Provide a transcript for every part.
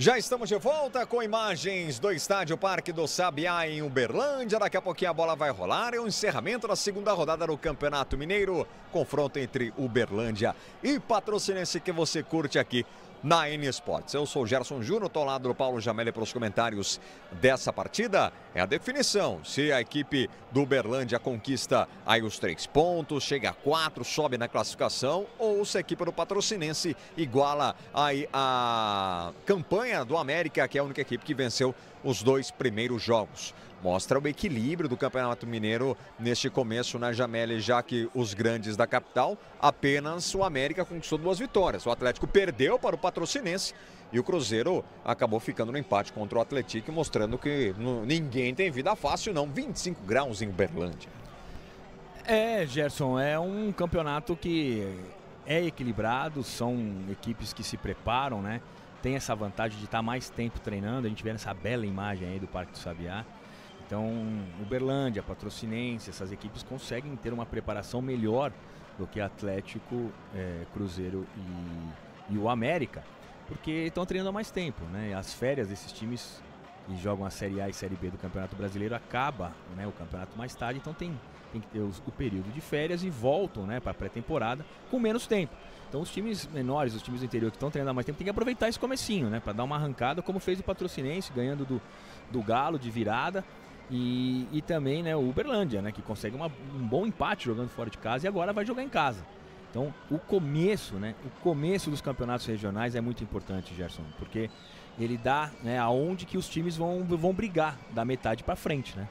Já estamos de volta com imagens do estádio Parque do Sabiá em Uberlândia. Daqui a pouquinho a bola vai rolar. É o encerramento da segunda rodada do Campeonato Mineiro. Confronto entre Uberlândia e Patrocinense que você curte aqui na N Sports. Eu sou o Gerson Júnior, estou ao lado do Paulo Jamelli para os comentários dessa partida. É a definição. Se a equipe do Uberlândia conquista aí os três pontos, chega a quatro, sobe na classificação, ou se a equipe do Patrocinense iguala aí a campanha do América, que é a única equipe que venceu os dois primeiros jogos mostra o equilíbrio do Campeonato Mineiro neste começo na Jamele, já que os grandes da capital, apenas o América conquistou duas vitórias. O Atlético perdeu para o Patrocinense e o Cruzeiro acabou ficando no empate contra o Atlético, mostrando que ninguém tem vida fácil, não. 25 graus em Uberlândia. É, Gerson, é um campeonato que é equilibrado, são equipes que se preparam, né? Tem essa vantagem de estar mais tempo treinando. A gente vê essa bela imagem aí do Parque do Sabiá então, Uberlândia, Patrocinense, essas equipes conseguem ter uma preparação melhor do que Atlético, é, Cruzeiro e, e, o América, porque estão treinando há mais tempo, né? As férias desses times que jogam a Série A e Série B do Campeonato Brasileiro acaba, né? O campeonato mais tarde, então tem, tem que ter o período de férias e voltam, né? Para pré-temporada com menos tempo. Então os times menores, os times do interior que estão treinando há mais tempo, tem que aproveitar esse comecinho, né? Para dar uma arrancada, como fez o Patrocinense, ganhando do, do Galo de virada e, e também né, o Uberlândia, né, que consegue uma, um bom empate jogando fora de casa e agora vai jogar em casa. Então, o começo, né, o começo dos campeonatos regionais é muito importante, Gerson, porque ele dá né, aonde que os times vão, vão brigar da metade para frente, né?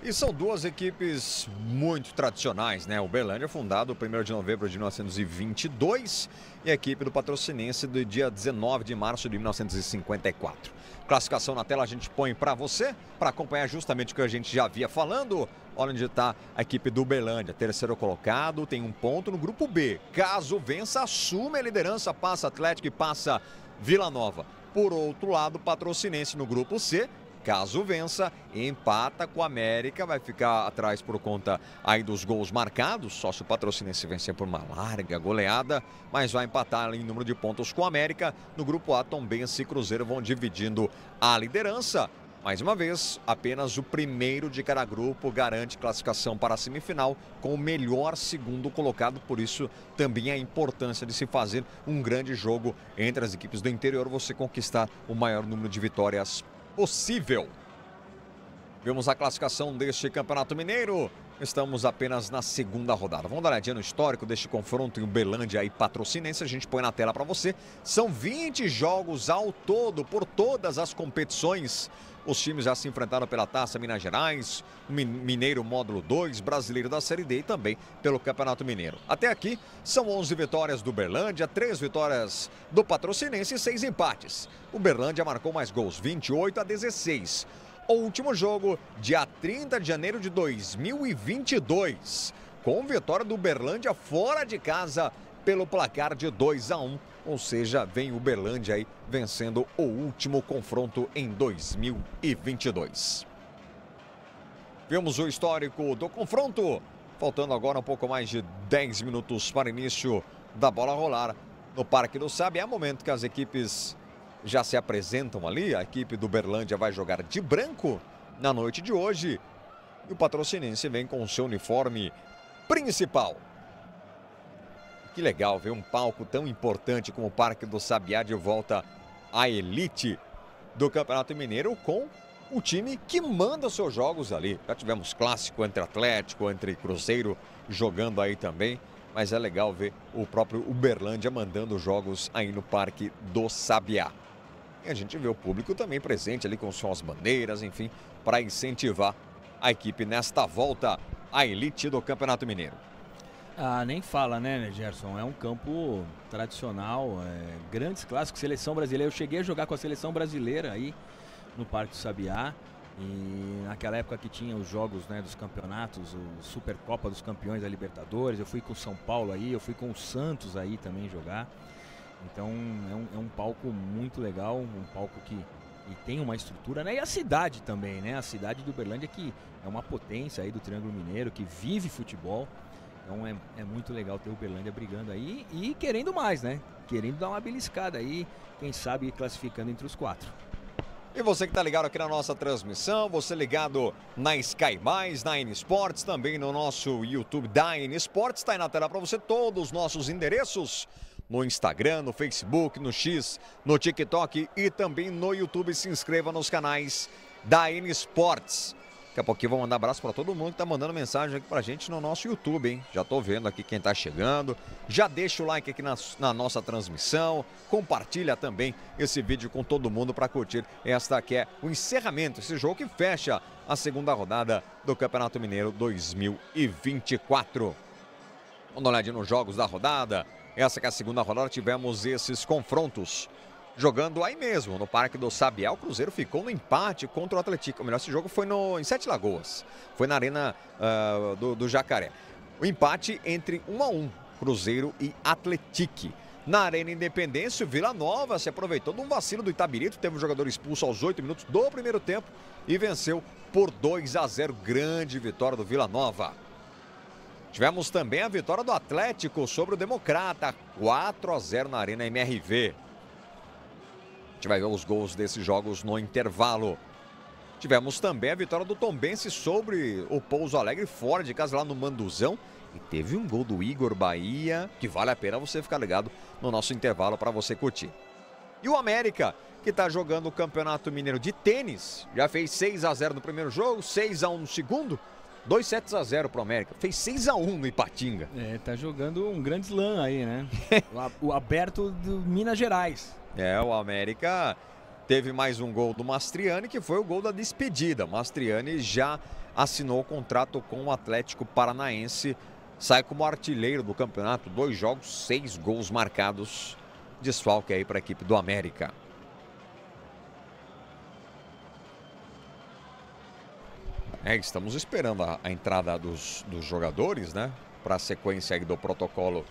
E são duas equipes muito tradicionais, né? O Berlândia, fundado 1 de novembro de 1922, e a equipe do Patrocinense do dia 19 de março de 1954. Classificação na tela a gente põe para você, para acompanhar justamente o que a gente já havia falando. Olha onde está a equipe do Belândia, terceiro colocado, tem um ponto no grupo B. Caso vença, assume a liderança, passa Atlético e passa Vila Nova. Por outro lado, Patrocinense no grupo C Caso vença, empata com a América, vai ficar atrás por conta aí dos gols marcados. Só se o patrocinense vencer por uma larga goleada, mas vai empatar em número de pontos com a América. No grupo A, Tombense e Cruzeiro vão dividindo a liderança. Mais uma vez, apenas o primeiro de cada grupo garante classificação para a semifinal com o melhor segundo colocado. Por isso, também a importância de se fazer um grande jogo entre as equipes do interior, você conquistar o maior número de vitórias possível. Vemos a classificação deste Campeonato Mineiro. Estamos apenas na segunda rodada. Vamos dar uma olhadinha no histórico deste confronto em Uberlândia e Patrocinense. A gente põe na tela para você. São 20 jogos ao todo por todas as competições os times já se enfrentaram pela Taça Minas Gerais, Mineiro Módulo 2, Brasileiro da Série D e também pelo Campeonato Mineiro. Até aqui, são 11 vitórias do Berlândia, 3 vitórias do Patrocinense e 6 empates. O Berlândia marcou mais gols, 28 a 16. O último jogo, dia 30 de janeiro de 2022, com vitória do Berlândia fora de casa pelo placar de 2 a 1 ou seja, vem Berlândia aí vencendo o último confronto em 2022. Vemos o histórico do confronto. Faltando agora um pouco mais de 10 minutos para início da bola rolar no Parque do Sábio. É momento que as equipes já se apresentam ali. A equipe do Berlândia vai jogar de branco na noite de hoje. E o patrocinense vem com o seu uniforme principal. Que legal ver um palco tão importante como o Parque do Sabiá de volta à elite do Campeonato Mineiro com o time que manda seus jogos ali. Já tivemos clássico entre Atlético, entre Cruzeiro jogando aí também, mas é legal ver o próprio Uberlândia mandando jogos aí no Parque do Sabiá. E a gente vê o público também presente ali com suas bandeiras, enfim, para incentivar a equipe nesta volta à elite do Campeonato Mineiro. Ah, nem fala, né, né, Gerson? É um campo tradicional, é, grandes clássicos, seleção brasileira. Eu cheguei a jogar com a seleção brasileira aí no Parque do Sabiá. E naquela época que tinha os jogos né, dos campeonatos, o Supercopa dos Campeões da Libertadores, eu fui com o São Paulo aí, eu fui com o Santos aí também jogar. Então é um, é um palco muito legal, um palco que e tem uma estrutura, né? E a cidade também, né? A cidade de Uberlândia que é uma potência aí do Triângulo Mineiro, que vive futebol. Então é, é muito legal ter o Uberlândia brigando aí e querendo mais, né? Querendo dar uma beliscada aí, quem sabe classificando entre os quatro. E você que está ligado aqui na nossa transmissão, você ligado na Sky Mais, na N Sports, também no nosso YouTube da N Sports, está aí na tela para você todos os nossos endereços no Instagram, no Facebook, no X, no TikTok e também no YouTube. Se inscreva nos canais da N Sports. Daqui a pouquinho vou mandar abraço para todo mundo que tá mandando mensagem aqui pra gente no nosso YouTube, hein? Já tô vendo aqui quem tá chegando. Já deixa o like aqui na, na nossa transmissão. Compartilha também esse vídeo com todo mundo para curtir esta que é o encerramento, esse jogo que fecha a segunda rodada do Campeonato Mineiro 2024. Vamos dar uma olhadinha nos jogos da rodada. Essa que é a segunda rodada, tivemos esses confrontos jogando aí mesmo, no Parque do Sabiá. O Cruzeiro ficou no empate contra o Atlético. O melhor, esse jogo foi no, em Sete Lagoas, foi na Arena uh, do, do, Jacaré. O empate entre 1 a 1 Cruzeiro e Atlético. Na Arena Independência, o Vila Nova se aproveitou de um vacilo do Itabirito, teve um jogador expulso aos 8 minutos do primeiro tempo e venceu por 2 a 0. Grande vitória do Vila Nova. Tivemos também a vitória do Atlético sobre o Democrata, 4 a 0 na Arena MRV. A gente vai ver os gols desses jogos no intervalo. Tivemos também a vitória do Tombense sobre o Pouso Alegre fora de casa lá no Manduzão. E teve um gol do Igor Bahia, que vale a pena você ficar ligado no nosso intervalo para você curtir. E o América, que está jogando o Campeonato Mineiro de Tênis, já fez 6 a 0 no primeiro jogo, 6 a 1 no segundo, 2 sets a 0 pro América. Fez 6 a 1 no Ipatinga. É, tá jogando um grande slam aí, né? o aberto do Minas Gerais. É, o América teve mais um gol do Mastriani, que foi o gol da despedida. Mastriani já assinou o contrato com o Atlético Paranaense, sai como artilheiro do campeonato, dois jogos, seis gols marcados. Desfalque aí para a equipe do América. É, estamos esperando a, a entrada dos, dos jogadores, né? Para a sequência do protocolo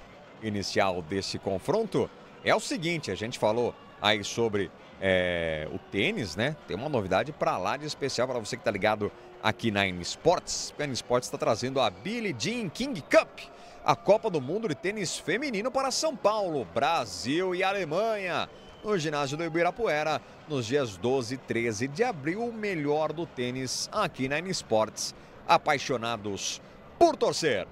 inicial desse confronto é o seguinte: a gente falou aí sobre é, o tênis, né? Tem uma novidade para lá de especial para você que está ligado aqui na N Sports. A N Sports está trazendo a Billie Jean King Cup, a Copa do Mundo de Tênis Feminino para São Paulo, Brasil e Alemanha. No ginásio do Ibirapuera, nos dias 12 e 13 de abril, o melhor do tênis aqui na N Sports. Apaixonados por torcer.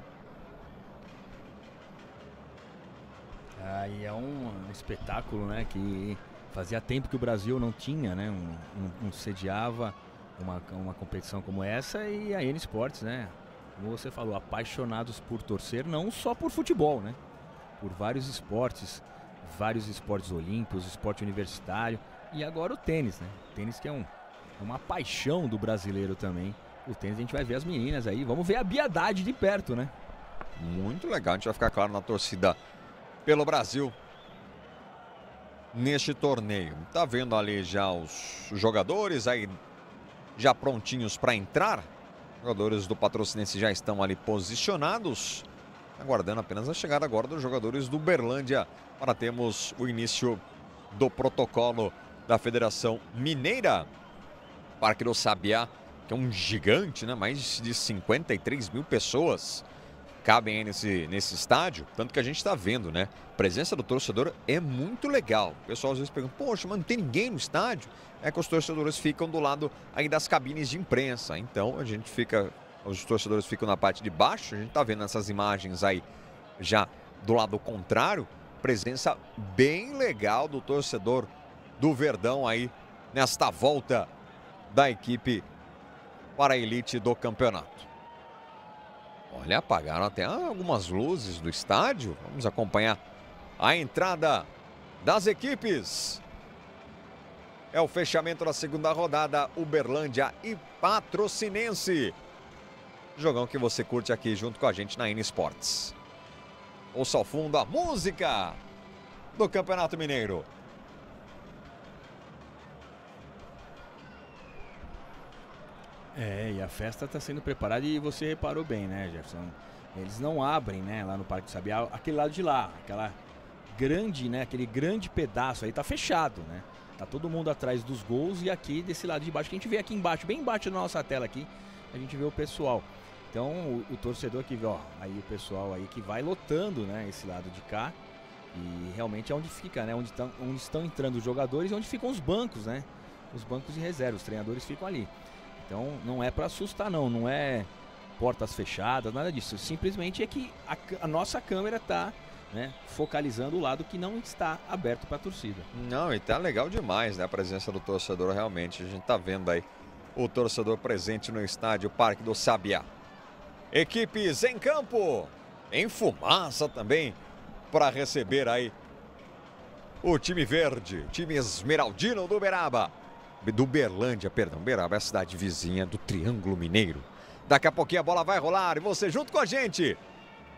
Aí é um espetáculo, né? Que fazia tempo que o Brasil não tinha, né? Um, um, um sediava uma, uma competição como essa e a N Sports, né? Como você falou, apaixonados por torcer, não só por futebol, né? Por vários esportes, vários esportes olímpicos, esporte universitário e agora o tênis, né? O tênis que é um, uma paixão do brasileiro também. O tênis a gente vai ver as meninas aí, vamos ver a Biadade de perto, né? Muito legal, a gente vai ficar claro na torcida pelo Brasil neste torneio. Tá vendo ali já os jogadores aí já prontinhos para entrar. Os jogadores do Patrocinense já estão ali posicionados, aguardando apenas a chegada agora dos jogadores do Berlândia para termos o início do protocolo da Federação Mineira. Parque do Sabiá, que é um gigante, né? Mais de 53 mil pessoas cabem aí nesse, nesse estádio, tanto que a gente está vendo, né? A presença do torcedor é muito legal. O pessoal às vezes pergunta, poxa, mas não tem ninguém no estádio? É que os torcedores ficam do lado aí das cabines de imprensa. Então a gente fica, os torcedores ficam na parte de baixo, a gente está vendo essas imagens aí já do lado contrário. Presença bem legal do torcedor do Verdão aí nesta volta da equipe para a elite do campeonato. Olha, apagaram até algumas luzes do estádio. Vamos acompanhar a entrada das equipes. É o fechamento da segunda rodada, Uberlândia e Patrocinense. Jogão que você curte aqui junto com a gente na N Sports. Ouça ao fundo a música do Campeonato Mineiro. É, e a festa está sendo preparada e você reparou bem, né, Jefferson? Eles não abrem, né, lá no Parque do Sabiá, aquele lado de lá, aquela grande, né, aquele grande pedaço aí tá fechado, né? Tá todo mundo atrás dos gols e aqui desse lado de baixo, que a gente vê aqui embaixo, bem embaixo da nossa tela aqui, a gente vê o pessoal. Então, o, o torcedor que vê, ó, aí o pessoal aí que vai lotando, né, esse lado de cá. E realmente é onde fica, né, onde, tão, onde estão entrando os jogadores e onde ficam os bancos, né? Os bancos de reserva, os treinadores ficam ali. Então não é para assustar não, não é portas fechadas, nada disso. Simplesmente é que a, a nossa câmera está né, focalizando o lado que não está aberto para a torcida. Não, e tá legal demais, né, a presença do torcedor realmente. A gente tá vendo aí o torcedor presente no estádio Parque do Sabiá. Equipes em campo, em fumaça também para receber aí o time verde, time esmeraldino do Beraba do Berlândia, perdão, Beraba é a cidade vizinha do Triângulo Mineiro. Daqui a pouquinho a bola vai rolar e você junto com a gente.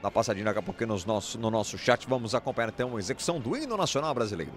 Dá passadinha daqui a pouquinho nos nosso, no nosso chat, vamos acompanhar então uma execução do hino nacional brasileiro.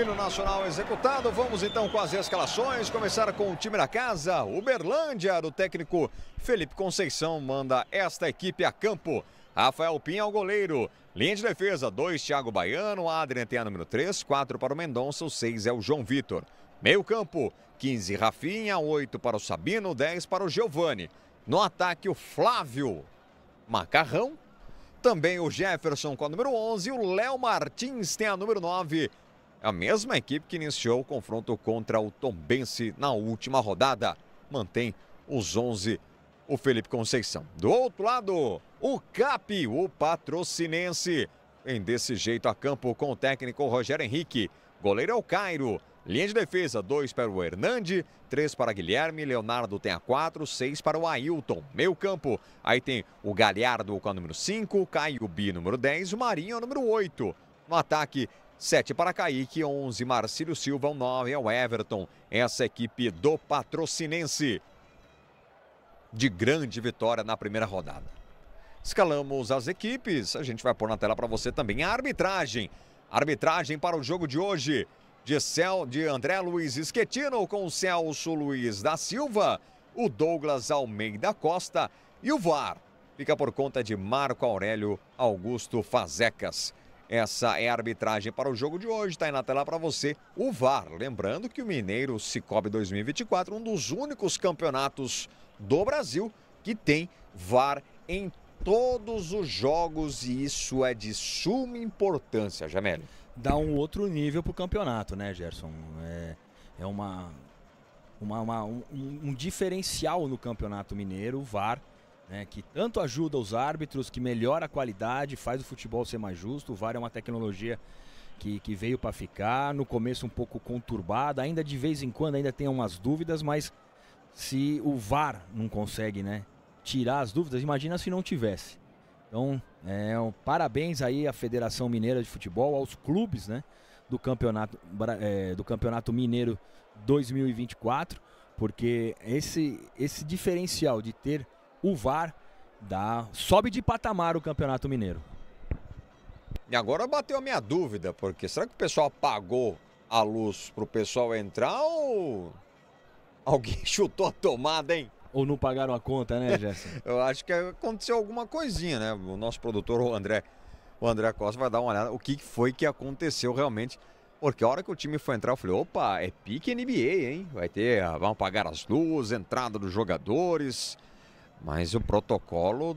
hino nacional executado, vamos então com as escalações. Começar com o time da casa, Uberlândia, do técnico Felipe Conceição, manda esta equipe a campo. Rafael Pinha ao goleiro. Linha de defesa, 2, Thiago Baiano, Adrian tem a número 3, 4 para o Mendonça, o 6 é o João Vitor. Meio campo, 15 Rafinha, 8 para o Sabino, 10 para o Giovani. No ataque, o Flávio Macarrão. Também o Jefferson com a número 11, o Léo Martins tem a número 9, é a mesma equipe que iniciou o confronto contra o Tombense na última rodada. Mantém os 11 o Felipe Conceição. Do outro lado, o CAP, o patrocinense. Em desse jeito a campo com o técnico Rogério Henrique. Goleiro é o Cairo. Linha de defesa, dois para o Hernande, três para Guilherme, Leonardo tem a quatro, seis para o Ailton. Meio campo, aí tem o Galhardo com a número cinco, Caio B número dez, o Marinho número oito. No ataque, 7 para Kaique, 11 Marcílio Silva, 9 é o Everton. Essa equipe do Patrocinense de grande vitória na primeira rodada. Escalamos as equipes, a gente vai pôr na tela para você também a arbitragem. Arbitragem para o jogo de hoje de, Cel, de André Luiz Esquetino com Celso Luiz da Silva, o Douglas Almeida Costa e o VAR. Fica por conta de Marco Aurélio Augusto Fazecas. Essa é a arbitragem para o jogo de hoje. Está aí na tela para você o VAR. Lembrando que o Mineiro Cicobi 2024, um dos únicos campeonatos do Brasil que tem VAR em todos os jogos e isso é de suma importância, Jamel. Dá um outro nível para o campeonato, né, Gerson? É, é uma, uma, uma um, um diferencial no campeonato mineiro, o VAR né, que tanto ajuda os árbitros, que melhora a qualidade, faz o futebol ser mais justo. O VAR é uma tecnologia que, que veio para ficar, no começo um pouco conturbada, ainda de vez em quando ainda tem umas dúvidas, mas se o VAR não consegue né, tirar as dúvidas, imagina se não tivesse. Então, é, um, parabéns aí à Federação Mineira de Futebol, aos clubes né, do, campeonato, é, do Campeonato Mineiro 2024, porque esse, esse diferencial de ter o VAR dá, sobe de patamar o Campeonato Mineiro. E agora bateu a minha dúvida, porque será que o pessoal apagou a luz para o pessoal entrar ou alguém chutou a tomada, hein? Ou não pagaram a conta, né, Jéssica? Eu acho que aconteceu alguma coisinha, né? O nosso produtor, o André, o André Costa, vai dar uma olhada o que foi que aconteceu realmente. Porque a hora que o time foi entrar, eu falei, opa, é pique NBA, hein? Vai ter, ah, vão apagar as luzes, entrada dos jogadores. Mas o protocolo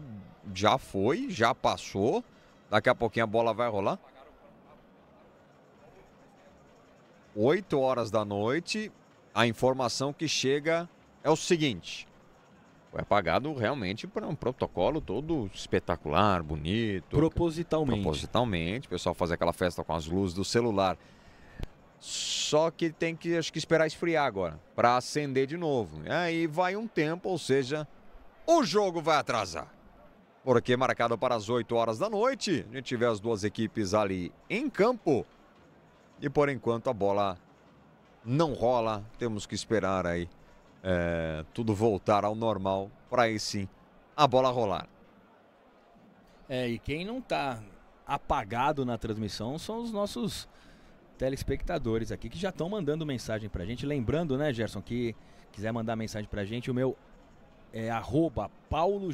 já foi, já passou. Daqui a pouquinho a bola vai rolar. 8 horas da noite, a informação que chega é o seguinte: foi apagado realmente para um protocolo todo espetacular, bonito. Propositalmente. Propositalmente. O pessoal fazer aquela festa com as luzes do celular. Só que tem que, acho que, esperar esfriar agora para acender de novo. Aí vai um tempo, ou seja, o jogo vai atrasar. Porque marcado para as 8 horas da noite, a gente tiver as duas equipes ali em campo. E por enquanto a bola não rola. Temos que esperar aí é, tudo voltar ao normal para aí sim a bola rolar. É, e quem não está apagado na transmissão são os nossos telespectadores aqui que já estão mandando mensagem para a gente. Lembrando, né, Gerson, que quiser mandar mensagem para a gente, o meu é arroba Paulo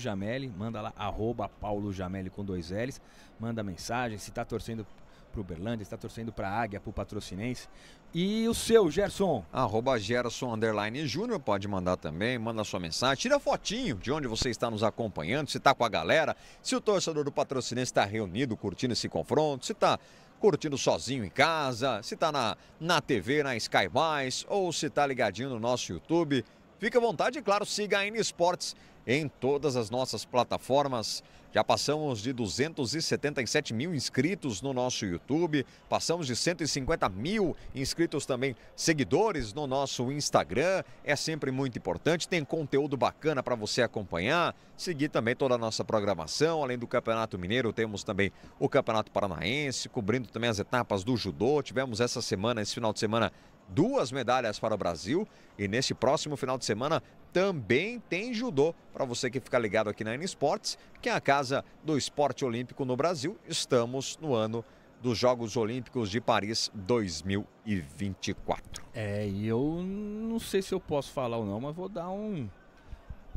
manda lá, arroba Paulo com dois L's, manda mensagem, se está torcendo para o Berlândia, está torcendo para a Águia, para o Patrocinense. E o seu, Gerson? Arroba Gerson Underline Júnior, pode mandar também, manda sua mensagem, tira fotinho de onde você está nos acompanhando, se está com a galera, se o torcedor do Patrocinense está reunido curtindo esse confronto, se está curtindo sozinho em casa, se está na, na TV, na Sky Mais, ou se está ligadinho no nosso YouTube. Fique à vontade e, claro, siga a N Esportes em todas as nossas plataformas. Já passamos de 277 mil inscritos no nosso YouTube, passamos de 150 mil inscritos também, seguidores no nosso Instagram. É sempre muito importante, tem conteúdo bacana para você acompanhar, seguir também toda a nossa programação. Além do Campeonato Mineiro, temos também o Campeonato Paranaense, cobrindo também as etapas do judô. Tivemos essa semana, esse final de semana, duas medalhas para o Brasil. E neste próximo final de semana também tem judô. Para você que fica ligado aqui na N Sports, que é a casa do esporte olímpico no Brasil, estamos no ano dos Jogos Olímpicos de Paris 2024. É, e eu não sei se eu posso falar ou não, mas vou dar um,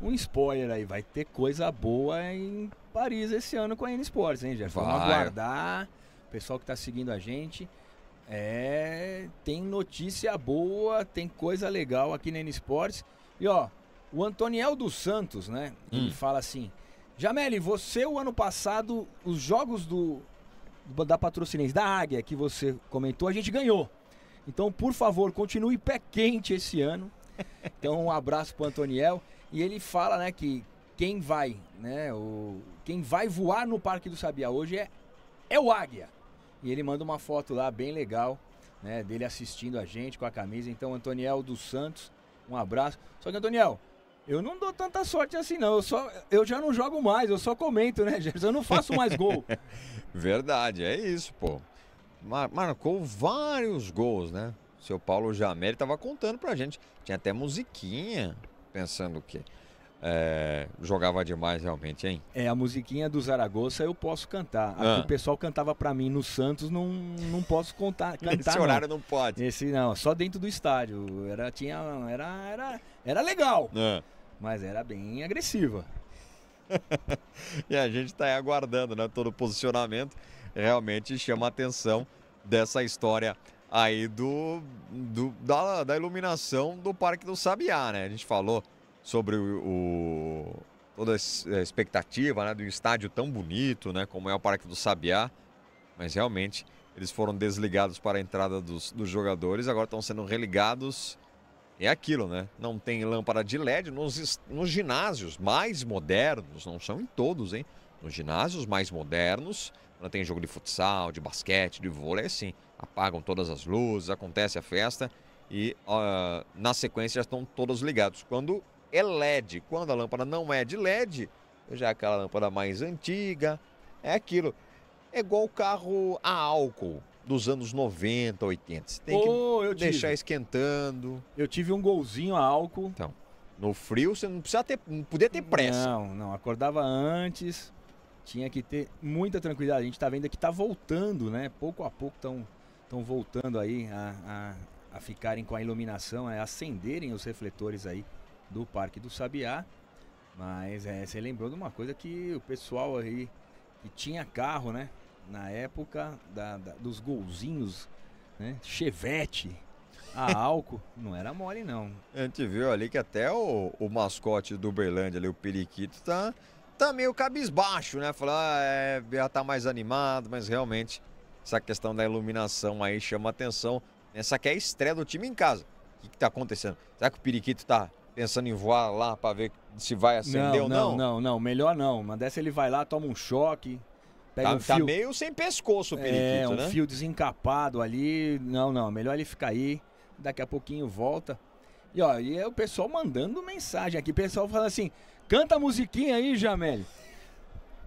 um spoiler aí. Vai ter coisa boa em Paris esse ano com a N Sports, hein, Jeff? Vamos aguardar. O pessoal que está seguindo a gente. É, tem notícia boa, tem coisa legal aqui na N Sports. E ó, o Antoniel dos Santos, né? Ele hum. fala assim: Jameli, você o ano passado, os jogos do da patrocinense da Águia que você comentou, a gente ganhou. Então, por favor, continue pé quente esse ano. Então, um abraço pro Antoniel. E ele fala, né, que quem vai, né, o, quem vai voar no Parque do Sabiá hoje é, é o Águia. E ele manda uma foto lá bem legal, né, dele assistindo a gente com a camisa. Então, Antoniel dos Santos, um abraço. Só que, Antoniel, eu não dou tanta sorte assim, não. Eu, só, eu já não jogo mais, eu só comento, né, Gerson? Eu não faço mais gol. Verdade, é isso, pô. Mar marcou vários gols, né? Seu Paulo Jamel estava contando pra gente. Tinha até musiquinha, pensando o quê? É, jogava demais realmente, hein? É, a musiquinha do Zaragoza eu posso cantar. Ah. o pessoal cantava para mim no Santos, não, não posso contar, cantar. Esse horário não pode. Esse não, só dentro do estádio. Era, tinha, era, era, era legal, ah. mas era bem agressiva. e a gente está aguardando, né? Todo o posicionamento realmente chama a atenção dessa história aí do, do da, da iluminação do Parque do Sabiá, né? A gente falou sobre o, o toda a é, expectativa né, de um estádio tão bonito né, como é o Parque do Sabiá, mas realmente eles foram desligados para a entrada dos, dos jogadores, agora estão sendo religados. É aquilo, né? Não tem lâmpada de LED nos, nos ginásios mais modernos, não são em todos, hein? Nos ginásios mais modernos, quando tem jogo de futsal, de basquete, de vôlei, é assim, apagam todas as luzes, acontece a festa e uh, na sequência já estão todos ligados. Quando é LED. Quando a lâmpada não é de LED, já é aquela lâmpada mais antiga, é aquilo. É igual o carro a álcool dos anos 90, 80. Você tem oh, que deixar tive. esquentando. Eu tive um golzinho a álcool. Então, no frio você não precisa ter, não podia ter pressa. Não, não, acordava antes. Tinha que ter muita tranquilidade. A gente está vendo que está voltando, né? Pouco a pouco estão estão voltando aí a, a, a ficarem com a iluminação, a acenderem os refletores aí do Parque do Sabiá. Mas é, você lembrou de uma coisa que o pessoal aí que tinha carro, né? Na época da, da dos golzinhos, né? Chevette, a álcool, não era mole não. A gente viu ali que até o, o mascote do Berlândia, ali, o Periquito, tá, tá meio cabisbaixo, né? Falar, ah, é, já tá mais animado, mas realmente essa questão da iluminação aí chama atenção. Essa aqui é a estreia do time em casa. O que, que tá acontecendo? Será que o Periquito tá pensando em voar lá para ver se vai acender não, ou não? Não, não, não. Melhor não. Uma dessa ele vai lá, toma um choque. Pega tá, um tá fio, tá meio sem pescoço o é, periquito, É, um né? fio desencapado ali. Não, não. Melhor ele ficar aí. Daqui a pouquinho volta. E, ó, e é o pessoal mandando mensagem aqui. O pessoal fala assim: canta a musiquinha aí, Jamel.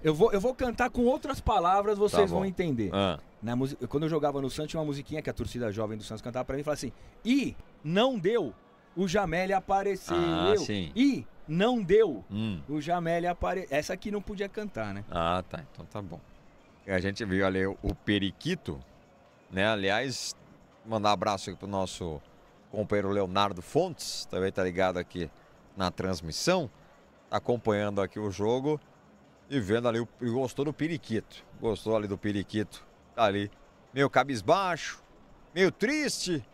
Eu vou, eu vou cantar com outras palavras, tá vocês tá vão entender. Ah. Na, quando eu jogava no Santos, tinha uma musiquinha que a torcida jovem do Santos cantava pra mim e falava assim: e não deu o Jamel apareceu. Ah, sim. E não deu. Hum. O Jamel apareceu. Essa aqui não podia cantar, né? Ah, tá. Então tá bom. A gente viu ali o Periquito, né? Aliás, mandar um abraço aqui pro nosso companheiro Leonardo Fontes, também tá ligado aqui na transmissão, acompanhando aqui o jogo e vendo ali, e gostou do periquito, gostou ali do periquito, tá ali meio cabisbaixo, meio triste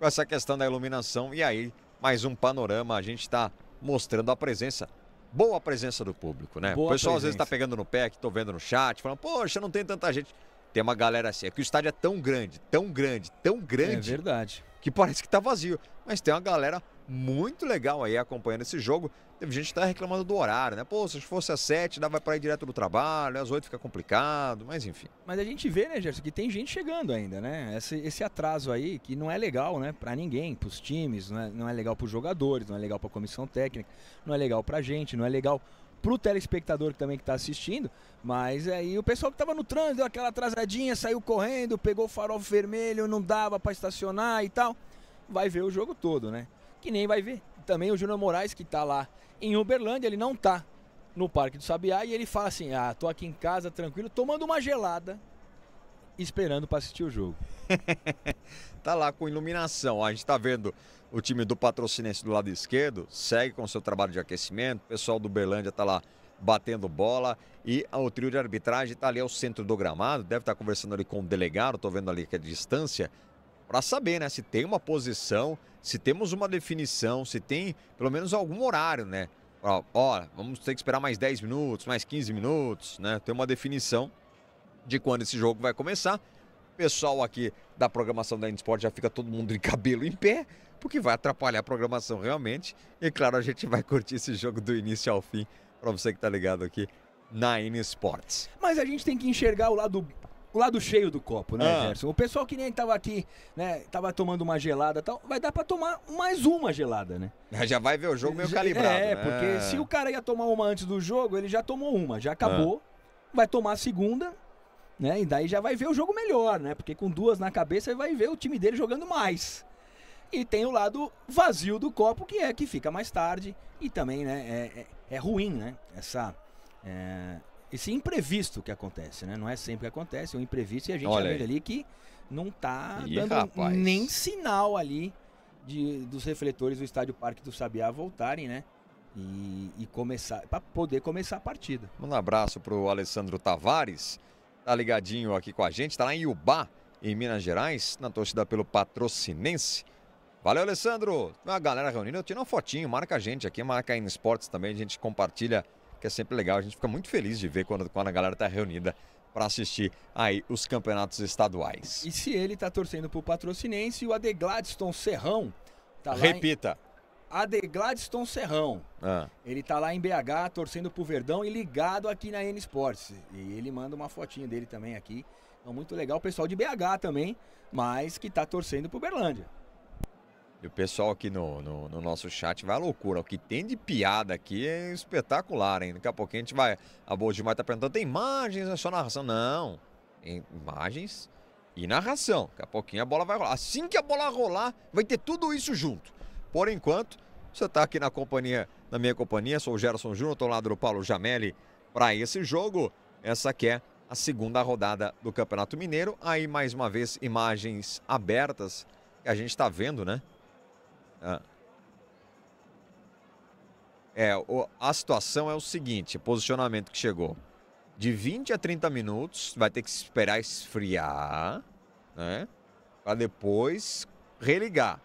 com essa questão da iluminação e aí mais um panorama. A gente está mostrando a presença boa presença do público, né? Boa o pessoal presença. às vezes está pegando no pé, que estou vendo no chat, falando, poxa, não tem tanta gente. Tem uma galera assim, é que o estádio é tão grande, tão grande, tão grande. É verdade. Que parece que está vazio. Mas tem uma galera muito legal aí acompanhando esse jogo. Teve gente que tá reclamando do horário, né? Pô, se fosse às sete, dava para ir direto do trabalho, às oito fica complicado, mas enfim. Mas a gente vê, né, Gerson, que tem gente chegando ainda, né? Esse, esse atraso aí, que não é legal, né, para ninguém, para os times, não é, não é legal para os jogadores, não é legal para a comissão técnica, não é legal para a gente, não é legal para o telespectador também que está assistindo, mas aí o pessoal que estava no trânsito, deu aquela atrasadinha, saiu correndo, pegou o farol vermelho, não dava para estacionar e tal, vai ver o jogo todo, né? Que nem vai ver. Também o Júnior Moraes que está lá em Uberlândia, ele não está no Parque do Sabiá e ele fala assim: "Ah, tô aqui em casa tranquilo, tomando uma gelada, esperando para assistir o jogo". tá lá com iluminação. A gente tá vendo o time do Patrocinense do lado esquerdo segue com seu trabalho de aquecimento. O pessoal do Uberlândia tá lá batendo bola e o trio de arbitragem está ali ao centro do gramado, deve estar tá conversando ali com o delegado, estou vendo ali que a é distância, para saber, né, se tem uma posição, se temos uma definição, se tem pelo menos algum horário, né? Ó, ó vamos ter que esperar mais 10 minutos, mais 15 minutos, né? Tem uma definição de quando esse jogo vai começar. O pessoal aqui da programação da Endsport já fica todo mundo de cabelo em pé, porque vai atrapalhar a programação realmente. E claro, a gente vai curtir esse jogo do início ao fim, para você que tá ligado aqui na N Sports. Mas a gente tem que enxergar o lado o lado cheio do copo, né, ah. Gerson? O pessoal que nem tava aqui, né, tava tomando uma gelada tal, vai dar para tomar mais uma gelada, né? Já vai ver o jogo meio calibrado. É, né? porque se o cara ia tomar uma antes do jogo, ele já tomou uma, já ah. acabou, ah. vai tomar a segunda, né? E daí já vai ver o jogo melhor, né? Porque com duas na cabeça vai ver o time dele jogando mais. E tem o lado vazio do copo, que é que fica mais tarde e também, né, é, é, é ruim, né? Essa. É, esse imprevisto que acontece, né? Não é sempre que acontece, é um imprevisto e a gente Olha ali que não tá Ih, dando rapaz. nem sinal ali de, dos refletores do Estádio Parque do Sabiá voltarem, né? E, e começar, para poder começar a partida. Um abraço para o Alessandro Tavares, tá ligadinho aqui com a gente, tá lá em Iubá, em Minas Gerais, na torcida pelo Patrocinense. Valeu, Alessandro! A galera reunindo, eu tiro uma fotinho, marca a gente aqui, marca aí no Esportes também, a gente compartilha que é sempre legal. A gente fica muito feliz de ver quando, quando a galera está reunida para assistir aí os campeonatos estaduais. E se ele está torcendo para o patrocinense, o Gladstone Serrão tá Repita. Em... Gladstone Serrão. Ah. Ele está lá em BH torcendo para o Verdão e ligado aqui na N Sports. E ele manda uma fotinha dele também aqui. Então, muito legal o pessoal de BH também, mas que está torcendo para o Berlândia. E o pessoal aqui no, no, no, nosso chat vai à loucura. O que tem de piada aqui é espetacular, hein? Daqui a pouquinho a gente vai. A Demais tá perguntando: tem imagens, é só narração? Não. Tem imagens e narração. Daqui a pouquinho a bola vai rolar. Assim que a bola rolar, vai ter tudo isso junto. Por enquanto, você está aqui na companhia, na minha companhia, sou o Gerson Júnior, estou lado do Paulo Jamelli para esse jogo. Essa que é a segunda rodada do Campeonato Mineiro. Aí, mais uma vez, imagens abertas que a gente está vendo, né? É, o, a situação é o seguinte, posicionamento que chegou. De 20 a 30 minutos, vai ter que esperar esfriar, né? Pra depois religar.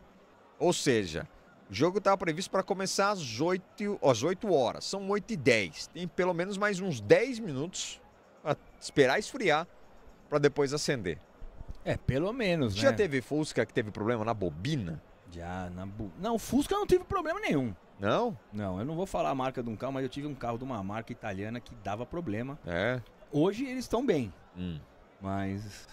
Ou seja, o jogo estava previsto para começar às 8, às 8 horas. São 8 e 10. Tem pelo menos mais uns 10 minutos pra esperar esfriar para depois acender. É, pelo menos, Já né? teve Fusca que teve problema na bobina? Já, ah, na bu... Não, o Fusca eu não tive problema nenhum. Não? Não, eu não vou falar a marca de um carro, mas eu tive um carro de uma marca italiana que dava problema. É. Hoje eles estão bem. Hum. Mas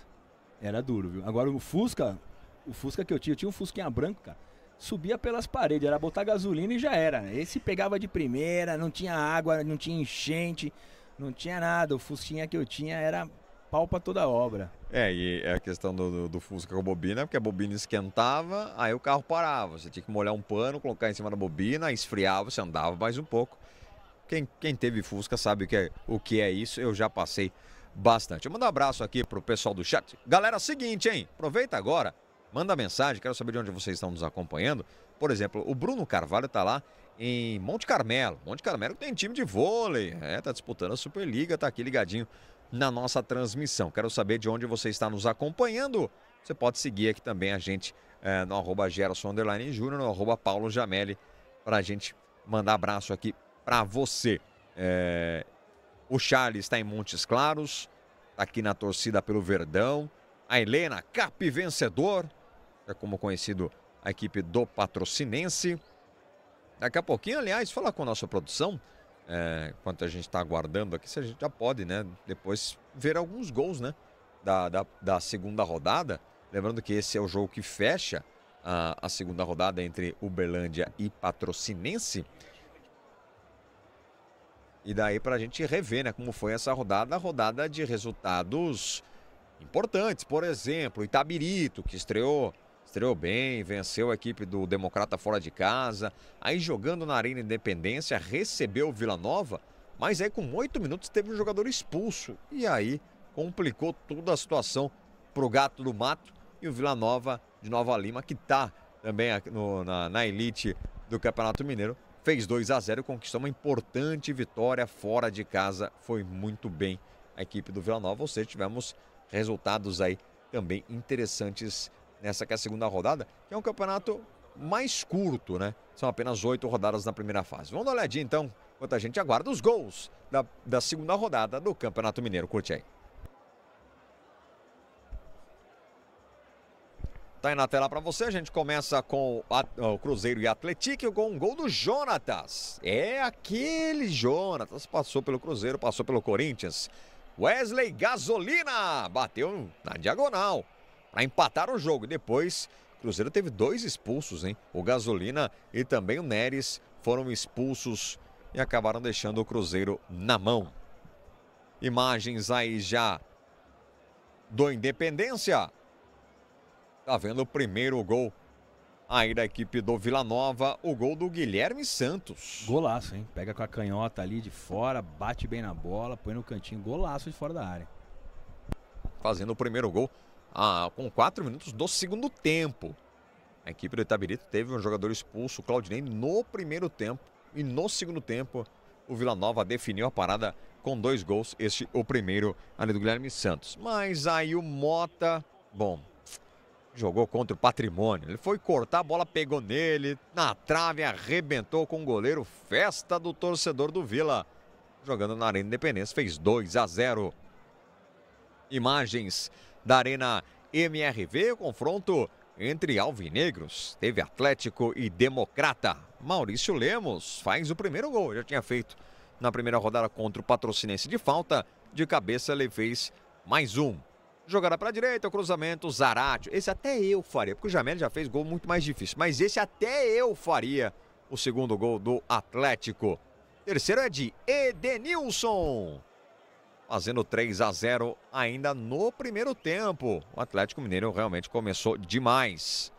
era duro, viu? Agora o Fusca, o Fusca que eu tinha, eu tinha um Fusquinha branco, cara. Subia pelas paredes, era botar gasolina e já era. Né? Esse pegava de primeira, não tinha água, não tinha enchente, não tinha nada. O Fusquinha que eu tinha era pau para toda obra. É, e é a questão do, do, do, Fusca com a bobina, porque a bobina esquentava, aí o carro parava. Você tinha que molhar um pano, colocar em cima da bobina, esfriava, você andava mais um pouco. Quem, quem teve Fusca sabe o que, é, o que é isso, eu já passei bastante. Eu mando um abraço aqui pro pessoal do chat. Galera, é seguinte, hein? Aproveita agora, manda mensagem, quero saber de onde vocês estão nos acompanhando. Por exemplo, o Bruno Carvalho tá lá em Monte Carmelo. Monte Carmelo tem time de vôlei, é, tá disputando a Superliga, tá aqui ligadinho na nossa transmissão. Quero saber de onde você está nos acompanhando. Você pode seguir aqui também a gente é, no arroba Gerson Júnior, no arroba Paulo Jamelli, para a gente mandar abraço aqui para você. É, o Charles está em Montes Claros, está aqui na torcida pelo Verdão. A Helena, cap vencedor, é como conhecido a equipe do Patrocinense. Daqui a pouquinho, aliás, falar com a nossa produção é, enquanto a gente está aguardando aqui, se a gente já pode, né? Depois ver alguns gols, né? Da, da, da segunda rodada. Lembrando que esse é o jogo que fecha a, a segunda rodada entre Uberlândia e Patrocinense. E daí para a gente rever, né? Como foi essa rodada, rodada de resultados importantes. Por exemplo, Itabirito, que estreou estreou bem, venceu a equipe do Democrata fora de casa. Aí jogando na Arena Independência, recebeu o Vila Nova, mas aí com oito minutos teve um jogador expulso. E aí complicou toda a situação para o Gato do Mato e o Vila Nova de Nova Lima, que está também no, na, na elite do Campeonato Mineiro, fez 2 a 0 conquistou uma importante vitória fora de casa. Foi muito bem a equipe do Vila Nova, ou seja, tivemos resultados aí também interessantes nessa que é a segunda rodada, que é um campeonato mais curto, né? São apenas oito rodadas na primeira fase. Vamos dar uma olhadinha então, enquanto a gente aguarda os gols da, da segunda rodada do Campeonato Mineiro. Curte aí. Tá aí na tela para você, a gente começa com o Cruzeiro e Atlético com um gol do Jonatas. É aquele Jonatas, passou pelo Cruzeiro, passou pelo Corinthians. Wesley Gasolina bateu na diagonal para empatar o jogo. Depois, o Cruzeiro teve dois expulsos, hein? O Gasolina e também o Neres foram expulsos e acabaram deixando o Cruzeiro na mão. Imagens aí já do Independência. Tá vendo o primeiro gol aí da equipe do Vila Nova, o gol do Guilherme Santos. Golaço, hein? Pega com a canhota ali de fora, bate bem na bola, põe no cantinho, golaço de fora da área. Fazendo o primeiro gol ah, com 4 minutos do segundo tempo. A equipe do Itabirito teve um jogador expulso, Claudinei, no primeiro tempo. E no segundo tempo, o Vila Nova definiu a parada com dois gols. Este o primeiro ali do Guilherme Santos. Mas aí o Mota, bom, jogou contra o patrimônio. Ele foi cortar, a bola pegou nele, na trave, arrebentou com o goleiro. Festa do torcedor do Vila. Jogando na Arena Independência, fez 2 a 0. Imagens da Arena MRV, o confronto entre alvinegros. Teve Atlético e Democrata. Maurício Lemos faz o primeiro gol, já tinha feito na primeira rodada contra o Patrocinense de falta. De cabeça ele fez mais um. Jogada para a direita, o cruzamento, Zarate. Esse até eu faria, porque o Jamel já fez gol muito mais difícil. Mas esse até eu faria o segundo gol do Atlético. Terceiro é de Edenilson fazendo 3 a 0 ainda no primeiro tempo. O Atlético Mineiro realmente começou demais.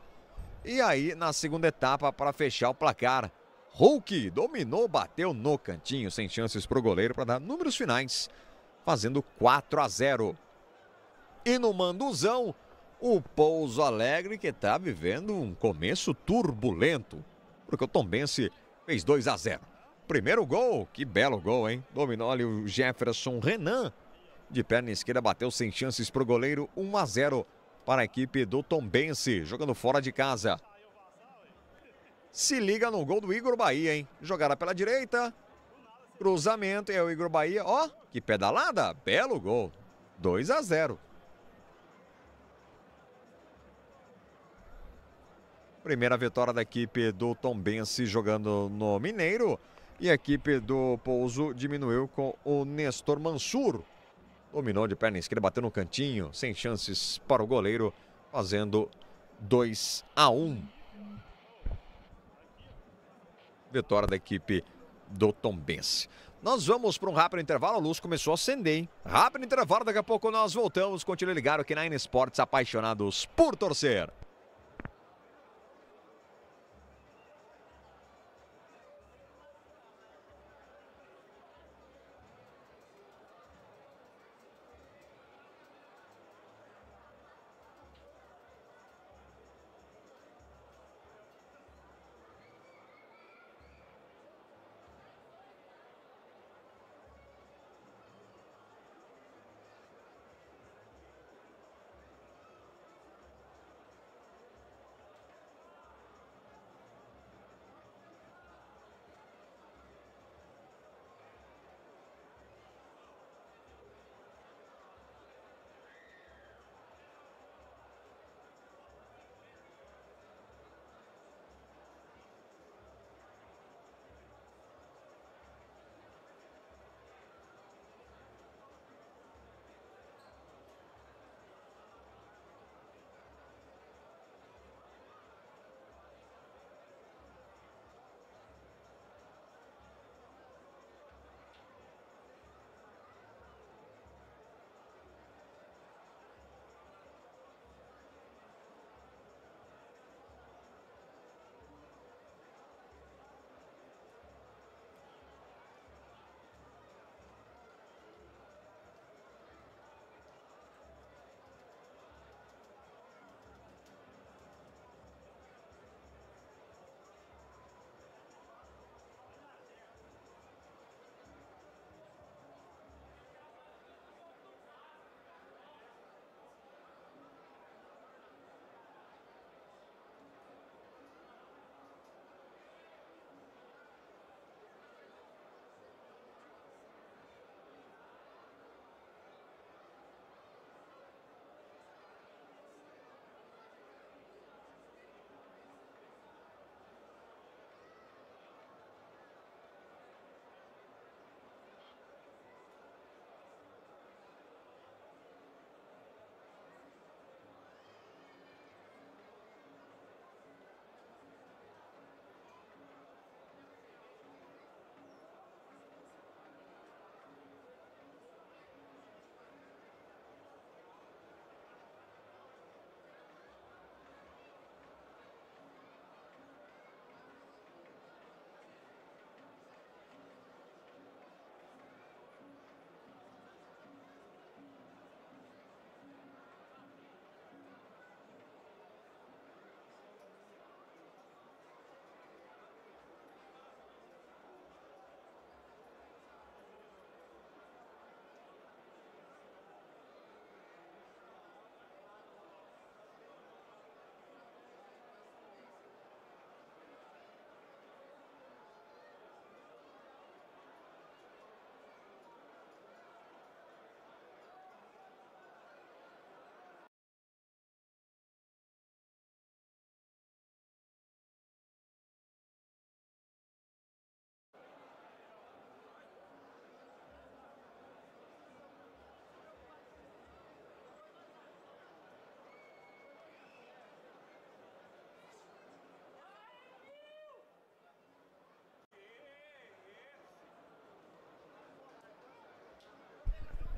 E aí, na segunda etapa, para fechar o placar, Hulk dominou, bateu no cantinho, sem chances para o goleiro para dar números finais, fazendo 4 a 0. E no Manduzão, o Pouso Alegre que está vivendo um começo turbulento, porque o Tom Tombense fez 2 a 0 primeiro gol. Que belo gol, hein? Dominou ali o Jefferson Renan. De perna esquerda bateu sem chances para o goleiro. 1 a 0 para a equipe do Tombense, jogando fora de casa. Se liga no gol do Igor Bahia, hein? Jogará pela direita. Cruzamento, é o Igor Bahia. Ó, que pedalada! Belo gol. 2 a 0. Primeira vitória da equipe do Tombense jogando no Mineiro. E a equipe do Pouso diminuiu com o Nestor Mansur. Dominou de perna esquerda, bateu no cantinho, sem chances para o goleiro, fazendo 2 a 1. Vitória da equipe do Tombense. Nós vamos para um rápido intervalo, a luz começou a acender, hein? Rápido intervalo, daqui a pouco nós voltamos. Continue ligado aqui na Esportes, apaixonados por torcer.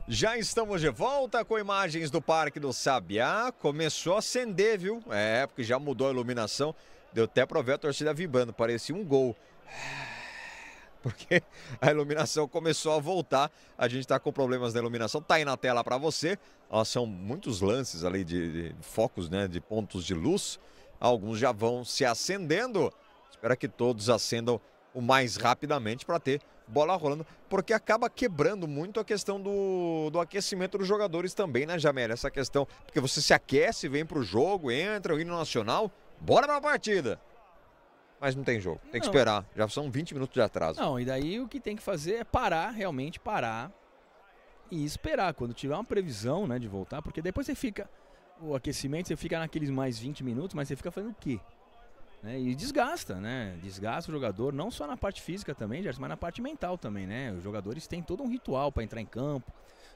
Já estamos de volta com imagens do Parque do Sabiá. Começou a acender, viu? É, porque já mudou a iluminação. Deu até para ver a torcida vibrando, parecia um gol. Porque a iluminação começou a voltar. A gente está com problemas da iluminação. Tá aí na tela para você. Ó, são muitos lances ali de, de focos, né? De pontos de luz. Alguns já vão se acendendo. Espero que todos acendam o mais rapidamente para ter bola rolando, porque acaba quebrando muito a questão do, do aquecimento dos jogadores também, né, Jamel? Essa questão, porque você se aquece, vem para o jogo, entra, o hino nacional, bora para a partida! Mas não tem jogo, tem não. que esperar, já são 20 minutos de atraso. Não, e daí o que tem que fazer é parar, realmente parar e esperar, quando tiver uma previsão, né, de voltar, porque depois você fica, o aquecimento, você fica naqueles mais 20 minutos, mas você fica fazendo o quê? Né? E desgasta, né? Desgasta o jogador, não só na parte física também, Gerson, mas na parte mental também, né? Os jogadores têm todo um ritual para entrar em campo,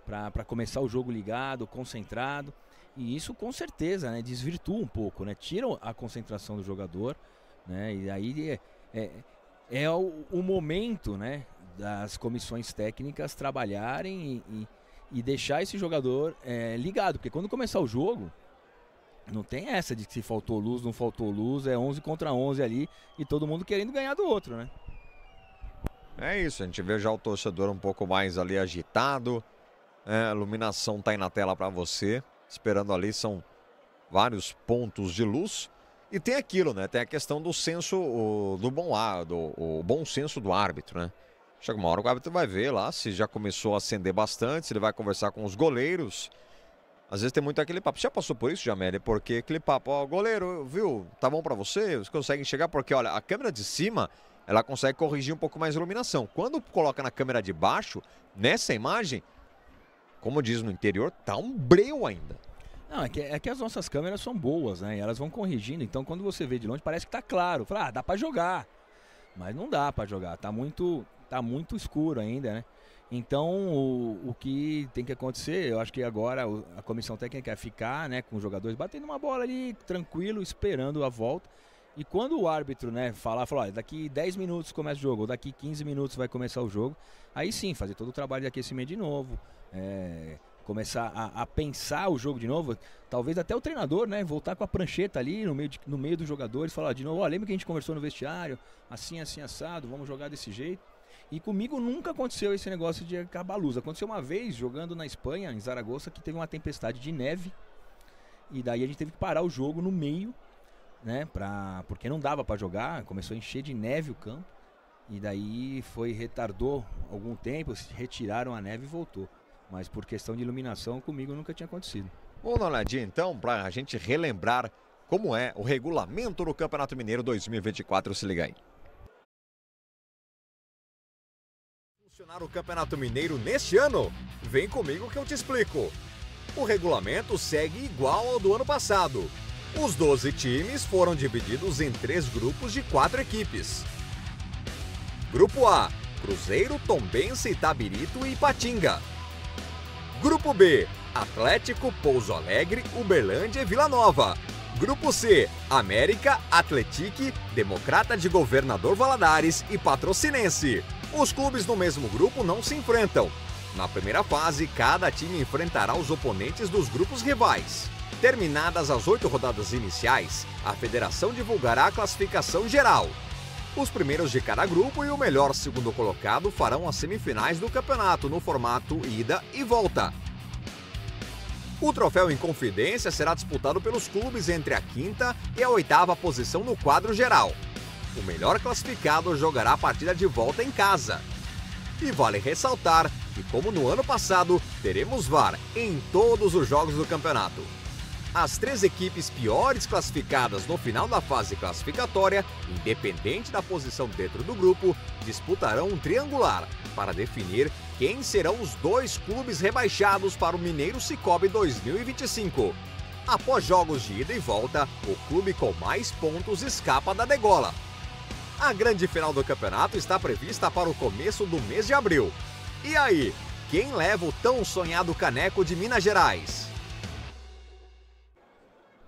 para começar o jogo ligado, concentrado. E isso com certeza né, desvirtua um pouco, né? Tira a concentração do jogador, né? E aí é, é, é o, o, momento né, das comissões técnicas trabalharem e, e, e deixar esse jogador é, ligado, porque quando começar o jogo não tem essa de que se faltou luz, não faltou luz, é 11 contra 11 ali e todo mundo querendo ganhar do outro, né? É isso, a gente vê já o torcedor um pouco mais ali agitado. É, a iluminação tá aí na tela para você, esperando ali são vários pontos de luz. E tem aquilo, né? Tem a questão do senso o, do bom ar, do, o bom senso do árbitro, né? Chega uma hora o árbitro vai ver lá se já começou a acender bastante, se ele vai conversar com os goleiros às vezes tem muito aquele papo. Você já passou por isso, Jamélia? Porque aquele papo, ó, goleiro, viu? Tá bom para você? Vocês conseguem chegar? Porque, olha, a câmera de cima, ela consegue corrigir um pouco mais a iluminação. Quando coloca na câmera de baixo, nessa imagem, como diz no interior, tá um breu ainda. Não, é que, é que as nossas câmeras são boas, né? E elas vão corrigindo. Então, quando você vê de longe, parece que tá claro. Fala, ah, dá pra jogar. Mas não dá para jogar. Tá muito, tá muito escuro ainda, né? Então, o, o que tem que acontecer, eu acho que agora a comissão técnica é ficar né, com os jogadores batendo uma bola ali, tranquilo, esperando a volta. E quando o árbitro né, falar, falar, olha, daqui 10 minutos começa o jogo, ou daqui 15 minutos vai começar o jogo, aí sim, fazer todo o trabalho de aquecimento de novo, é, começar a, a, pensar o jogo de novo, talvez até o treinador, né, voltar com a prancheta ali no meio, de, no meio dos jogadores, falar de novo, ó, lembra que a gente conversou no vestiário, assim, assim, assado, vamos jogar desse jeito. E comigo nunca aconteceu esse negócio de acabar a luz. Aconteceu uma vez jogando na Espanha, em Zaragoza, que teve uma tempestade de neve. E daí a gente teve que parar o jogo no meio, né? Pra, porque não dava para jogar, começou a encher de neve o campo. E daí foi retardou algum tempo, retiraram a neve e voltou. Mas por questão de iluminação comigo nunca tinha acontecido. Vamos Donadinho, então para a gente relembrar como é o regulamento do Campeonato Mineiro 2024, se liga aí. Questionar o Campeonato Mineiro neste ano? Vem comigo que eu te explico. O regulamento segue igual ao do ano passado. Os 12 times foram divididos em três grupos de quatro equipes. Grupo A: Cruzeiro, Tombense, Itabirito e Ipatinga. Grupo B: Atlético, Pouso Alegre, Uberlândia e Vila Nova. Grupo C: América, Atletique, Democrata de Governador Valadares e Patrocinense. Os clubes do mesmo grupo não se enfrentam. Na primeira fase, cada time enfrentará os oponentes dos grupos rivais. Terminadas as oito rodadas iniciais, a federação divulgará a classificação geral. Os primeiros de cada grupo e o melhor segundo colocado farão as semifinais do campeonato no formato ida e volta. O troféu em confidência será disputado pelos clubes entre a quinta e a oitava posição no quadro geral o melhor classificado jogará a partida de volta em casa. E vale ressaltar que, como no ano passado, teremos VAR em todos os jogos do campeonato. As três equipes piores classificadas no final da fase classificatória, independente da posição dentro do grupo, disputarão um triangular para definir quem serão os dois clubes rebaixados para o Mineiro Cicobi 2025. Após jogos de ida e volta, o clube com mais pontos escapa da degola, a grande final do campeonato está prevista para o começo do mês de abril. E aí, quem leva o tão sonhado caneco de Minas Gerais?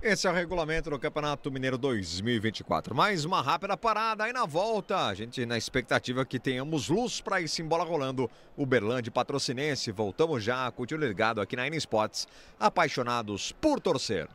Esse é o regulamento do Campeonato Mineiro 2024. Mais uma rápida parada aí na volta. A gente na expectativa que tenhamos luz para esse bola rolando. Uberlândia patrocinense. Voltamos já, continue ligado aqui na N Sports. Apaixonados por torcer.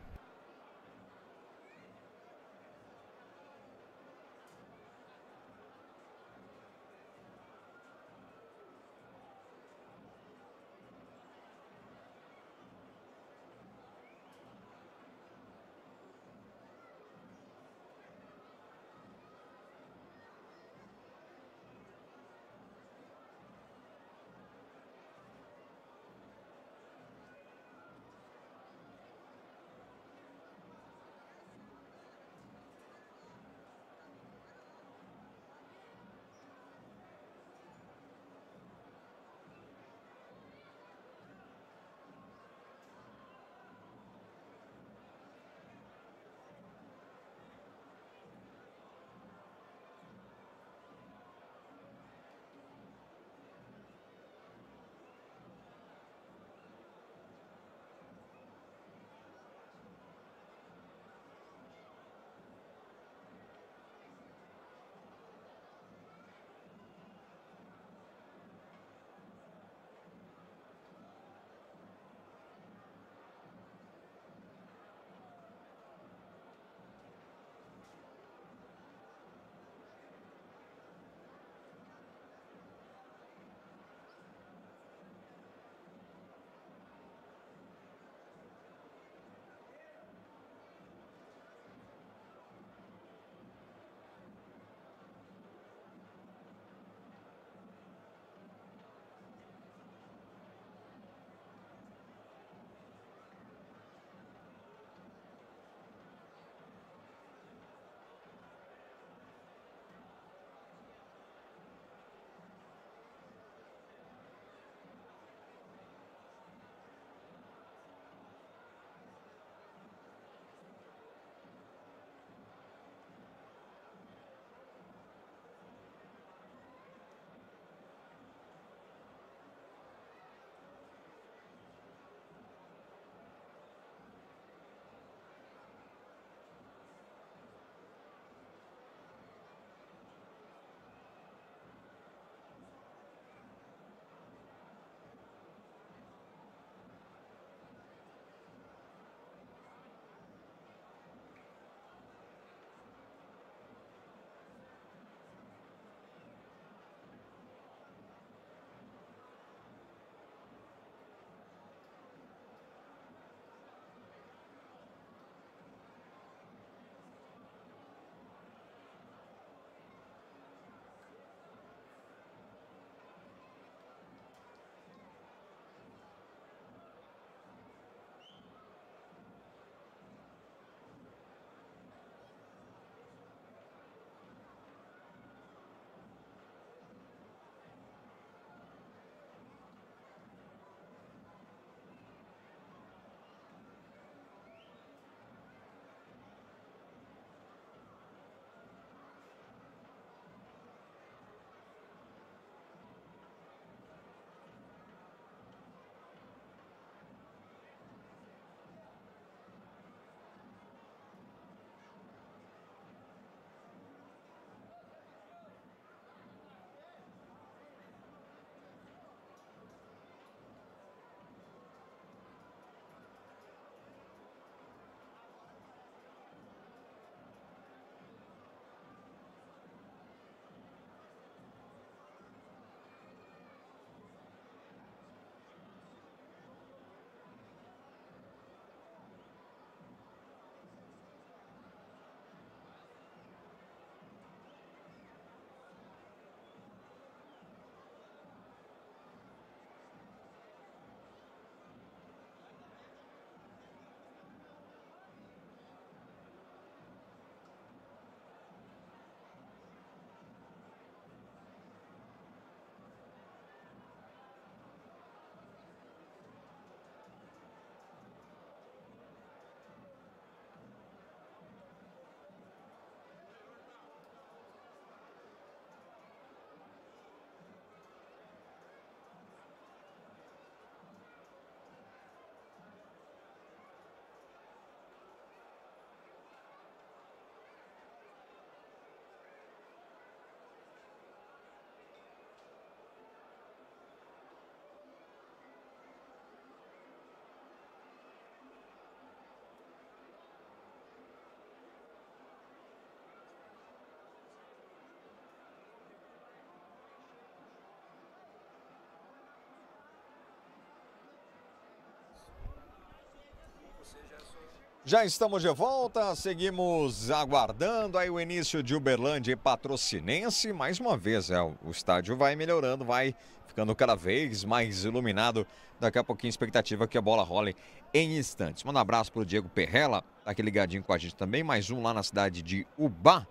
Já estamos de volta, seguimos aguardando aí o início de Uberlândia e Patrocinense. Mais uma vez, é, o estádio vai melhorando, vai ficando cada vez mais iluminado. Daqui a pouquinho, expectativa é que a bola role em instantes. Manda um abraço para o Diego Perrela, está aqui ligadinho com a gente também. Mais um lá na cidade de Ubá.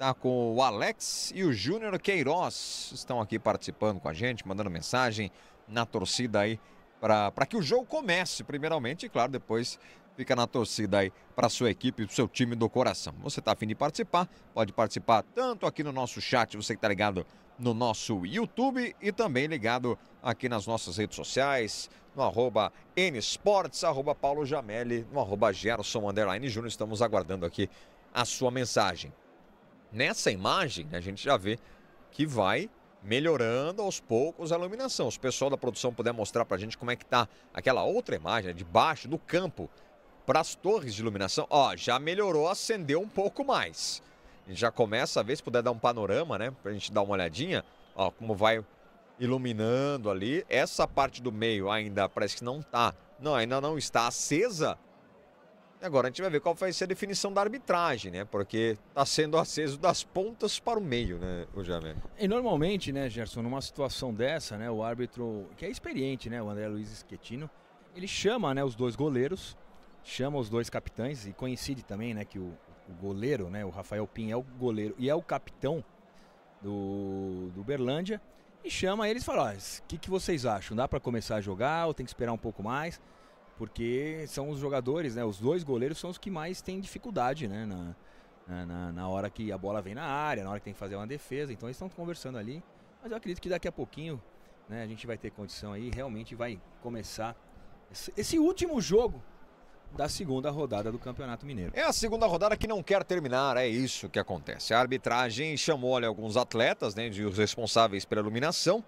Tá com o Alex e o Júnior Queiroz. Estão aqui participando com a gente, mandando mensagem na torcida aí para que o jogo comece, primeiramente, e claro, depois fica na torcida aí para sua equipe, para seu time do coração. Você está afim de participar? Pode participar tanto aqui no nosso chat, você que está ligado no nosso YouTube e também ligado aqui nas nossas redes sociais, no arroba nsports, arroba Paulo Jamelli, no arroba Gerson Underline Júnior. Estamos aguardando aqui a sua mensagem. Nessa imagem, a gente já vê que vai melhorando aos poucos a iluminação. Se o pessoal da produção puder mostrar para a gente como é que tá aquela outra imagem, né, de baixo, do campo, para as torres de iluminação, ó, já melhorou, acendeu um pouco mais. A gente já começa a ver, se puder dar um panorama, né, para a gente dar uma olhadinha, ó, como vai iluminando ali. Essa parte do meio ainda parece que não tá, não, ainda não está acesa, Agora a gente vai ver qual vai ser a definição da arbitragem, né? Porque está sendo aceso das pontas para o meio, né, o Javé E normalmente, né, Gerson, numa situação dessa, né, o árbitro, que é experiente, né, o André Luiz Schettino, ele chama, né, os dois goleiros, chama os dois capitães e coincide também, né, que o, o goleiro, né, o Rafael Pin é o goleiro e é o capitão do, do Berlândia e chama eles e fala: o que, que vocês acham? Dá para começar a jogar ou tem que esperar um pouco mais? porque são os jogadores, né? Os dois goleiros são os que mais têm dificuldade, né? Na, na, na hora que a bola vem na área, na hora que tem que fazer uma defesa. Então eles estão conversando ali. Mas eu acredito que daqui a pouquinho né, a gente vai ter condição aí, realmente vai começar esse, esse último jogo da segunda rodada do Campeonato Mineiro. É a segunda rodada que não quer terminar, é isso que acontece. A arbitragem chamou olha, alguns atletas, né, de os responsáveis pela iluminação,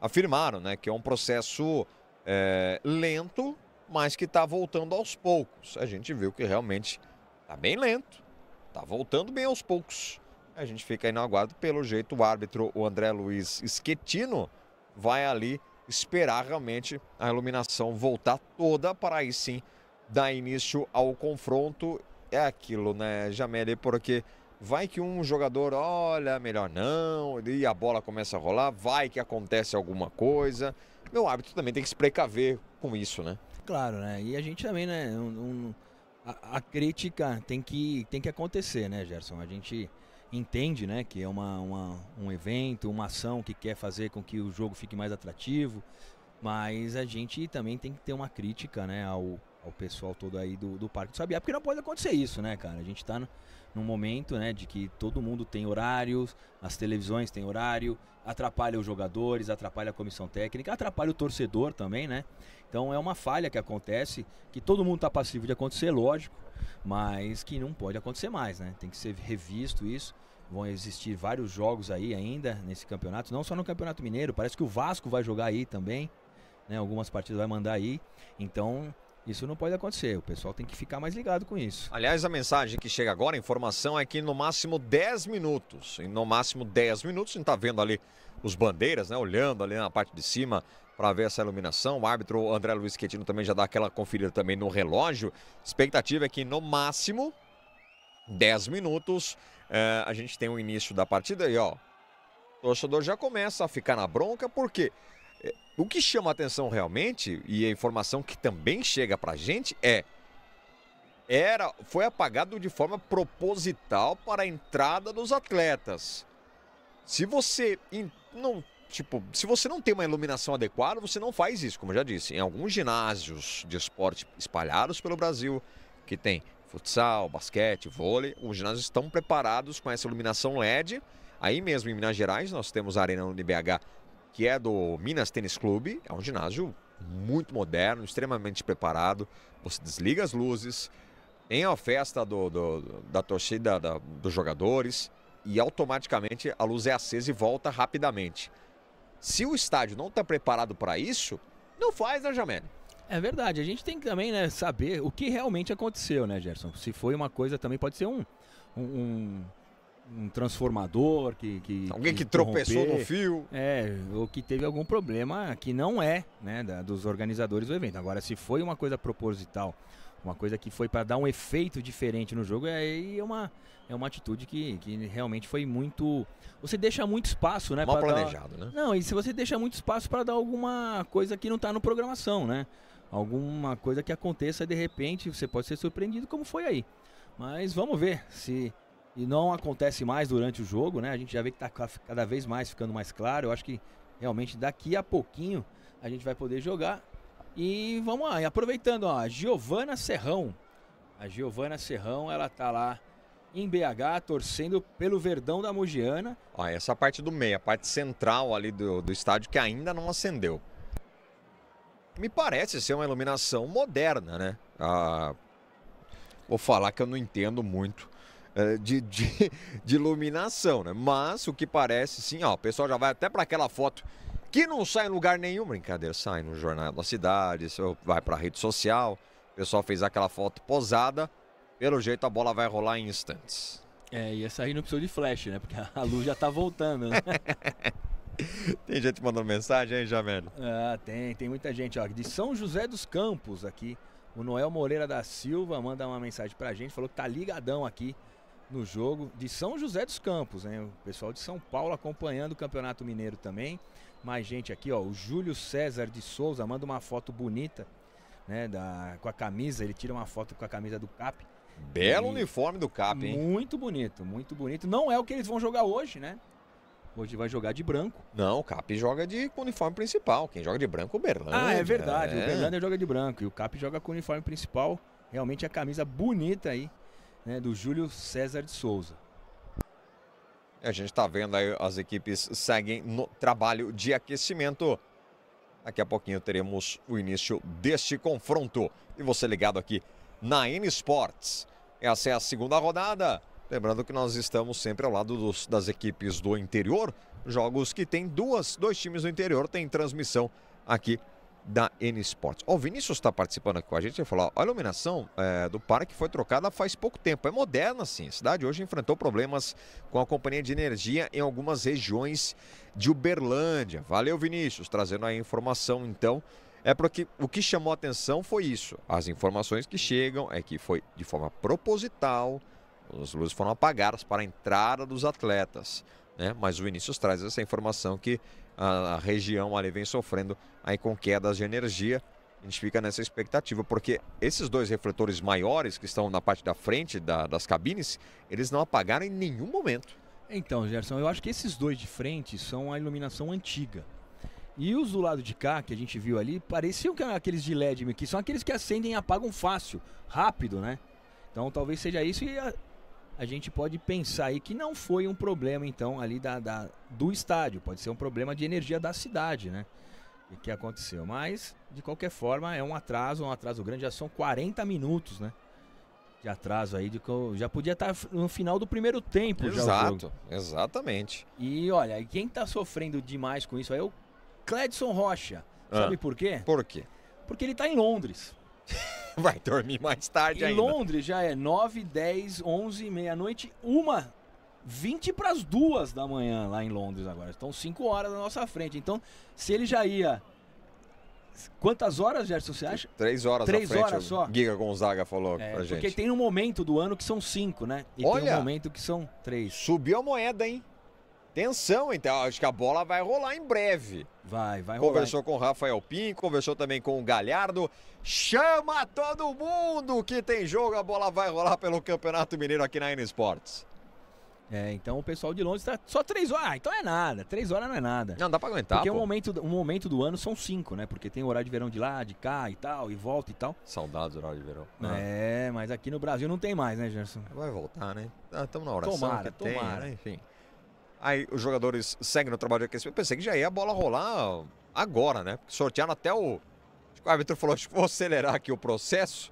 afirmaram né, que é um processo é, lento mas que está voltando aos poucos. A gente viu que realmente está bem lento, está voltando bem aos poucos. A gente fica aí no aguardo. Pelo jeito, o árbitro, o André Luiz Schettino, vai ali esperar realmente a iluminação voltar toda para aí sim dar início ao confronto. É aquilo, né, Jamele? Porque vai que um jogador olha, melhor não, e a bola começa a rolar, vai que acontece alguma coisa. Meu árbitro também tem que se precaver com isso, né? claro, né? E a gente também, né? Um, um, a, a, crítica tem que, tem que acontecer, né, Gerson? A gente entende, né, que é uma, uma, um evento, uma ação que quer fazer com que o jogo fique mais atrativo, mas a gente também tem que ter uma crítica, né, ao ao pessoal todo aí do, do Parque do Sabiá, porque não pode acontecer isso, né, cara? A gente está num momento, né, de que todo mundo tem horários, as televisões têm horário, atrapalha os jogadores, atrapalha a comissão técnica, atrapalha o torcedor também, né? Então é uma falha que acontece, que todo mundo está passivo de acontecer, lógico, mas que não pode acontecer mais, né? Tem que ser revisto isso. Vão existir vários jogos aí ainda nesse campeonato, não só no Campeonato Mineiro, parece que o Vasco vai jogar aí também, né? Algumas partidas vai mandar aí. Então, isso não pode acontecer, o pessoal tem que ficar mais ligado com isso. Aliás, a mensagem que chega agora, a informação é que no máximo 10 minutos, e no máximo 10 minutos, a gente está vendo ali os bandeiras, né, olhando ali na parte de cima para ver essa iluminação. O árbitro André Luiz Quetino também já dá aquela conferida também no relógio. Expectativa é que no máximo 10 minutos eh, a gente tem o início da partida e ó, o torcedor já começa a ficar na bronca, porque quê? O que chama a atenção realmente, e a informação que também chega para a gente, é era foi apagado de forma proposital para a entrada dos atletas. Se você in, não, tipo, se você não tem uma iluminação adequada, você não faz isso, como eu já disse. Em alguns ginásios de esporte espalhados pelo Brasil, que tem futsal, basquete, vôlei, os ginásios estão preparados com essa iluminação LED. Aí mesmo em Minas Gerais, nós temos a Arena BH que é do Minas Tênis Clube. É um ginásio muito moderno, extremamente preparado. Você desliga as luzes, tem a festa do, do, da torcida da, dos jogadores e automaticamente a luz é acesa e volta rapidamente. Se o estádio não está preparado para isso, não faz, né, Jamene? É verdade. A gente tem que também né, saber o que realmente aconteceu, né, Gerson? Se foi uma coisa, também pode ser um, um, um um transformador que, que alguém que, que tropeçou no fio é ou que teve algum problema que não é né da, dos organizadores do evento agora se foi uma coisa proposital uma coisa que foi para dar um efeito diferente no jogo é, aí é uma é uma atitude que, que realmente foi muito você deixa muito espaço né mal planejado dar... né não e se você deixa muito espaço para dar alguma coisa que não está no programação né alguma coisa que aconteça de repente você pode ser surpreendido como foi aí mas vamos ver se e não acontece mais durante o jogo, né? A gente já vê que está cada vez mais ficando mais claro. Eu acho que realmente daqui a pouquinho a gente vai poder jogar. E vamos lá, e aproveitando, ó, a Giovana Serrão. A Giovana Serrão, ela tá lá em BH, torcendo pelo Verdão da Mogiana. Ó, essa parte do meio, a parte central ali do, do estádio que ainda não acendeu. Me parece ser uma iluminação moderna, né? Ah, vou falar que eu não entendo muito é, de, de, de iluminação, né? Mas o que parece, sim, ó, o pessoal já vai até para aquela foto que não sai em lugar nenhum, brincadeira, sai no jornal da cidade, vai para a rede social, o pessoal fez aquela foto posada, pelo jeito a bola vai rolar em instantes. É, e essa aí não precisou de flash, né? Porque a luz já tá voltando, né? tem gente mandando mensagem aí, Jamelo? Ah, tem, tem muita gente, ó. De São José dos Campos aqui, o Noel Moreira da Silva manda uma mensagem pra gente, falou que tá ligadão aqui no jogo de São José dos Campos, O pessoal de São Paulo acompanhando o Campeonato Mineiro também. Mais gente aqui, ó, o Júlio César de Souza manda uma foto bonita, né, da com a camisa, ele tira uma foto com a camisa do CAP. Belo e... uniforme do CAP, hein? Muito bonito, muito bonito. Não é o que eles vão jogar hoje, né? Hoje vai jogar de branco. Não, o Cap joga de com uniforme principal. Quem joga de branco é o Berlândia. Ah, é verdade. É. O Berlândia joga de branco e o Cap joga com o uniforme principal. Realmente a camisa bonita aí né, do Júlio César de Souza. A gente está vendo aí, as equipes seguem no trabalho de aquecimento. Daqui a pouquinho teremos o início deste confronto. E você ligado aqui na N Sports. Essa é a segunda rodada. Lembrando que nós estamos sempre ao lado dos, das equipes do interior. Jogos que tem duas, dois times do interior, tem transmissão aqui da N Sports. Ó, o Vinícius está participando aqui com a gente. e falou: ó, a iluminação é, do parque foi trocada faz pouco tempo. É moderna, sim. A cidade hoje enfrentou problemas com a companhia de energia em algumas regiões de Uberlândia. Valeu, Vinícius, trazendo a informação então. É porque o que chamou a atenção foi isso. As informações que chegam é que foi de forma proposital, as luzes foram apagadas para a entrada dos atletas. Né? Mas o Vinícius traz essa informação que a, a região ali vem sofrendo aí com quedas de energia. A gente fica nessa expectativa, porque esses dois refletores maiores que estão na parte da frente da, das cabines, eles não apagaram em nenhum momento. Então, Gerson, eu acho que esses dois de frente são a iluminação antiga. E os do lado de cá, que a gente viu ali, pareciam que é aqueles de LED, que são aqueles que acendem e apagam fácil, rápido, né? Então talvez seja isso e a gente pode pensar aí que não foi um problema, então, ali da, da do estádio. Pode ser um problema de energia da cidade, né? E que aconteceu. Mas, de qualquer forma, é um atraso, um atraso grande. Já são 40 minutos, né? De atraso aí. De, já podia estar tá no final do primeiro tempo. Exato, exatamente. E olha, quem está sofrendo demais com isso aí é o Cledson Rocha. Ah. Sabe ah, por quê? Por quê? Porque ele está em Londres. vai dormir mais tarde e ainda. Londres já é 9, 10, 11, meia-noite, uma 20 para as duas da manhã lá em Londres agora. Estão 5 horas na nossa frente. Então, se ele já ia. Quantas horas, Gerson, você acha? Três horas Três frente, horas só. Giga Gonzaga falou é, pra porque gente. Porque tem um momento do ano que são cinco, né? E Olha, tem um momento que são três. Subiu a moeda, hein? Tensão, então. Acho que a bola vai rolar em breve. Vai, vai rolar. Conversou com o Rafael Pim, conversou também com o Galhardo. Chama todo mundo que tem jogo. A bola vai rolar pelo Campeonato Mineiro aqui na N Sports. É, então o pessoal de Londres está só três horas. Ah, então é nada. Três horas não é nada. Não, dá para aguentar. Porque pô. um momento, um momento do ano são cinco, né? Porque tem o horário de verão de lá, de cá e tal, e volta e tal. Saudades do horário de verão. É, é mas aqui no Brasil não tem mais, né, Gerson? Vai voltar, né? Estamos ah, na oração tomara, que tomara. Tem, né? Enfim. Aí os jogadores seguem no trabalho de aquecimento. Pensei que já ia a bola rolar agora, né? Sortearam até o. O árbitro falou: acho que vou acelerar aqui o processo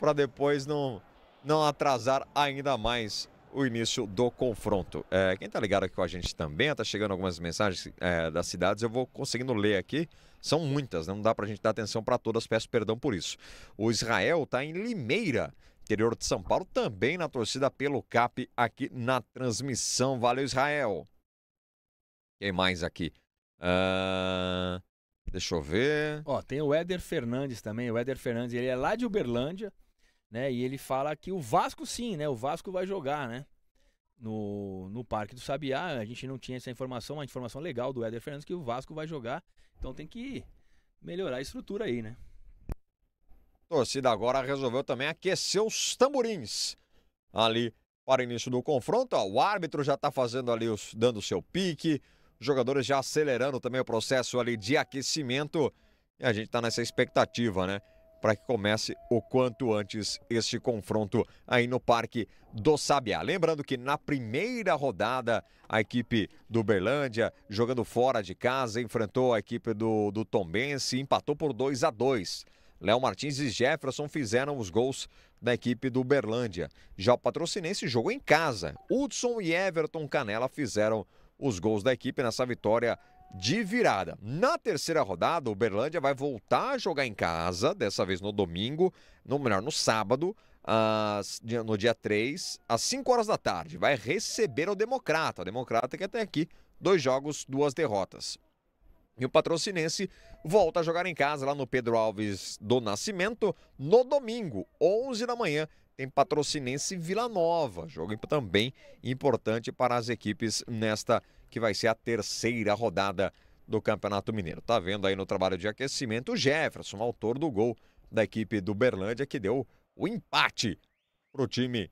para depois não, não atrasar ainda mais o início do confronto. É, quem está ligado aqui com a gente também, está chegando algumas mensagens é, das cidades, eu vou conseguindo ler aqui. São muitas, né? não dá para a gente dar atenção para todas, peço perdão por isso. O Israel está em Limeira, interior de São Paulo, também na torcida pelo CAP aqui na transmissão. Valeu, Israel. Quem mais aqui? Uh, deixa eu ver. Ó, tem o Éder Fernandes também. O Éder Fernandes, ele é lá de Uberlândia, né? E ele fala que o Vasco sim, né? O Vasco vai jogar, né? No, no Parque do Sabiá. A gente não tinha essa informação, uma informação legal do Éder Fernandes que o Vasco vai jogar. Então tem que melhorar a estrutura aí, né? torcida agora resolveu também aquecer os tamborins ali para o início do confronto. Ó, o árbitro já está fazendo ali, os, dando o seu pique, os jogadores já acelerando também o processo ali de aquecimento. E a gente está nessa expectativa, né? Para que comece o quanto antes este confronto aí no Parque do Sabiá. Lembrando que na primeira rodada, a equipe do Berlândia, jogando fora de casa, enfrentou a equipe do, do Tombense e empatou por 2 a 2 Léo Martins e Jefferson fizeram os gols da equipe do Berlândia. Já o patrocinense jogou em casa. Hudson e Everton Canela fizeram os gols da equipe nessa vitória de virada. Na terceira rodada, o Berlândia vai voltar a jogar em casa, dessa vez no domingo, no melhor, no sábado, às, no dia 3, às 5 horas da tarde. Vai receber o Democrata. O Democrata que até aqui, dois jogos, duas derrotas. E o patrocinense volta a jogar em casa lá no Pedro Alves do Nascimento no domingo, 11 da manhã. Tem patrocinense Vila Nova, jogo também importante para as equipes nesta que vai ser a terceira rodada do Campeonato Mineiro. Tá vendo aí no trabalho de aquecimento o Jefferson, autor do gol da equipe do Berlândia, que deu o empate para o time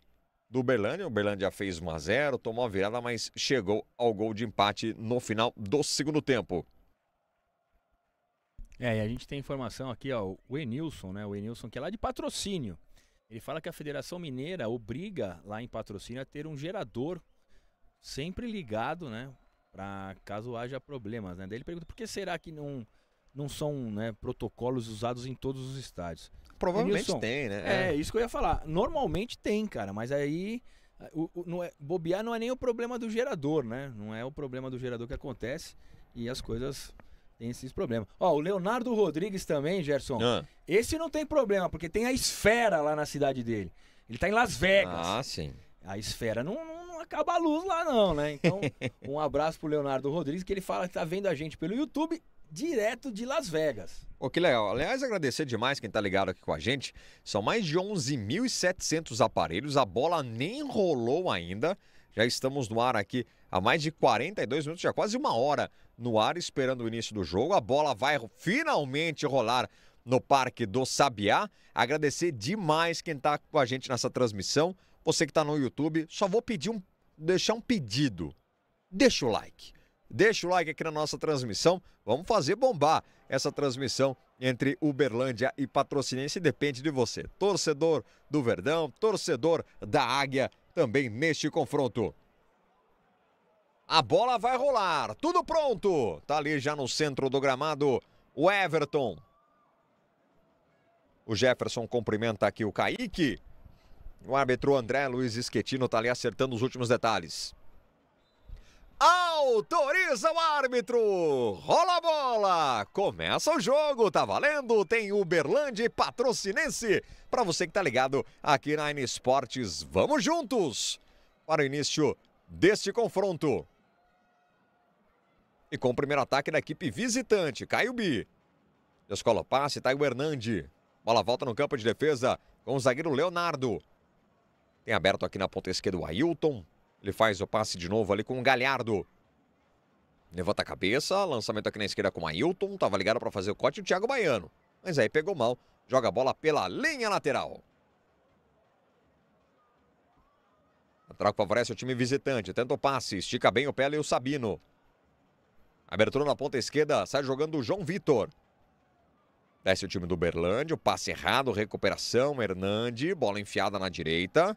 do Berlândia. O Berlândia fez 1 a 0 tomou a virada, mas chegou ao gol de empate no final do segundo tempo. É, e a gente tem informação aqui, ó, o Enilson, né? O Enilson, que é lá de patrocínio. Ele fala que a Federação Mineira obriga lá em patrocínio a ter um gerador sempre ligado, né? Para caso haja problemas, né? Daí ele pergunta por que será que não, não são né, protocolos usados em todos os estádios? Provavelmente tem, né? É. é, isso que eu ia falar. Normalmente tem, cara, mas aí o, o, não é, bobear não é nem o problema do gerador, né? Não é o problema do gerador que acontece e as coisas tem esses problemas. Ó, o Leonardo Rodrigues também, Gerson. Ah. Esse não tem problema, porque tem a esfera lá na cidade dele. Ele tá em Las Vegas. Ah, sim. A esfera não, não, não acaba a luz lá, não, né? Então, um abraço pro Leonardo Rodrigues, que ele fala que tá vendo a gente pelo YouTube direto de Las Vegas. Ô, que legal. Aliás, agradecer demais quem tá ligado aqui com a gente. São mais de 11.700 aparelhos. A bola nem rolou ainda. Já estamos no ar aqui há mais de 42 minutos, já quase uma hora no ar esperando o início do jogo. A bola vai finalmente rolar no Parque do Sabiá. Agradecer demais quem está com a gente nessa transmissão. Você que está no YouTube, só vou pedir um, deixar um pedido. Deixa o like. Deixa o like aqui na nossa transmissão. Vamos fazer bombar essa transmissão entre Uberlândia e Patrocinense. Depende de você, torcedor do Verdão, torcedor da Águia, também neste confronto. A bola vai rolar. Tudo pronto. Tá ali já no centro do gramado o Everton. O Jefferson cumprimenta aqui o Kaique. O árbitro André Luiz Esquetino tá ali acertando os últimos detalhes. Autoriza o árbitro! Rola a bola! Começa o jogo, tá valendo? Tem Uberlândia e Patrocinense. Para você que tá ligado aqui na N Esportes, vamos juntos para o início deste confronto. E com o primeiro ataque da equipe visitante, Caio Bi. Descola o passe, Taigo Hernandes. Bola volta no campo de defesa com o zagueiro Leonardo. Tem aberto aqui na ponta esquerda o Ailton. Ele faz o passe de novo ali com o Galhardo. Levanta a cabeça, lançamento aqui na esquerda com o Ailton. Tava ligado para fazer o corte o Thiago Baiano. Mas aí pegou mal. Joga a bola pela linha lateral. Lateral que favorece o time visitante. Tenta o passe, estica bem o pé e o Sabino. Abertura na ponta esquerda, sai jogando o João Vitor. Desce o time do Berlândia, passe errado, recuperação, Hernande, bola enfiada na direita.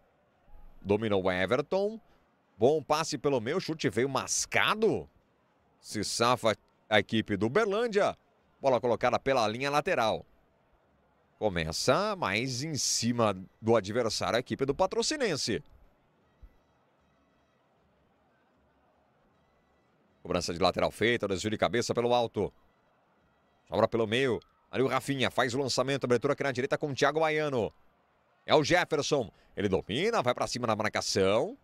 Dominou o Everton. Bom passe pelo meio, chute veio mascado. Se safa a equipe do Berlândia. Bola colocada pela linha lateral. Começa mais em cima do adversário a equipe do Patrocinense. Cobrança de lateral feita, desvio de cabeça pelo alto. Sobra pelo meio. Ali o Rafinha faz o lançamento, abertura aqui na direita com o Thiago Baiano. É o Jefferson. Ele domina, vai para cima na marcação.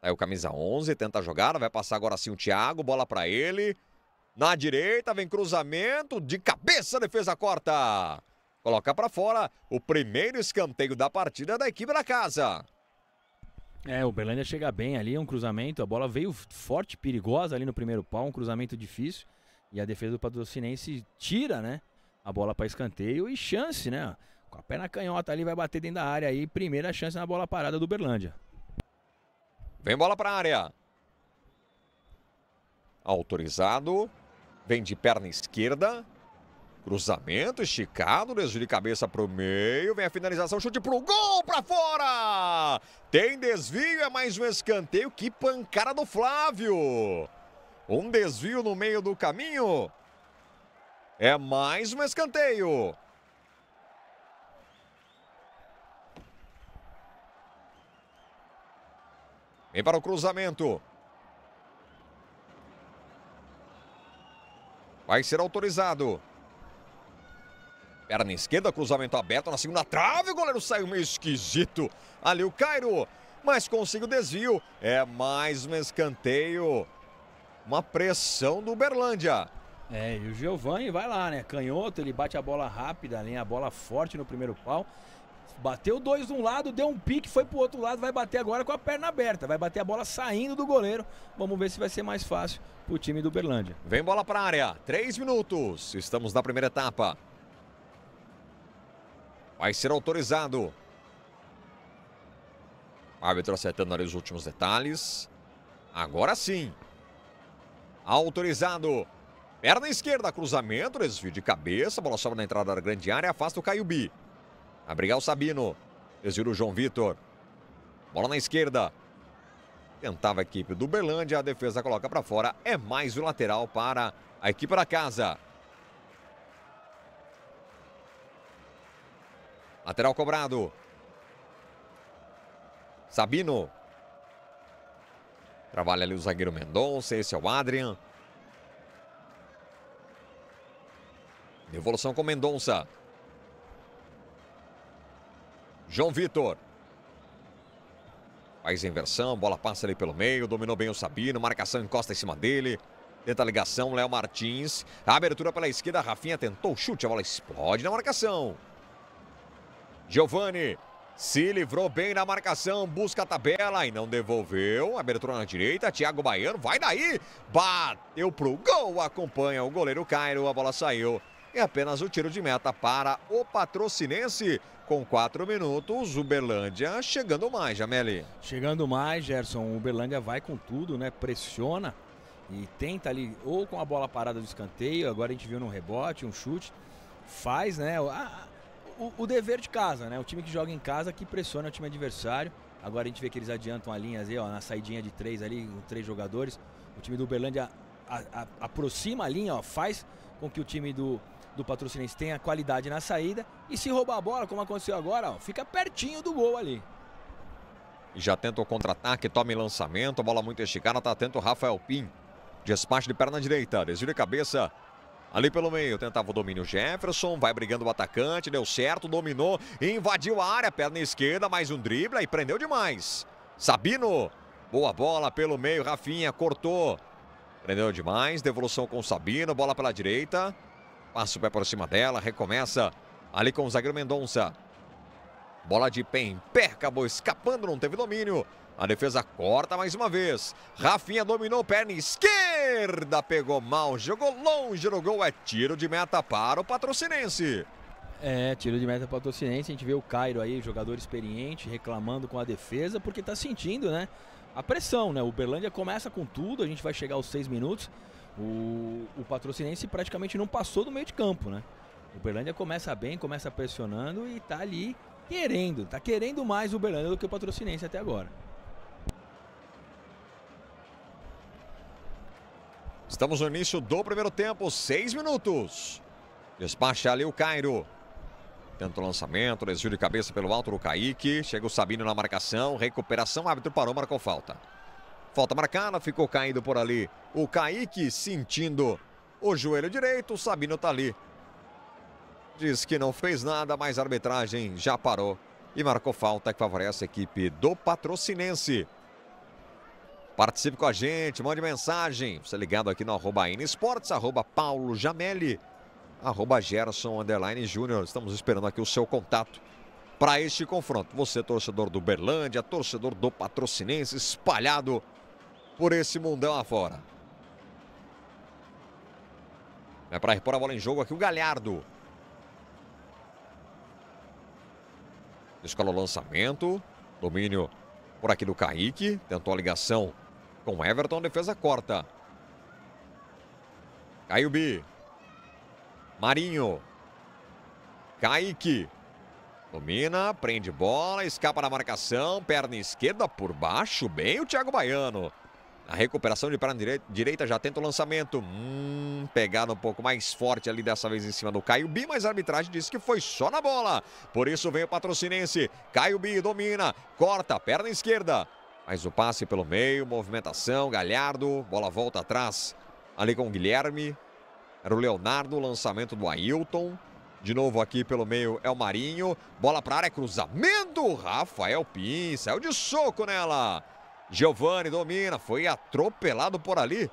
Tá aí o camisa 11 tenta jogar, vai passar agora sim o Thiago, bola para ele. Na direita vem cruzamento, de cabeça a defesa corta. Coloca para fora o primeiro escanteio da partida da equipe da casa. É, o Berlândia chega bem ali, é um cruzamento, a bola veio forte, perigosa ali no primeiro pau, um cruzamento difícil. E a defesa do patrocinense tira, né? A bola para escanteio e chance, né? Com a perna canhota ali, vai bater dentro da área aí. Primeira chance na bola parada do Berlândia. Vem bola para a área. Autorizado. Vem de perna esquerda. Cruzamento esticado, desvio de cabeça para o meio, vem a finalização, chute para o gol, para fora! Tem desvio, é mais um escanteio, que pancada do Flávio! Um desvio no meio do caminho, é mais um escanteio. Vem para o cruzamento. Vai ser autorizado. Perna esquerda, cruzamento aberto na segunda trave. O goleiro saiu meio esquisito. Ali o Cairo, mas consigo o desvio. É mais um escanteio. Uma pressão do Berlândia. É, e o Giovanni vai lá, né? Canhoto, ele bate a bola rápida, ali, a bola forte no primeiro pau. Bateu dois de um lado, deu um pique, foi pro outro lado, vai bater agora com a perna aberta. Vai bater a bola saindo do goleiro. Vamos ver se vai ser mais fácil pro time do Berlândia. Vem bola pra área, três minutos. Estamos na primeira etapa. Vai ser autorizado. Árbitro acertando ali os últimos detalhes. Agora sim. Autorizado. Perna esquerda, cruzamento, desvio de cabeça. Bola sobra na entrada da grande área. Afasta o Caio Bi. Abrigar o Sabino. Desvira o João Vitor. Bola na esquerda. Tentava a equipe do Berlândia. A defesa coloca para fora. É mais o lateral para a equipe da casa. Lateral cobrado. Sabino. Trabalha ali o zagueiro Mendonça. Esse é o Adrian. Devolução com Mendonça. João Vitor. Faz inversão, bola passa ali pelo meio, dominou bem o Sabino, marcação encosta em cima dele. Tenta a ligação, Léo Martins. A abertura pela esquerda, Rafinha tentou o chute, a bola explode na marcação. Giovani se livrou bem na marcação, busca a tabela e não devolveu. Abertura na direita, Thiago Baiano, vai daí! Bateu pro gol, acompanha o goleiro Cairo, a bola saiu. e é apenas o tiro de meta para o patrocinense. Com quatro minutos, Uberlândia chegando mais, Jameli. Chegando mais, Gerson. Uberlândia vai com tudo, né? Pressiona e tenta ali, ou com a bola parada do escanteio, agora a gente viu num rebote, um chute. Faz, né? A, o, dever de casa, né? O time que joga em casa que pressiona o time adversário. Agora a gente vê que eles adiantam a linha ali, ó, na saidinha de três ali, com três jogadores. O time do Uberlândia a, a, aproxima a linha, ó, faz com que o time do, do Patrocinense tenha qualidade na saída. E se roubar a bola, como aconteceu agora, ó, fica pertinho do gol ali. Já tenta o contra-ataque, toma em lançamento, bola muito esticada, tá atento o Rafael Pim. Despacho de perna direita, desvio de cabeça, Ali pelo meio, tentava o domínio Jefferson, vai brigando o atacante, deu certo, dominou, invadiu a área, perna esquerda, mais um drible e prendeu demais. Sabino, boa bola pelo meio, Rafinha cortou. Prendeu demais, devolução com Sabino, bola pela direita. Passa o pé por cima dela, recomeça ali com o zagueiro Mendonça. Bola de pé em pé, acabou escapando, não teve domínio. A defesa corta mais uma vez. Rafinha dominou, perna esquerda, pegou mal, jogou longe no gol. É tiro de meta para o patrocinense. É, tiro de meta para o patrocinense. A gente vê o Cairo aí, jogador experiente, reclamando com a defesa, porque está sentindo, né? A pressão, né? O Berlândia começa com tudo, a gente vai chegar aos seis minutos. O, o patrocinense praticamente não passou do meio de campo, né? O Berlândia começa bem, começa pressionando e está ali querendo, tá querendo mais o Uberlândia do que o Patrocinense até agora. Estamos no início do primeiro tempo, seis minutos. Despacha ali o Cairo. Tenta o lançamento, desvio de cabeça pelo alto do Kaique. Chega o Sabino na marcação, recuperação, árbitro parou, marcou falta. Falta marcada, ficou caído por ali. O Kaique sentindo o joelho direito, o Sabino tá ali Diz que não fez nada, mas a arbitragem já parou e marcou falta que favorece a equipe do Patrocinense. Participe com a gente, mande mensagem. Você ligado aqui no arroba Esportes, arroba Paulo arroba Gerson Underline Júnior. Estamos esperando aqui o seu contato para este confronto. Você, torcedor do Berlândia, torcedor do Patrocinense, espalhado por esse mundão afora. É para repor a bola em jogo aqui o Galhardo. Escola o lançamento. Domínio por aqui do Kaique. Tentou a ligação com Everton. Defesa corta. Caio B. Marinho. Kaique. Domina, prende bola, escapa da marcação, perna esquerda por baixo, bem o Thiago Baiano. A recuperação de perna direita já tenta o lançamento. Hum, pegada um pouco mais forte ali dessa vez em cima do Caio B, mas a arbitragem disse que foi só na bola. Por isso vem o patrocinense. Caio B domina, corta, perna esquerda. Mas o passe pelo meio, movimentação, Galhardo, bola volta atrás. Ali com o Guilherme. Era o Leonardo, lançamento do Ailton. De novo aqui pelo meio é o Marinho. Bola para área, cruzamento. Rafael Pin saiu de soco nela. Giovani domina, foi atropelado por ali.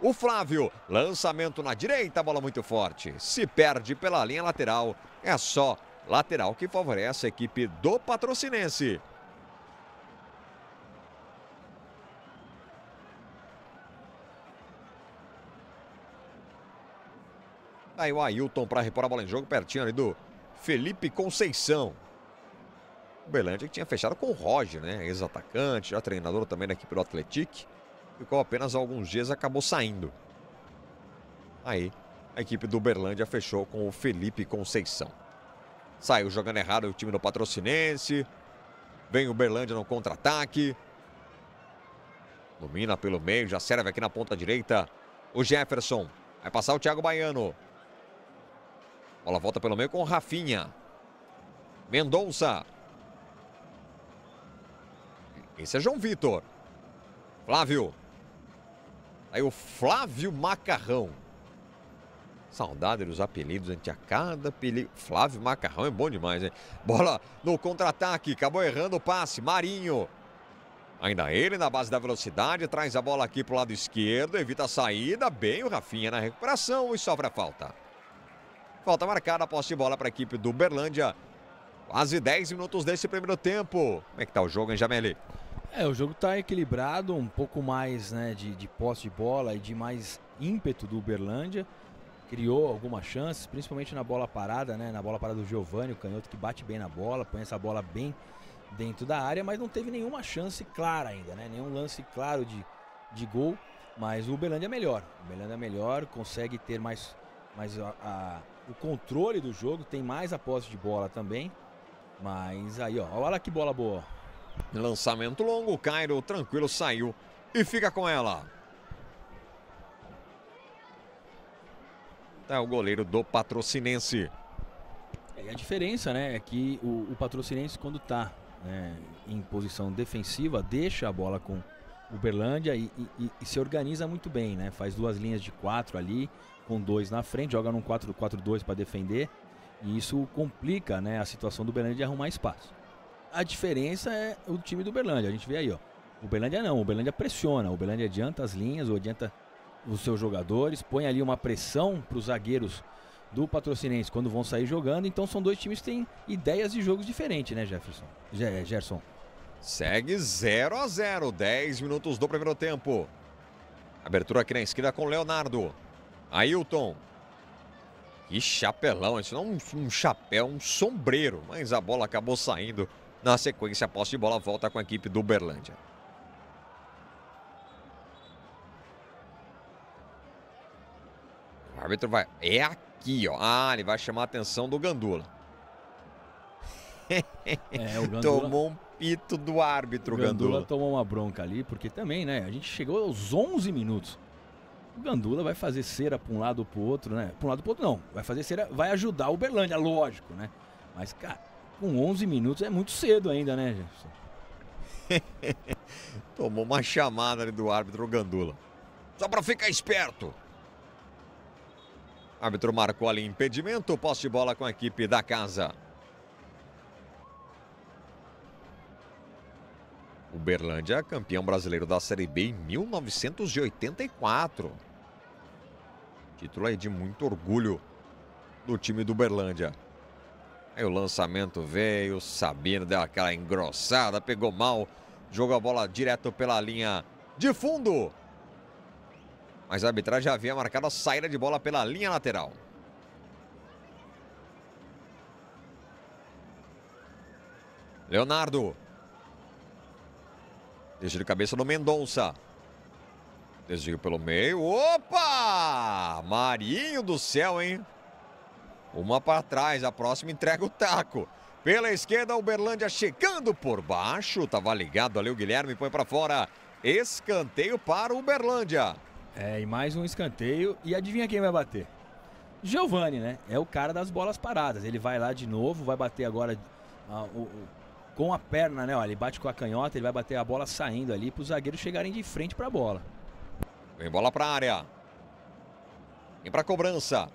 O Flávio, lançamento na direita, bola muito forte. Se perde pela linha lateral. É só lateral que favorece a equipe do patrocinense. Tá aí o Ailton para repor a bola em jogo, pertinho ali do Felipe Conceição. Uberlândia que tinha fechado com o Roger, né? Ex-atacante, já treinador também da equipe do Atletic. Ficou apenas alguns dias e acabou saindo. Aí, a equipe do Uberlândia fechou com o Felipe Conceição. Saiu jogando errado o time do Patrocinense. Vem o Uberlândia no contra-ataque. Domina pelo meio, já serve aqui na ponta direita. O Jefferson. Vai passar o Thiago Baiano. Bola volta pelo meio com o Rafinha. Mendonça. Esse é João Vitor. Flávio. Aí o Flávio Macarrão. Saudade dos apelidos, a gente a cada apelido. Flávio Macarrão é bom demais, hein? Bola no contra-ataque, acabou errando o passe. Marinho. Ainda ele na base da velocidade, traz a bola aqui pro lado esquerdo, evita a saída. Bem o Rafinha na recuperação e sobra a falta. Falta marcada, posse de bola para a equipe do Berlândia. Quase 10 minutos desse primeiro tempo. Como é que tá o jogo, hein, Jameli? É, o jogo está equilibrado, um pouco mais né, de, de posse de bola e de mais ímpeto do Uberlândia. Criou algumas chances, principalmente na bola parada, né? Na bola parada do Giovanni, o canhoto que bate bem na bola, põe essa bola bem dentro da área, mas não teve nenhuma chance clara ainda, né? Nenhum lance claro de, de gol. Mas o Uberlândia é melhor. O Uberlândia é melhor, consegue ter mais, mais a, a, o controle do jogo, tem mais a posse de bola também. Mas aí, ó, olha lá que bola boa. Lançamento longo, Cairo tranquilo saiu e fica com ela. É o goleiro do Patrocinense. É a diferença, né, é que o, o Patrocinense quando está né, em posição defensiva deixa a bola com Uberlândia e, e, e, se organiza muito bem, né? Faz duas linhas de quatro ali, com dois na frente, joga num 4-4-2 para defender. E isso complica né, a situação do Uberlândia de arrumar espaço a diferença é o time do Uberlândia. A gente vê aí, ó. O Uberlândia não, o Uberlândia pressiona, o Uberlândia adianta as linhas, ou adianta os seus jogadores, põe ali uma pressão para os zagueiros do Patrocinense quando vão sair jogando. Então são dois times que têm ideias de jogos diferentes, né, Jefferson? É, Gerson. Segue 0 a 0, 10 minutos do primeiro tempo. Abertura aqui na esquerda com Leonardo. Ailton. Que chapelão, isso não é um, um chapéu, um sombreiro, mas a bola acabou saindo na sequência, a posse de bola volta com a equipe do Berlândia. O árbitro vai... É aqui, ó. Ah, ele vai chamar a atenção do Gandula. É, o Gandula... Tomou um pito do árbitro, o Gandula. Gandula tomou uma bronca ali, porque também, né? A gente chegou aos 11 minutos. O Gandula vai fazer cera para um lado ou para outro, né? Para um lado ou para outro, não. Vai fazer cera, vai ajudar o Berlândia, lógico, né? Mas, cara, com 11 minutos é muito cedo ainda, né, Jefferson? Tomou uma chamada ali do árbitro Gandula. Só para ficar esperto. Árbitro marcou ali impedimento, posse de bola com a equipe da casa. Uberlândia, campeão brasileiro da Série B em 1984. Título aí de muito orgulho do time do Uberlândia. Aí o lançamento veio, Sabino deu aquela engrossada, pegou mal, jogou a bola direto pela linha de fundo. Mas a arbitragem havia marcado a saída de bola pela linha lateral. Leonardo. Desvio de cabeça do Mendonça. Desvio pelo meio. Opa! Marinho do céu, hein? Uma para trás, a próxima entrega o taco. Pela esquerda, o Berlândia chegando por baixo. Tava ligado ali o Guilherme, põe para fora. Escanteio para o Berlândia. É, e mais um escanteio. E adivinha quem vai bater? Giovani, né? É o cara das bolas paradas. Ele vai lá de novo, vai bater agora a, ah, o, o, com a perna, né? ele bate com a canhota, ele vai bater a bola saindo ali para os zagueiros chegarem de frente para a bola. Vem bola para a área. Vem para cobrança.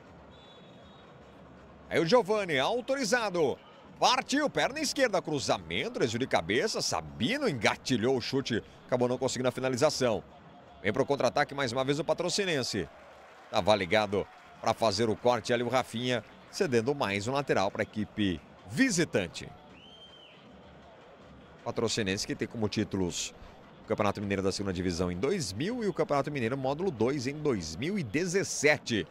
Aí o Giovani, autorizado. Partiu, perna esquerda, cruzamento, desvio de cabeça. Sabino engatilhou o chute, acabou não conseguindo a finalização. Vem para o contra-ataque mais uma vez o patrocinense. Estava ligado para fazer o corte ali o Rafinha, cedendo mais um lateral para a equipe visitante. Patrocinense que tem como títulos o Campeonato Mineiro da Segunda Divisão em 2000 e o Campeonato Mineiro Módulo 2 em 2017.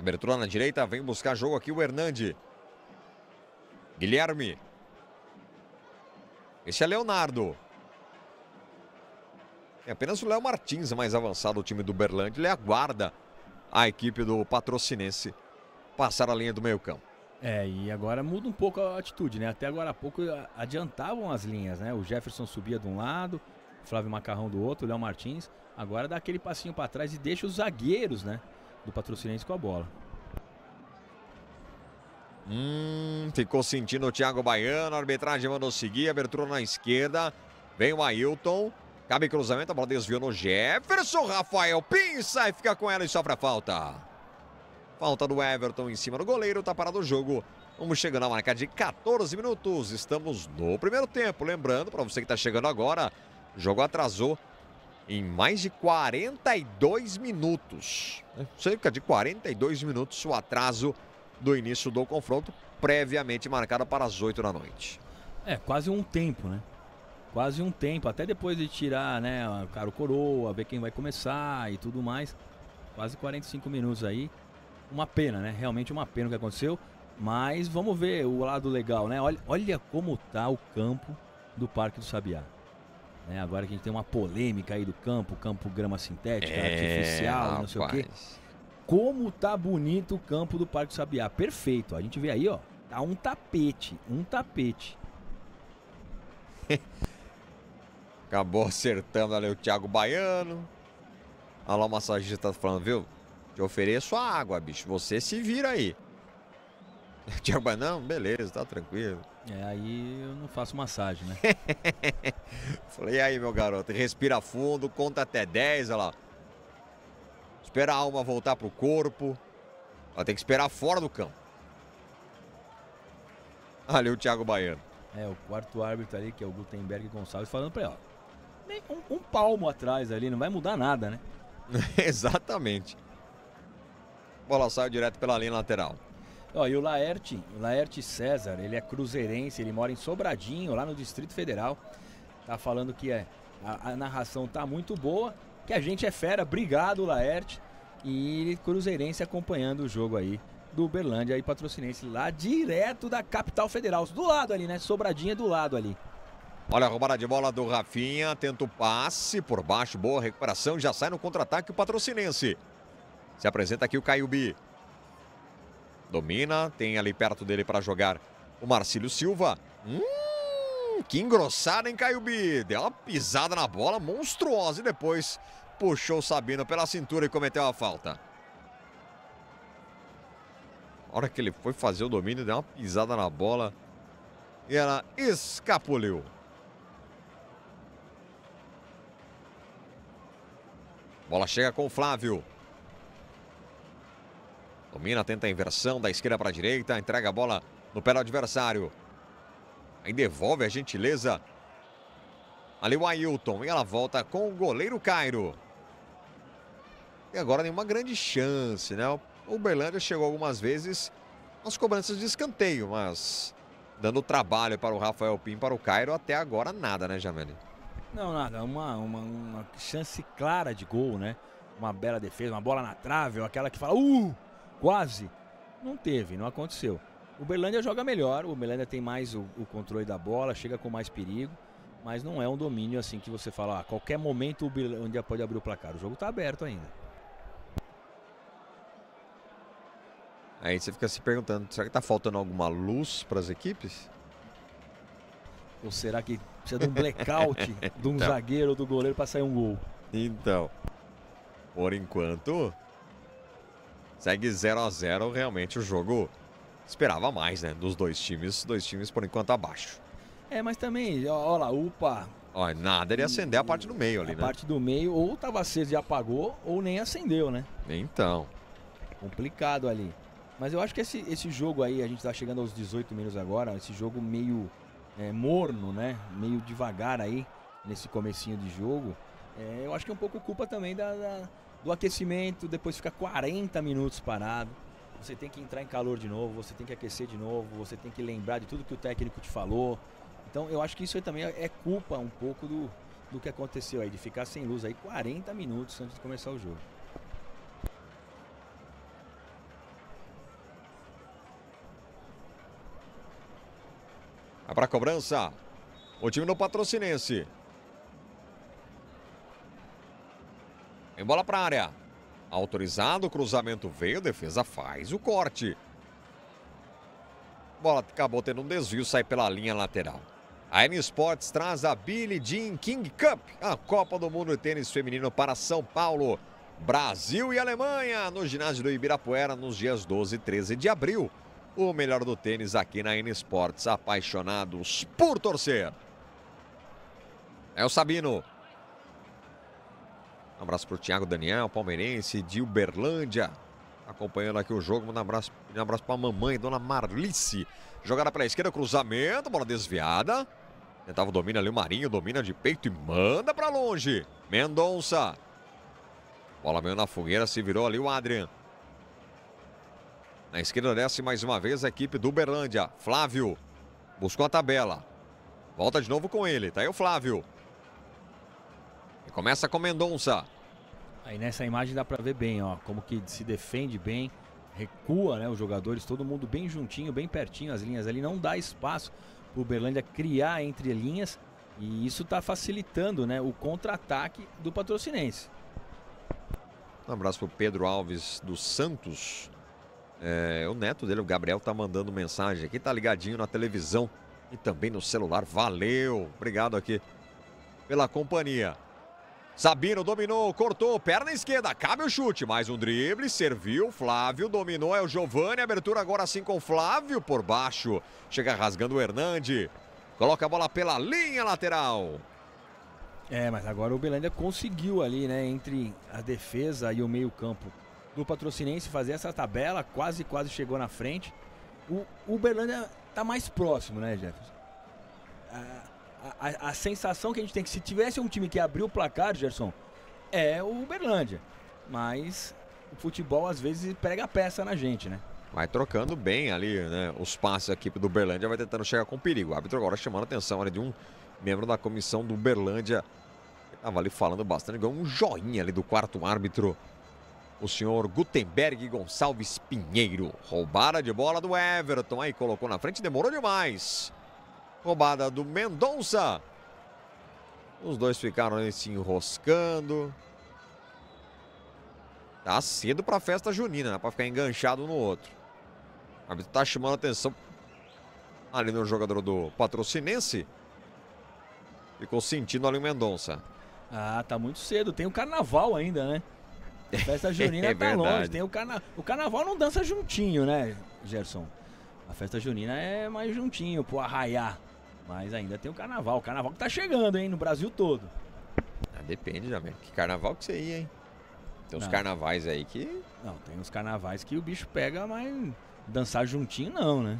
Abertura na direita, vem buscar jogo aqui o Hernande. Guilherme. Esse é Leonardo. É apenas o Léo Martins mais avançado o time do Berlândia. Ele aguarda a equipe do patrocinense passar a linha do meio campo. É, e agora muda um pouco a atitude, né? Até agora há pouco adiantavam as linhas, né? O Jefferson subia de um lado, Flávio Macarrão do outro, Léo Martins. Agora dá aquele passinho para trás e deixa os zagueiros, né? do Patrocinense com a bola. Hum, ficou sentindo o Thiago Baiano, a arbitragem mandou seguir, abertura na esquerda, vem o Ailton, cabe cruzamento, a bola desviou no Jefferson, Rafael pinça e fica com ela e sofre a falta. Falta do Everton em cima do goleiro, tá parado o jogo. Vamos chegando a marca de 14 minutos, estamos no primeiro tempo. Lembrando, para você que está chegando agora, o jogo atrasou em mais de 42 minutos. Né? Cerca de 42 minutos o atraso do início do confronto, previamente marcado para as 8 da noite. É, quase um tempo, né? Quase um tempo, até depois de tirar, né, o caro coroa, ver quem vai começar e tudo mais. Quase 45 minutos aí. Uma pena, né? Realmente uma pena o que aconteceu. Mas vamos ver o lado legal, né? Olha, olha como tá o campo do Parque do Sabiá. Né? Agora que a gente tem uma polêmica aí do campo, campo grama sintética, é, artificial, rapaz. não sei o quê. Como tá bonito o campo do Parque Sabiá. Perfeito. A gente vê aí, ó, tá um tapete, um tapete. Acabou acertando ali o Thiago Baiano. Olha lá o massagista tá falando, viu? Te ofereço a água, bicho. Você se vira aí. Tiago Baiano, não, beleza, tá tranquilo. É, aí eu não faço massagem, né? Falei, e aí, meu garoto, respira fundo, conta até 10, olha lá. Espera a alma voltar pro corpo. Ela tem que esperar fora do campo. Ali o Thiago Baiano. É, o quarto árbitro ali, que é o Gutenberg Gonçalves, falando pra ela. Um, um palmo atrás ali, não vai mudar nada, né? Exatamente. A bola saiu direto pela linha lateral. Ó, e o Laerte, o Laerte César, ele é cruzeirense, ele mora em Sobradinho, lá no Distrito Federal. Tá falando que é, a, a narração tá muito boa, que a gente é fera. Obrigado, Laerte. E cruzeirense acompanhando o jogo aí do Uberlândia e patrocinense lá direto da capital federal. Do lado ali, né? Sobradinha é do lado ali. Olha a roubada de bola do Rafinha, tenta o passe por baixo, boa recuperação, já sai no contra-ataque o patrocinense. Se apresenta aqui o Caio B. Domina, tem ali perto dele para jogar o Marcílio Silva. Hum, que engrossada, hein, Caio B? Deu uma pisada na bola monstruosa e depois puxou o Sabino pela cintura e cometeu a falta. A hora que ele foi fazer o domínio, deu uma pisada na bola e ela escapuliu. Bola chega com o Flávio. Domina, tenta a inversão da esquerda para a direita, entrega a bola no pé do adversário. Aí devolve a gentileza. Ali o Ailton e ela volta com o goleiro Cairo. E agora nenhuma grande chance, né? O Uberlândia chegou algumas vezes nas cobranças de escanteio, mas dando trabalho para o Rafael Pim, para o Cairo, até agora nada, né, Jameli? Não, nada. Uma, uma, uma chance clara de gol, né? Uma bela defesa, uma bola na trave, aquela que fala, uh! quase, não teve, não aconteceu. O Berlândia joga melhor, o Berlândia tem mais o, o, controle da bola, chega com mais perigo, mas não é um domínio assim que você fala, a ah, qualquer momento o Berlândia pode abrir o placar. O jogo está aberto ainda. Aí você fica se perguntando, será que está faltando alguma luz para as equipes? Ou será que precisa de um blackout de um então. zagueiro ou do goleiro para sair um gol? Então, por enquanto, Segue 0 a 0 realmente o jogo esperava mais, né? Dos dois times, dois times por enquanto abaixo. É, mas também, olha lá, upa. olha nada, ele acender a parte do meio ali, a né? A parte do meio, ou tava aceso e apagou, ou nem acendeu, né? Então. Complicado ali. Mas eu acho que esse, esse jogo aí, a gente tá chegando aos 18 minutos agora, esse jogo meio é, morno, né? Meio devagar aí, nesse comecinho de jogo. É, eu acho que é um pouco culpa também da, da do aquecimento, depois fica 40 minutos parado. Você tem que entrar em calor de novo, você tem que aquecer de novo, você tem que lembrar de tudo que o técnico te falou. Então eu acho que isso aí também é, é culpa um pouco do, do que aconteceu aí, de ficar sem luz aí 40 minutos antes de começar o jogo. Abra tá pra cobrança. O time do Patrocinense Em bola para área. Autorizado, o cruzamento veio, defesa faz o corte. Bola acabou tendo um desvio, sai pela linha lateral. A N Sports traz a Billie Jean King Cup, a Copa do Mundo de Tênis Feminino para São Paulo. Brasil e Alemanha no ginásio do Ibirapuera nos dias 12 e 13 de abril. O melhor do tênis aqui na N Sports, apaixonados por torcer. É o Sabino, um abraço para o Thiago Daniel, palmeirense, de Uberlândia, acompanhando aqui o jogo. Manda um abraço, um abraço para a mamãe, dona Marlice. Jogada para a esquerda, cruzamento, bola desviada. Tentava o domínio ali, o Marinho domina de peito e manda para longe. Mendonça. Bola meio na fogueira, se virou ali o Adrian. Na esquerda desce mais uma vez a equipe do Uberlândia. Flávio buscou a tabela. Volta de novo com ele, tá aí o Flávio começa com Mendonça. Aí nessa imagem dá para ver bem, ó, como que se defende bem, recua, né, os jogadores, todo mundo bem juntinho, bem pertinho as linhas ali, não dá espaço para o Berlândia criar entre linhas e isso está facilitando, né, o contra-ataque do patrocinense. Um abraço para o Pedro Alves dos Santos. É, o neto dele, o Gabriel, tá mandando mensagem aqui, tá ligadinho na televisão e também no celular. Valeu, obrigado aqui pela companhia. Sabino dominou, cortou, perna esquerda, cabe o chute, mais um drible, serviu, Flávio dominou, é o Giovani, abertura agora assim com Flávio por baixo, chega rasgando o Hernande, coloca a bola pela linha lateral. É, mas agora o Belândia conseguiu ali, né, entre a defesa e o meio campo do Patrocinense fazer essa tabela, quase, quase chegou na frente. O, o Belândia tá mais próximo, né, Jefferson? Ah, a, a, sensação que a gente tem é que se tivesse um time que abriu o placar, Gerson, é o Uberlândia. Mas o futebol às vezes prega peça na gente, né? Vai trocando bem ali, né? Os passes a equipe do Uberlândia vai tentando chegar com perigo. O árbitro agora chamando a atenção ali de um membro da comissão do Uberlândia. Estava ali falando bastante, ganhou um joinha ali do quarto árbitro. O senhor Gutenberg Gonçalves Pinheiro. Roubada de bola do Everton. Aí colocou na frente, demorou demais. Roubada do Mendonça. Os dois ficaram ali se enroscando. Tá cedo pra festa junina, né? Pra ficar enganchado no outro. tá chamando atenção ali no jogador do patrocinense. Ficou sentindo ali o Mendonça. Ah, tá muito cedo. Tem o carnaval ainda, né? A festa junina é tá verdade. longe. Tem o, carna... o carnaval não dança juntinho, né, Gerson? A festa junina é mais juntinho pro arraiar. Mas ainda tem o carnaval. O carnaval que tá chegando, hein, no Brasil todo. Ah, depende, Jamel. Que carnaval que você ia, hein? Tem uns não. carnavais aí que. Não, tem uns carnavais que o bicho pega, mas dançar juntinho não, né?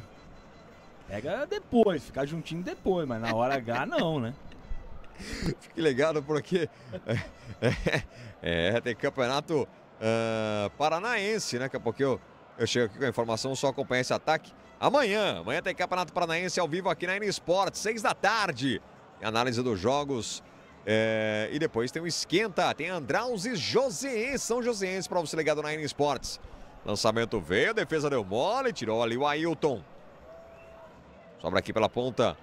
Pega depois, ficar juntinho depois, mas na hora H não, né? Fique ligado porque é, é, tem campeonato uh, paranaense, né? Daqui a pouco eu, eu chego aqui com a informação, só acompanha esse ataque amanhã. Amanhã tem Campeonato Paranaense ao vivo aqui na N Sport, seis da tarde. Análise dos jogos. É... e depois tem o um Esquenta, tem Andraus e Joseense, São Joseense para você ligado na N Sports. Lançamento veio, defesa deu mole, tirou ali o Ailton. Sobra aqui pela ponta.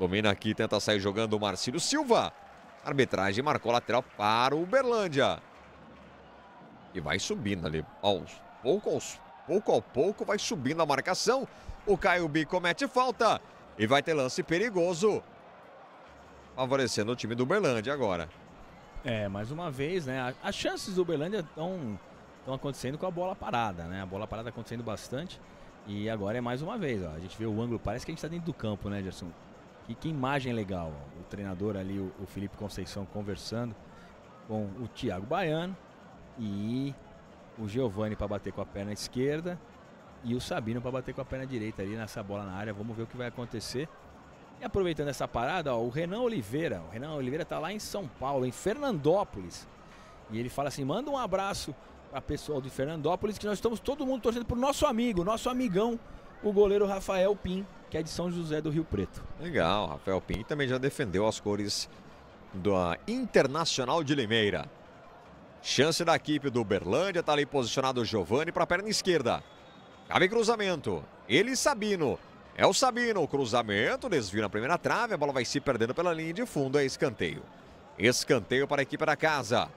Domina aqui, tenta sair jogando o Marcílio Silva. Arbitragem marcou lateral para o Uberlândia. E vai subindo ali, aos poucos pouco a pouco vai subindo a marcação. O Caio B comete falta e vai ter lance perigoso. Favorecendo o time do Uberlândia agora. É, mais uma vez, né? As chances do Uberlândia estão acontecendo com a bola parada, né? A bola parada acontecendo bastante. E agora é mais uma vez, ó. A gente vê o ângulo, parece que a gente está dentro do campo, né, Gerson? Que, que imagem legal. Ó. O treinador ali, o, o Felipe Conceição, conversando com o Thiago Baiano. E o Giovani para bater com a perna esquerda e o Sabino para bater com a perna direita ali nessa bola na área. Vamos ver o que vai acontecer. E aproveitando essa parada, ó, o Renan Oliveira. O Renan Oliveira está lá em São Paulo, em Fernandópolis. E ele fala assim: manda um abraço para pessoal de Fernandópolis, que nós estamos todo mundo torcendo para o nosso amigo, nosso amigão, o goleiro Rafael Pim, que é de São José do Rio Preto. Legal, Rafael Pim também já defendeu as cores da Internacional de Limeira. Chance da equipe do Berlândia, está ali posicionado o Giovani para a perna esquerda. Cabe cruzamento, ele e Sabino. É o Sabino, o cruzamento, desvio na primeira trave, a bola vai se perdendo pela linha de fundo, é escanteio. Escanteio para a equipe da casa.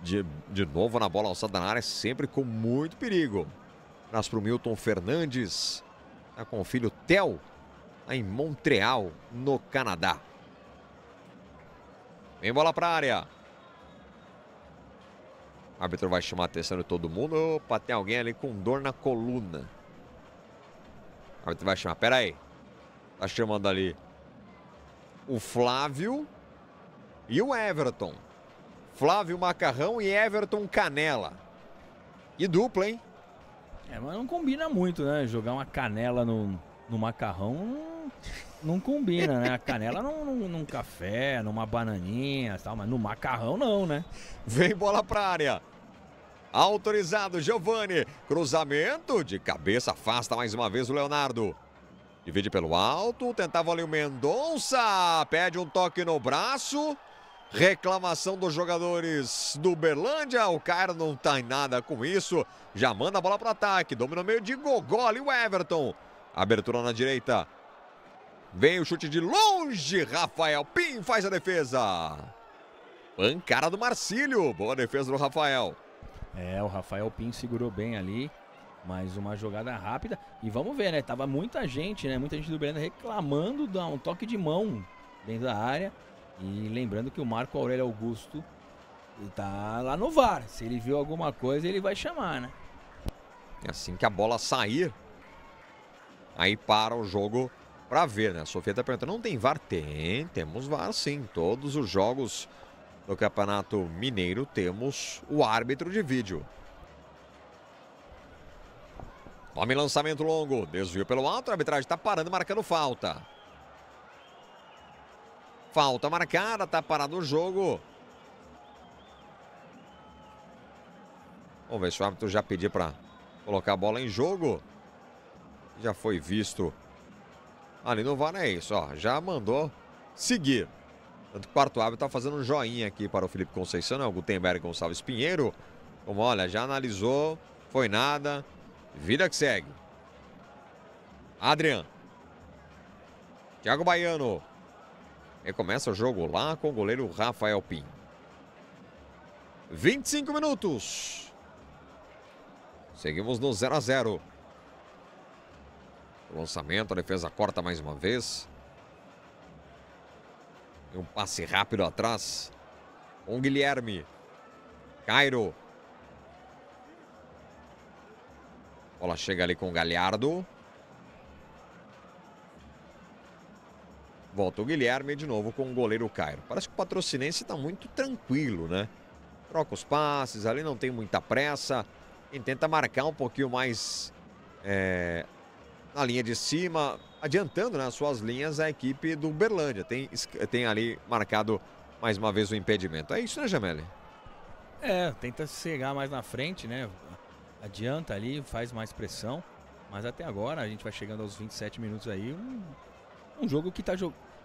De, de novo na bola alçada na área, sempre com muito perigo. Traz para o Milton Fernandes, está com o filho Tel, tá em Montreal, no Canadá. Vem bola para a área. O árbitro vai chamar a atenção de todo mundo. Opa, tem alguém ali com dor na coluna. O árbitro vai chamar. Pera aí. Tá chamando ali o Flávio e o Everton. Flávio Macarrão e Everton Canela. E dupla, hein? É, mas não combina muito, né? Jogar uma canela no, no macarrão não, combina, né? A canela num, num, num café, numa bananinha tal, mas no macarrão não, né? Vem bola pra área autorizado Giovani. Cruzamento de cabeça, afasta mais uma vez o Leonardo. Divide pelo alto, tentava ali o Mendonça, pede um toque no braço. Reclamação dos jogadores do Berlândia, o cara não tá em nada com isso. Já manda a bola para ataque, domina meio de Gogol ali o Everton. Abertura na direita. Vem o chute de longe, Rafael Pim faz a defesa. Pancada do Marcílio, boa defesa do Rafael. É, o Rafael Pin segurou bem ali. Mais uma jogada rápida. E vamos ver, né? Tava muita gente, né? Muita gente do Breno reclamando de um toque de mão dentro da área. E lembrando que o Marco Aurélio Augusto tá lá no VAR. Se ele viu alguma coisa, ele vai chamar, né? É assim que a bola sair, aí para o jogo para ver, né? A Sofia tá perguntando, não tem VAR? Tem, temos VAR sim. Todos os jogos no Campeonato Mineiro temos o árbitro de vídeo. Tome lançamento longo, desvio pelo alto, a arbitragem está parando, marcando falta. Falta marcada, está parado o jogo. Vamos ver se o árbitro já pediu para colocar a bola em jogo. Já foi visto ali no VAR, é isso, ó, já mandou seguir. Tanto que o quarto árbitro está fazendo um joinha aqui para o Felipe Conceição, né? o Gutenberg Gonçalves Pinheiro. Como olha, já analisou, foi nada, vida que segue. Adriano. Thiago Baiano. Recomeça o jogo lá com o goleiro Rafael Pim. 25 minutos. Seguimos no 0 a 0. lançamento, a defesa corta mais uma vez. Um passe rápido atrás. Com Guilherme. Cairo. Bola chega ali com o Galhardo. Volta o Guilherme de novo com o goleiro Cairo. Parece que o patrocinense está muito tranquilo, né? Troca os passes, ali não tem muita pressa. Quem tenta marcar um pouquinho mais é, na linha de cima, adiantando nas né, suas linhas a equipe do Berlândia. Tem, tem ali marcado mais uma vez o impedimento. É isso, né, Jameli? É, tenta chegar mais na frente, né? Adianta ali, faz mais pressão. Mas até agora, a gente vai chegando aos 27 minutos aí. Um, um jogo que está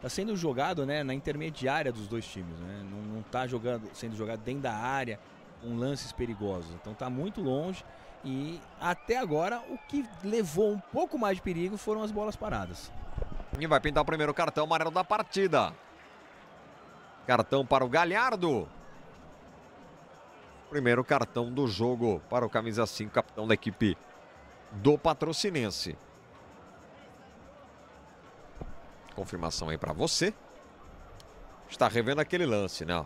tá sendo jogado né, na intermediária dos dois times. Né? Não, está jogando, sendo jogado dentro da área, com lances perigosos. Então está muito longe. E até agora, o que levou um pouco mais de perigo foram as bolas paradas. E vai pintar o primeiro cartão amarelo da partida. Cartão para o Galhardo. Primeiro cartão do jogo para o camisa 5, capitão da equipe do Patrocinense. Confirmação aí para você. Está revendo aquele lance, né?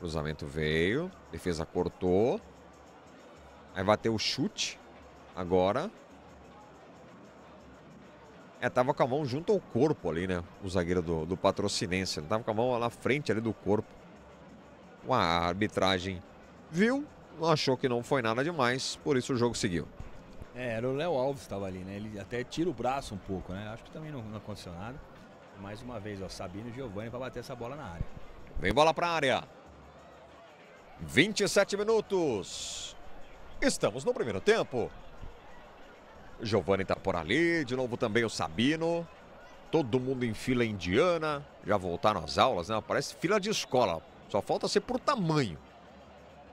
Cruzamento veio, defesa cortou. Aí vai ter o chute. Agora. É, tava com a mão junto ao corpo ali, né? O zagueiro do, do patrocinense. Ele tava com a mão na frente ali do corpo. Uma arbitragem viu, achou que não foi nada demais, por isso o jogo seguiu. É, era o Léo Alves que tava ali, né? Ele até tira o braço um pouco, né? Acho que também não, não aconteceu nada. Mais uma vez, ó, Sabino e Giovanni para bater essa bola na área. Vem bola para a área. 27 minutos. Estamos no primeiro tempo. Giovani tá por ali, de novo também o Sabino. Todo mundo em fila indiana. Já voltaram às aulas, né? Parece fila de escola. Só falta ser por tamanho.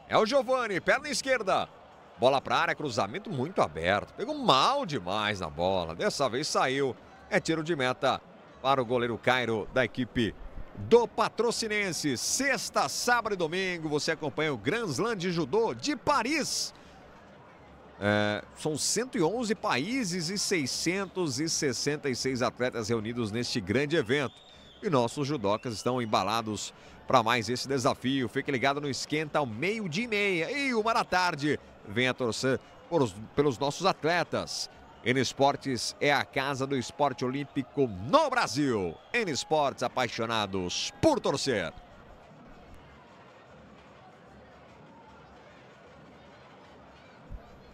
É o Giovani, perna esquerda. Bola para área, cruzamento muito aberto. Pegou mal demais na bola. Dessa vez saiu. É tiro de meta para o goleiro Cairo da equipe do Patrocinense. Sexta, sábado e domingo você acompanha o Grand Slam de Judô de Paris. É, são 111 países e 666 atletas reunidos neste grande evento. E nossos judocas estão embalados para mais esse desafio. Fique ligado no Esquenta ao meio de e meia e uma da tarde. Venha torcer pelos, pelos nossos atletas. N Esportes é a casa do esporte olímpico no Brasil. N Esportes, apaixonados por torcer.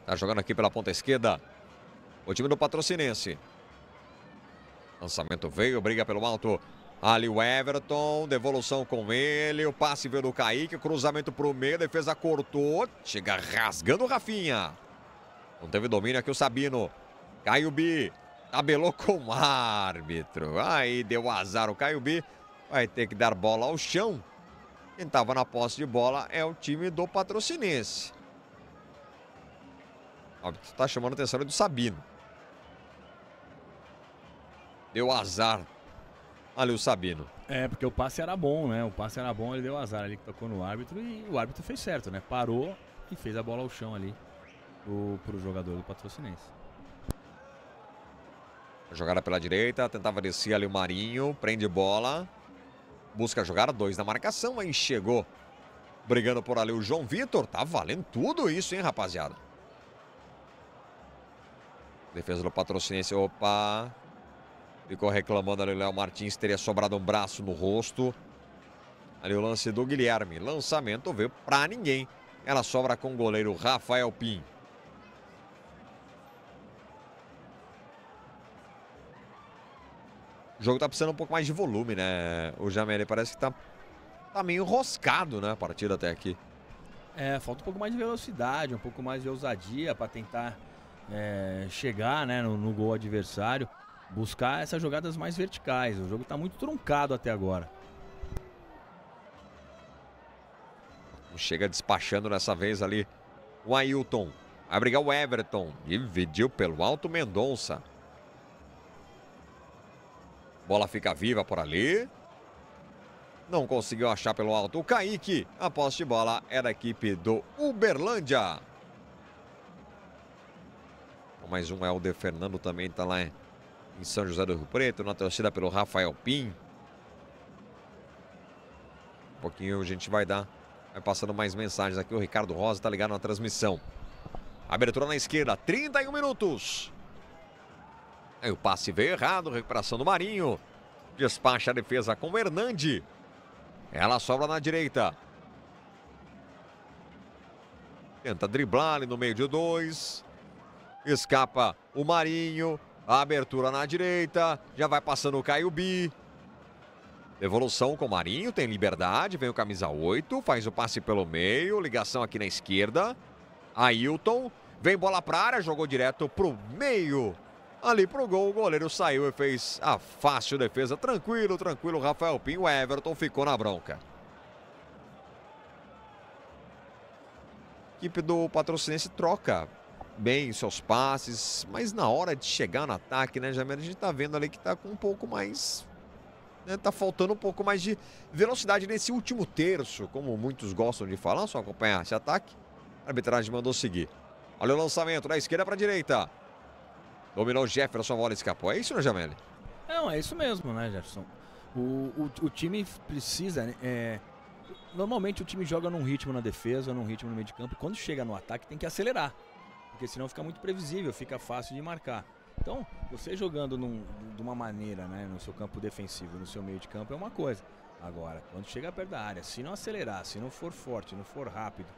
Está jogando aqui pela ponta esquerda. O time do Patrocinense. Lançamento veio, briga pelo alto. Ali o Everton, devolução com ele, o passe veio do Kaique, cruzamento para o meio, defesa cortou, chega rasgando o Rafinha. Não teve domínio aqui o Sabino. Caio B tabelou com o árbitro. Aí deu azar o Caio B, vai ter que dar bola ao chão. Quem estava na posse de bola é o time do Patrocinense. Óbvio, tá chamando a atenção do Sabino. Deu azar ali o Sabino. É, porque o passe era bom, né? O passe era bom, ele deu azar ali que tocou no árbitro e o árbitro fez certo, né? Parou e fez a bola ao chão ali pro, pro jogador do patrocinense. Jogada pela direita, tentava descer ali o Marinho, prende bola. Busca jogar dois na marcação, aí chegou. Brigando por ali o João Vitor. Tá valendo tudo isso, hein, rapaziada? Defesa do patrocinense. Opa. Ficou reclamando ali o Léo Martins. Teria sobrado um braço no rosto. Ali o lance do Guilherme. Lançamento veio pra ninguém. Ela sobra com o goleiro Rafael Pim. O jogo tá precisando um pouco mais de volume, né? O Jamel parece que tá, tá meio enroscado, né? A partida até aqui. É, falta um pouco mais de velocidade, um pouco mais de ousadia para tentar é, chegar né, no, no, gol adversário, buscar essas jogadas mais verticais. O jogo está muito truncado até agora. Chega despachando nessa vez ali o Ailton. brigar o Everton. Dividiu pelo alto Mendonça. Bola fica viva por ali. Não conseguiu achar pelo alto o Kaique. A posse de bola é da equipe do Uberlândia mais um de Fernando também está lá em São José do Rio Preto, na torcida pelo Rafael Pim. Um pouquinho a gente vai dar, vai passando mais mensagens aqui. O Ricardo Rosa está ligado na transmissão. Abertura na esquerda, 31 minutos. Aí o passe veio errado, recuperação do Marinho. Despacha a defesa com o Hernande. Ela sobra na direita. Tenta driblar ali no meio de dois escapa o Marinho, a abertura na direita, já vai passando o Caio Bi. Devolução com o Marinho, tem liberdade, vem o camisa 8, faz o passe pelo meio, ligação aqui na esquerda. Ailton, vem bola para área, jogou direto pro meio. Ali pro gol, o goleiro saiu e fez a fácil defesa. Tranquilo, tranquilo, Rafael Pinho. Everton ficou na bronca. Equipe do Patrocinense troca bem seus passes, mas na hora de chegar no ataque, né, Jamel, a gente tá vendo ali que tá com um pouco mais. Né, tá faltando um pouco mais de velocidade nesse último terço, como muitos gostam de falar, só acompanhar esse ataque. A arbitragem mandou seguir. Olha o lançamento da esquerda para direita. Dominou o Jefferson, a bola escapou. É isso, né, Jamel? Não, é isso mesmo, né, Jefferson? O, o, o time precisa. Né, é... Normalmente o time joga num ritmo na defesa, num ritmo no meio de campo. Quando chega no ataque, tem que acelerar porque senão fica muito previsível, fica fácil de marcar. Então, você jogando num, de uma maneira, né, no seu campo defensivo, no seu meio de campo, é uma coisa. Agora, quando chega perto da área, se não acelerar, se não for forte, não for rápido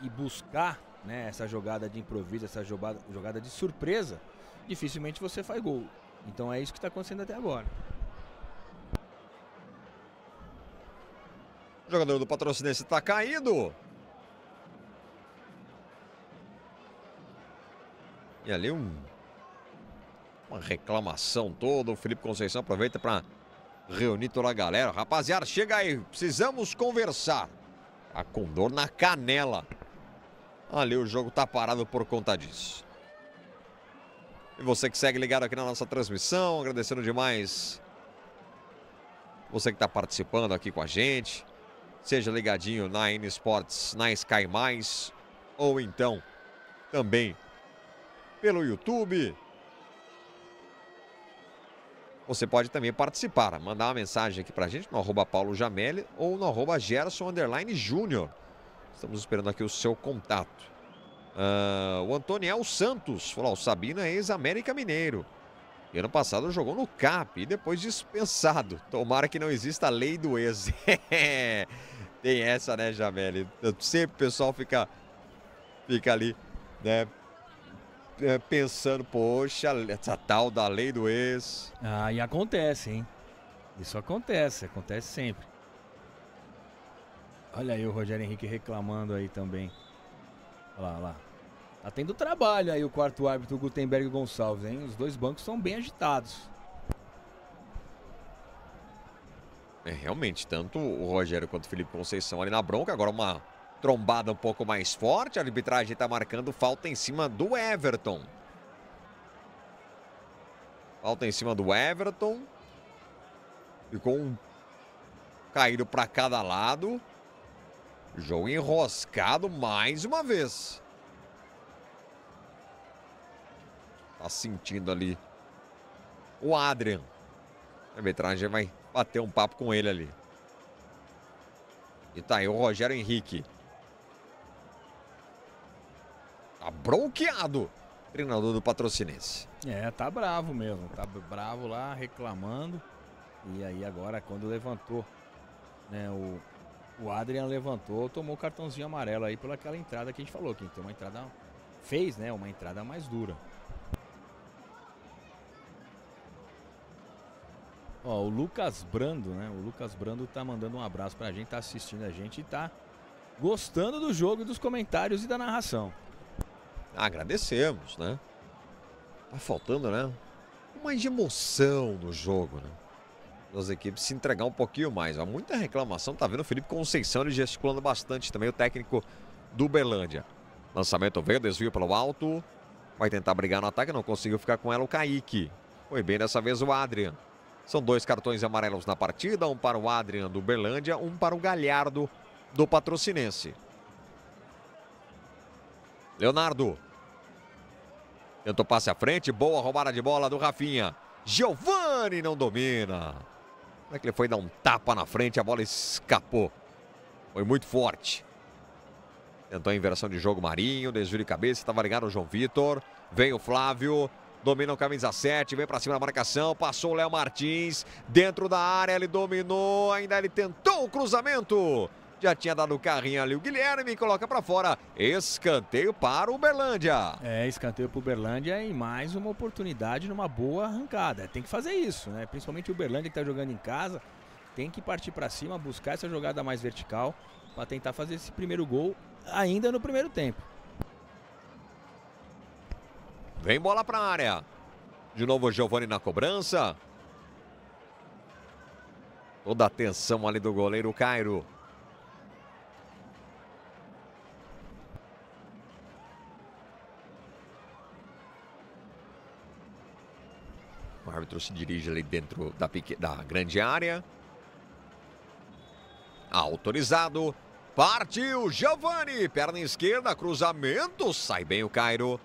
e, e buscar né, essa jogada de improviso, essa jogada, jogada de surpresa, dificilmente você faz gol. Então é isso que está acontecendo até agora. O jogador do Patrocinense está caído. E ali um, uma reclamação toda. O Felipe Conceição aproveita para reunir toda a galera. Rapaziada, chega aí, precisamos conversar. A tá Condor na canela. Ali o jogo tá parado por conta disso. E você que segue ligado aqui na nossa transmissão, agradecendo demais você que está participando aqui com a gente. Seja ligadinho na N Sports, na Sky Mais, ou então também pelo YouTube. Você pode também participar, mandar uma mensagem aqui pra gente no arroba Paulo Jamelli ou no arroba Gerson Underline Júnior. Estamos esperando aqui o seu contato. Uh, o Antoniel Santos falou: o Sabino é ex-América Mineiro. E ano passado jogou no CAP e depois dispensado. Tomara que não exista a lei do ex. Tem essa, né, Jameli? Sempre o pessoal fica, fica ali, né, é, pensando, poxa, essa tal da lei do ex. Ah, e acontece, hein? Isso acontece, acontece sempre. Olha aí o Rogério Henrique reclamando aí também. Olha lá, olha lá. Tá tendo trabalho aí o quarto árbitro Gutenberg e Gonçalves, hein? Os dois bancos são bem agitados. É, realmente, tanto o Rogério quanto o Felipe Conceição ali na bronca, agora uma Trombada um pouco mais forte, a arbitragem está marcando falta em cima do Everton. Falta em cima do Everton. Ficou um caído para cada lado. Jogo enroscado mais uma vez. Tá sentindo ali o Adrian. A arbitragem vai bater um papo com ele ali. E tá aí o Rogério Henrique. bronqueado treinador do patrocinense. É, tá bravo mesmo. Tá bravo lá, reclamando. E aí agora, quando levantou, né, o, o Adrian levantou, tomou o cartãozinho amarelo aí pelaquela entrada que a gente falou, que tem uma entrada fez, né, uma entrada mais dura. Ó, o Lucas Brando, né? O Lucas Brando tá mandando um abraço pra gente, tá assistindo a gente e tá gostando do jogo e dos comentários e da narração. Ah, agradecemos, né? Tá faltando, né? Mais emoção no jogo, né? As equipes se entregar um pouquinho mais. Há muita reclamação, tá vendo? O Felipe Conceição ele gesticulando bastante também, o técnico do Berlândia. Lançamento veio, desvio pelo alto. Vai tentar brigar no ataque, não conseguiu ficar com ela o Kaique. Foi bem dessa vez o Adrian. São dois cartões amarelos na partida, um para o Adrian do Berlândia, um para o Galhardo do Patrocinense. Leonardo. Tentou passe à frente. Boa roubada de bola do Rafinha. Giovani não domina. Como é que ele foi dar um tapa na frente? A bola escapou. Foi muito forte. Tentou a inversão de jogo Marinho. Desvio de cabeça. Estava ligado o João Vitor. Vem o Flávio. Domina o camisa 7, vem para cima da marcação, passou o Léo Martins, dentro da área, ele dominou, ainda ele tentou o cruzamento já tinha dado o carrinho ali o Guilherme, coloca para fora, escanteio para o Uberlândia. É, escanteio para o Uberlândia e mais uma oportunidade numa boa arrancada, tem que fazer isso, né? Principalmente o Uberlândia que está jogando em casa, tem que partir para cima, buscar essa jogada mais vertical para tentar fazer esse primeiro gol ainda no primeiro tempo. Vem bola para a área. De novo o Giovani na cobrança. Toda a atenção ali do goleiro Cairo. O árbitro se dirige ali dentro da, da grande área. Autorizado. Partiu Giovani, perna esquerda, cruzamento, sai bem o Cairo.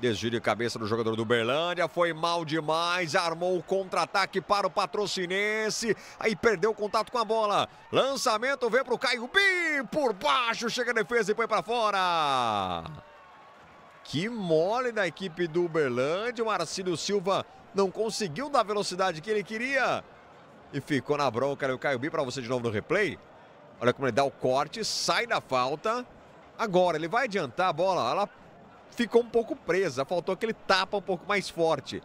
Desvio de cabeça do jogador do Berlândia, foi mal demais, armou o contra-ataque para o patrocinense, aí perdeu contato com a bola. Lançamento vem para o Caio Bim, por baixo, chega a defesa e põe para fora. Que mole da equipe do Uberlândia, o Marcílio Silva não conseguiu dar a velocidade que ele queria e ficou na bronca. Né? O Caio B para você de novo no replay. Olha como ele dá o corte, sai da falta. Agora ele vai adiantar a bola, ela ficou um pouco presa, faltou aquele tapa um pouco mais forte.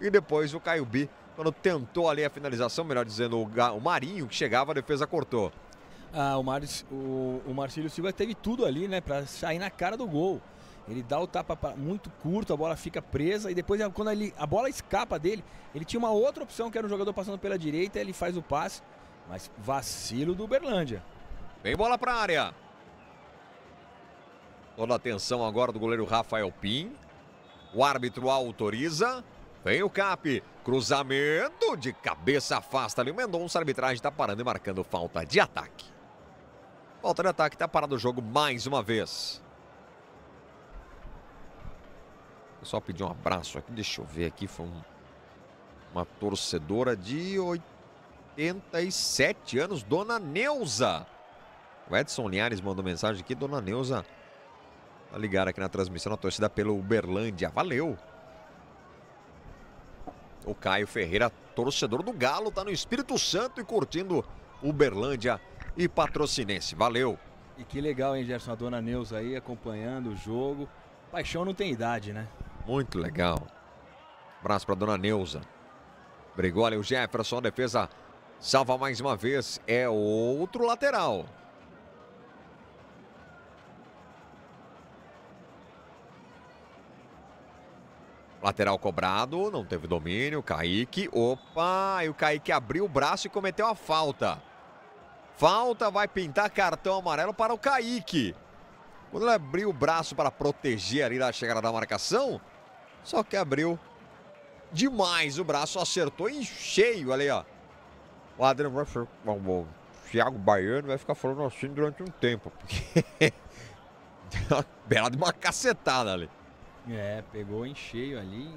E depois o Caio B, quando tentou ali a finalização, melhor dizendo, o Marinho que chegava, a defesa cortou. Ah, o, Mar, o, o Marcílio Silva teve tudo ali, né, para sair na cara do gol. Ele dá o tapa muito curto, a bola fica presa e depois é, quando ele, a bola escapa dele, ele tinha uma outra opção que era um jogador passando pela direita, ele faz o passe, mas vacilo do Uberlândia. Vem bola para a área. Toda a atenção agora do goleiro Rafael Pim. O árbitro autoriza. Vem o Cap. Cruzamento de cabeça afasta ali. O Mendonça, a arbitragem está parando e marcando falta de ataque. Falta de ataque, está parado o jogo mais uma vez. pessoal pediu um abraço aqui, deixa eu ver aqui, foi um, uma torcedora de 87 anos, Dona Neuza. O Edson Linhares mandou mensagem aqui, Dona Neuza, a tá ligar aqui na transmissão, a torcida pelo Uberlândia, valeu. O Caio Ferreira, torcedor do Galo, tá no Espírito Santo e curtindo Uberlândia e Patrocinense, valeu. E que legal, hein, Gerson, a Dona Neuza aí acompanhando o jogo. Paixão não tem idade, né? Muito legal. Abraço para dona Neuza. Brigou ali o Jefferson, a defesa salva mais uma vez. É outro lateral. Lateral cobrado, não teve domínio. Kaique, opa! E o Kaique abriu o braço e cometeu a falta. Falta, vai pintar cartão amarelo para o Kaique. Quando ele abriu o braço para proteger ali da chegada da marcação, só que abriu demais o braço, acertou em cheio ali, ó. O Adriano vai ficar, o Thiago Baiano vai ficar falando assim durante um tempo, porque bela de uma cacetada ali. É, pegou em cheio ali.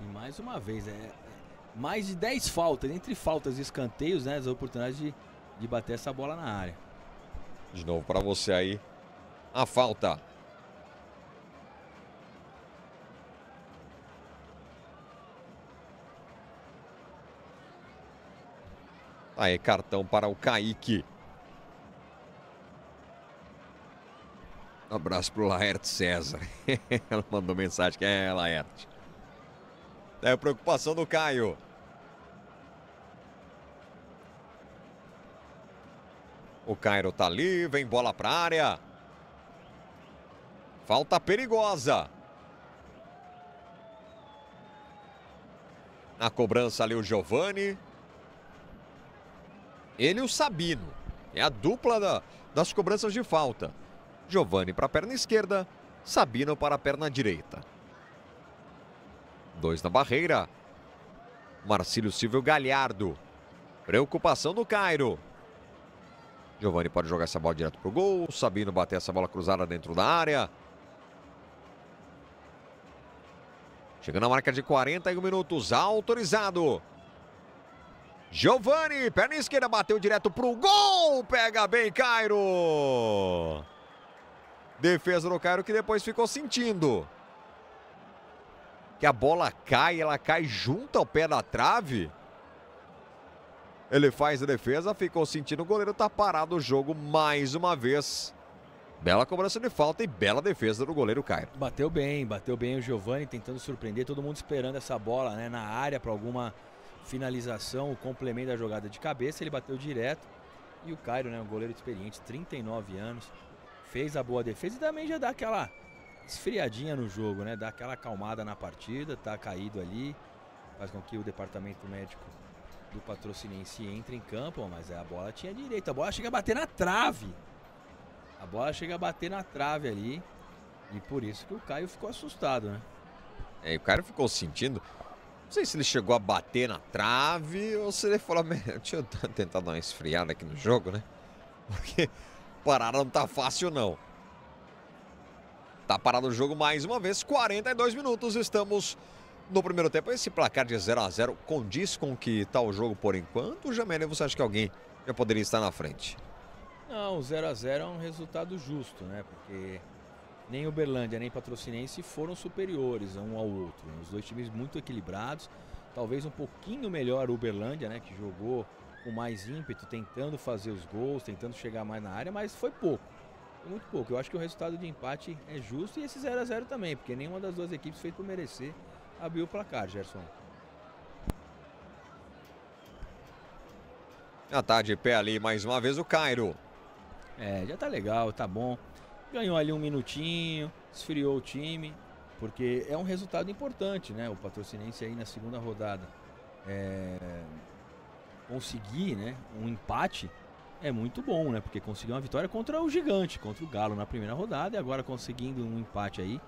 E mais uma vez, é, é mais de 10 faltas, entre faltas e escanteios, né? As oportunidades de, de bater essa bola na área. De novo para você aí, a falta. Aí, cartão para o Kaique. Um abraço para o Laerte César. Ela mandou mensagem que é Laerte. É a preocupação do Caio. O Cairo tá ali, vem bola para área. Falta perigosa. Na cobrança ali o Giovani. Ele e o Sabino. É a dupla da, das cobranças de falta. Giovani para a perna esquerda, Sabino para a perna direita. Dois na barreira. Marcílio Silvio Galhardo. Preocupação do Cairo. Giovani pode jogar essa bola direto pro gol. Sabino bater essa bola cruzada dentro da área. Chegando à marca de 41 minutos, autorizado. Giovani, perna esquerda, bateu direto pro gol. Pega bem, Cairo. Defesa do Cairo que depois ficou sentindo. Que a bola cai, ela cai junto ao pé da trave. Ele faz a defesa, ficou sentindo. O goleiro tá parado o jogo mais uma vez. Bela cobrança de falta e bela defesa do goleiro Caio. Bateu bem, bateu bem o Giovani tentando surpreender, todo mundo esperando essa bola né, na área para alguma finalização, o complemento da jogada de cabeça, ele bateu direto. E o Cairo, né, um goleiro experiente, 39 anos, fez a boa defesa e também já dá aquela esfriadinha no jogo, né? Dá aquela acalmada na partida, tá caído ali, faz com que o departamento médico do patrocinense entre em campo, mas é, a bola tinha direito, a bola chega a bater na trave. A bola chega a bater na trave ali. E por isso que o Caio ficou assustado, né? É, o Caio ficou sentindo. Não sei se ele chegou a bater na trave ou se ele falou, deixa eu tentar dar uma esfriada aqui no jogo, né? Porque parar não tá fácil não. Tá parado o jogo mais uma vez, 42 minutos, estamos no primeiro tempo. Esse placar de 0 a 0 condiz com que tá o jogo por enquanto? Jamel, você acha que alguém já poderia estar na frente? Não, o 0 a 0 é um resultado justo, né? Porque nem Uberlândia nem Patrocinense foram superiores um ao outro. Né? Os dois times muito equilibrados, talvez um pouquinho melhor o Uberlândia, né? Que jogou com mais ímpeto, tentando fazer os gols, tentando chegar mais na área, mas foi pouco. Foi muito pouco. Eu acho que o resultado de empate é justo e esse 0 a 0 também, porque nenhuma das duas equipes fez por merecer abrir o placar, Gerson. Já tá de pé ali mais uma vez o Cairo. É, já tá legal, tá bom. Ganhou ali um minutinho, esfriou o time, porque é um resultado importante, né? O patrocinense aí na segunda rodada é, conseguir né, um empate é muito bom, né? Porque conseguiu uma vitória contra o gigante, contra o Galo na primeira rodada e agora conseguindo um empate aí.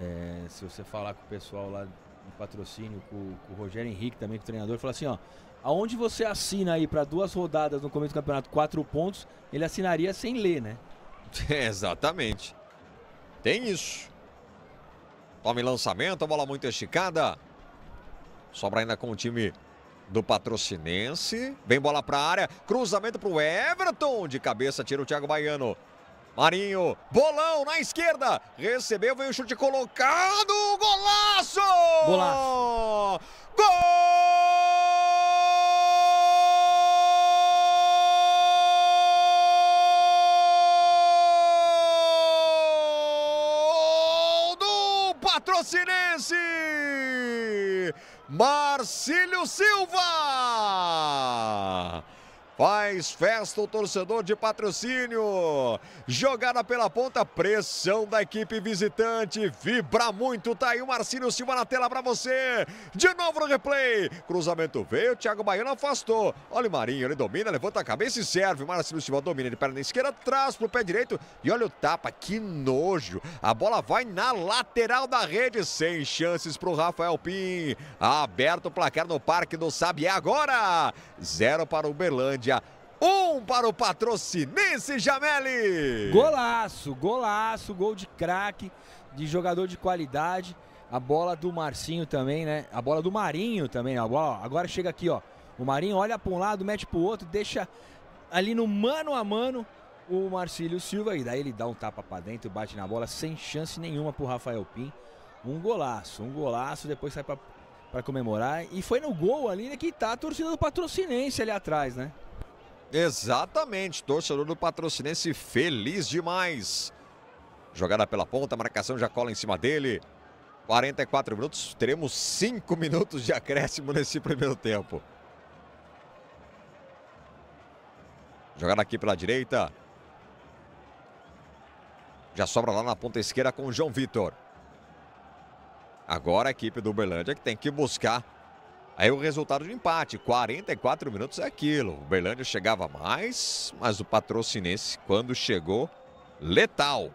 É, se você falar com o pessoal lá do patrocínio, com, com, o Rogério Henrique também, com o treinador, fala assim, ó, Aonde você assina aí para duas rodadas no começo do campeonato quatro pontos, ele assinaria sem ler, né? É, exatamente. Tem isso. Tome lançamento, bola muito esticada. Sobra ainda com o time do patrocinense. Vem bola para a área, cruzamento para o Everton. De cabeça tira o Thiago Baiano. Marinho, bolão na esquerda. Recebeu, veio o chute colocado. Golaço! Golaço! Gol! patrocinense, Marcílio Silva. Faz festa o torcedor de patrocínio. Jogada pela ponta, pressão da equipe visitante. Vibra muito, tá aí o Marcinho Silva na tela para você. De novo no replay. Cruzamento veio, Thiago Baiano afastou. Olha o Marinho, ele domina, levanta a cabeça e serve. Marcinho Silva domina de perna esquerda, traz pro pé direito. E olha o tapa, que nojo. A bola vai na lateral da rede, sem chances pro Rafael Pim. Aberto o placar no Parque do Sabiá agora. Zero para o Uberlândia média. Um para o patrocinense Jameli. Golaço, golaço, gol de craque, de jogador de qualidade. A bola do Marcinho também, né? A bola do Marinho também. ó, agora chega aqui, ó. O Marinho olha para um lado, mete para o outro, deixa ali no mano a mano o Marcílio Silva. E daí ele dá um tapa para dentro, bate na bola sem chance nenhuma para o Rafael Pim. Um golaço, um golaço. Depois sai para comemorar. E foi no gol ali né, que tá a torcida do Patrocinense ali atrás, né? Exatamente, torcedor do patrocinense feliz demais. Jogada pela ponta, marcação já cola em cima dele. 44 minutos, teremos 5 minutos de acréscimo nesse primeiro tempo. Jogada aqui pela direita. Já sobra lá na ponta esquerda com o João Vitor. Agora a equipe do Uberlândia que tem que buscar Aí o resultado de empate, 44 minutos é aquilo. O Berlândia chegava mais, mas o patrocinense, quando chegou, letal.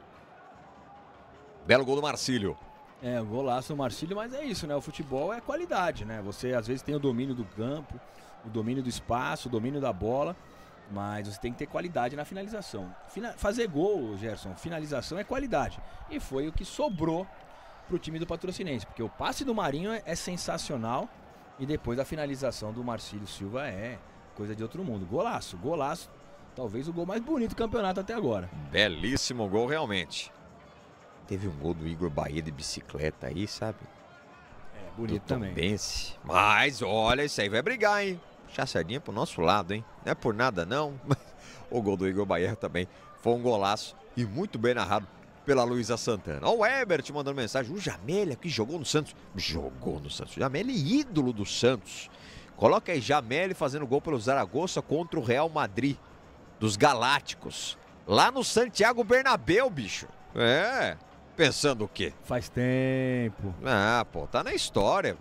Belo gol do Marcílio. É, o golaço do Marcílio, mas é isso, né? O futebol é qualidade, né? Você às vezes tem o domínio do campo, o domínio do espaço, o domínio da bola, mas você tem que ter qualidade na finalização. Fina fazer gol, Gerson, finalização é qualidade. E foi o que sobrou pro time do Patrocinense, porque o passe do Marinho é, é sensacional. E depois a finalização do Marcílio Silva é coisa de outro mundo. Golaço, golaço. Talvez o gol mais bonito do campeonato até agora. Belíssimo gol, realmente. Teve um gol do Igor Bahia de bicicleta aí, sabe? É, bonito do também. Tombense. Mas olha, isso aí vai brigar, hein? Puxar a sardinha pro nosso lado, hein? Não é por nada, não. o gol do Igor Bahia também foi um golaço e muito bem narrado pela Luísa Santana. Olha o Ebert mandando mensagem. O Jamelha que jogou no Santos. Jogou no Santos. Jamelha é ídolo do Santos. Coloca aí Jamelha fazendo gol pelo Zaragoza contra o Real Madrid. Dos Galácticos. Lá no Santiago Bernabéu, bicho. É. Pensando o quê? Faz tempo. Ah, pô, tá na história.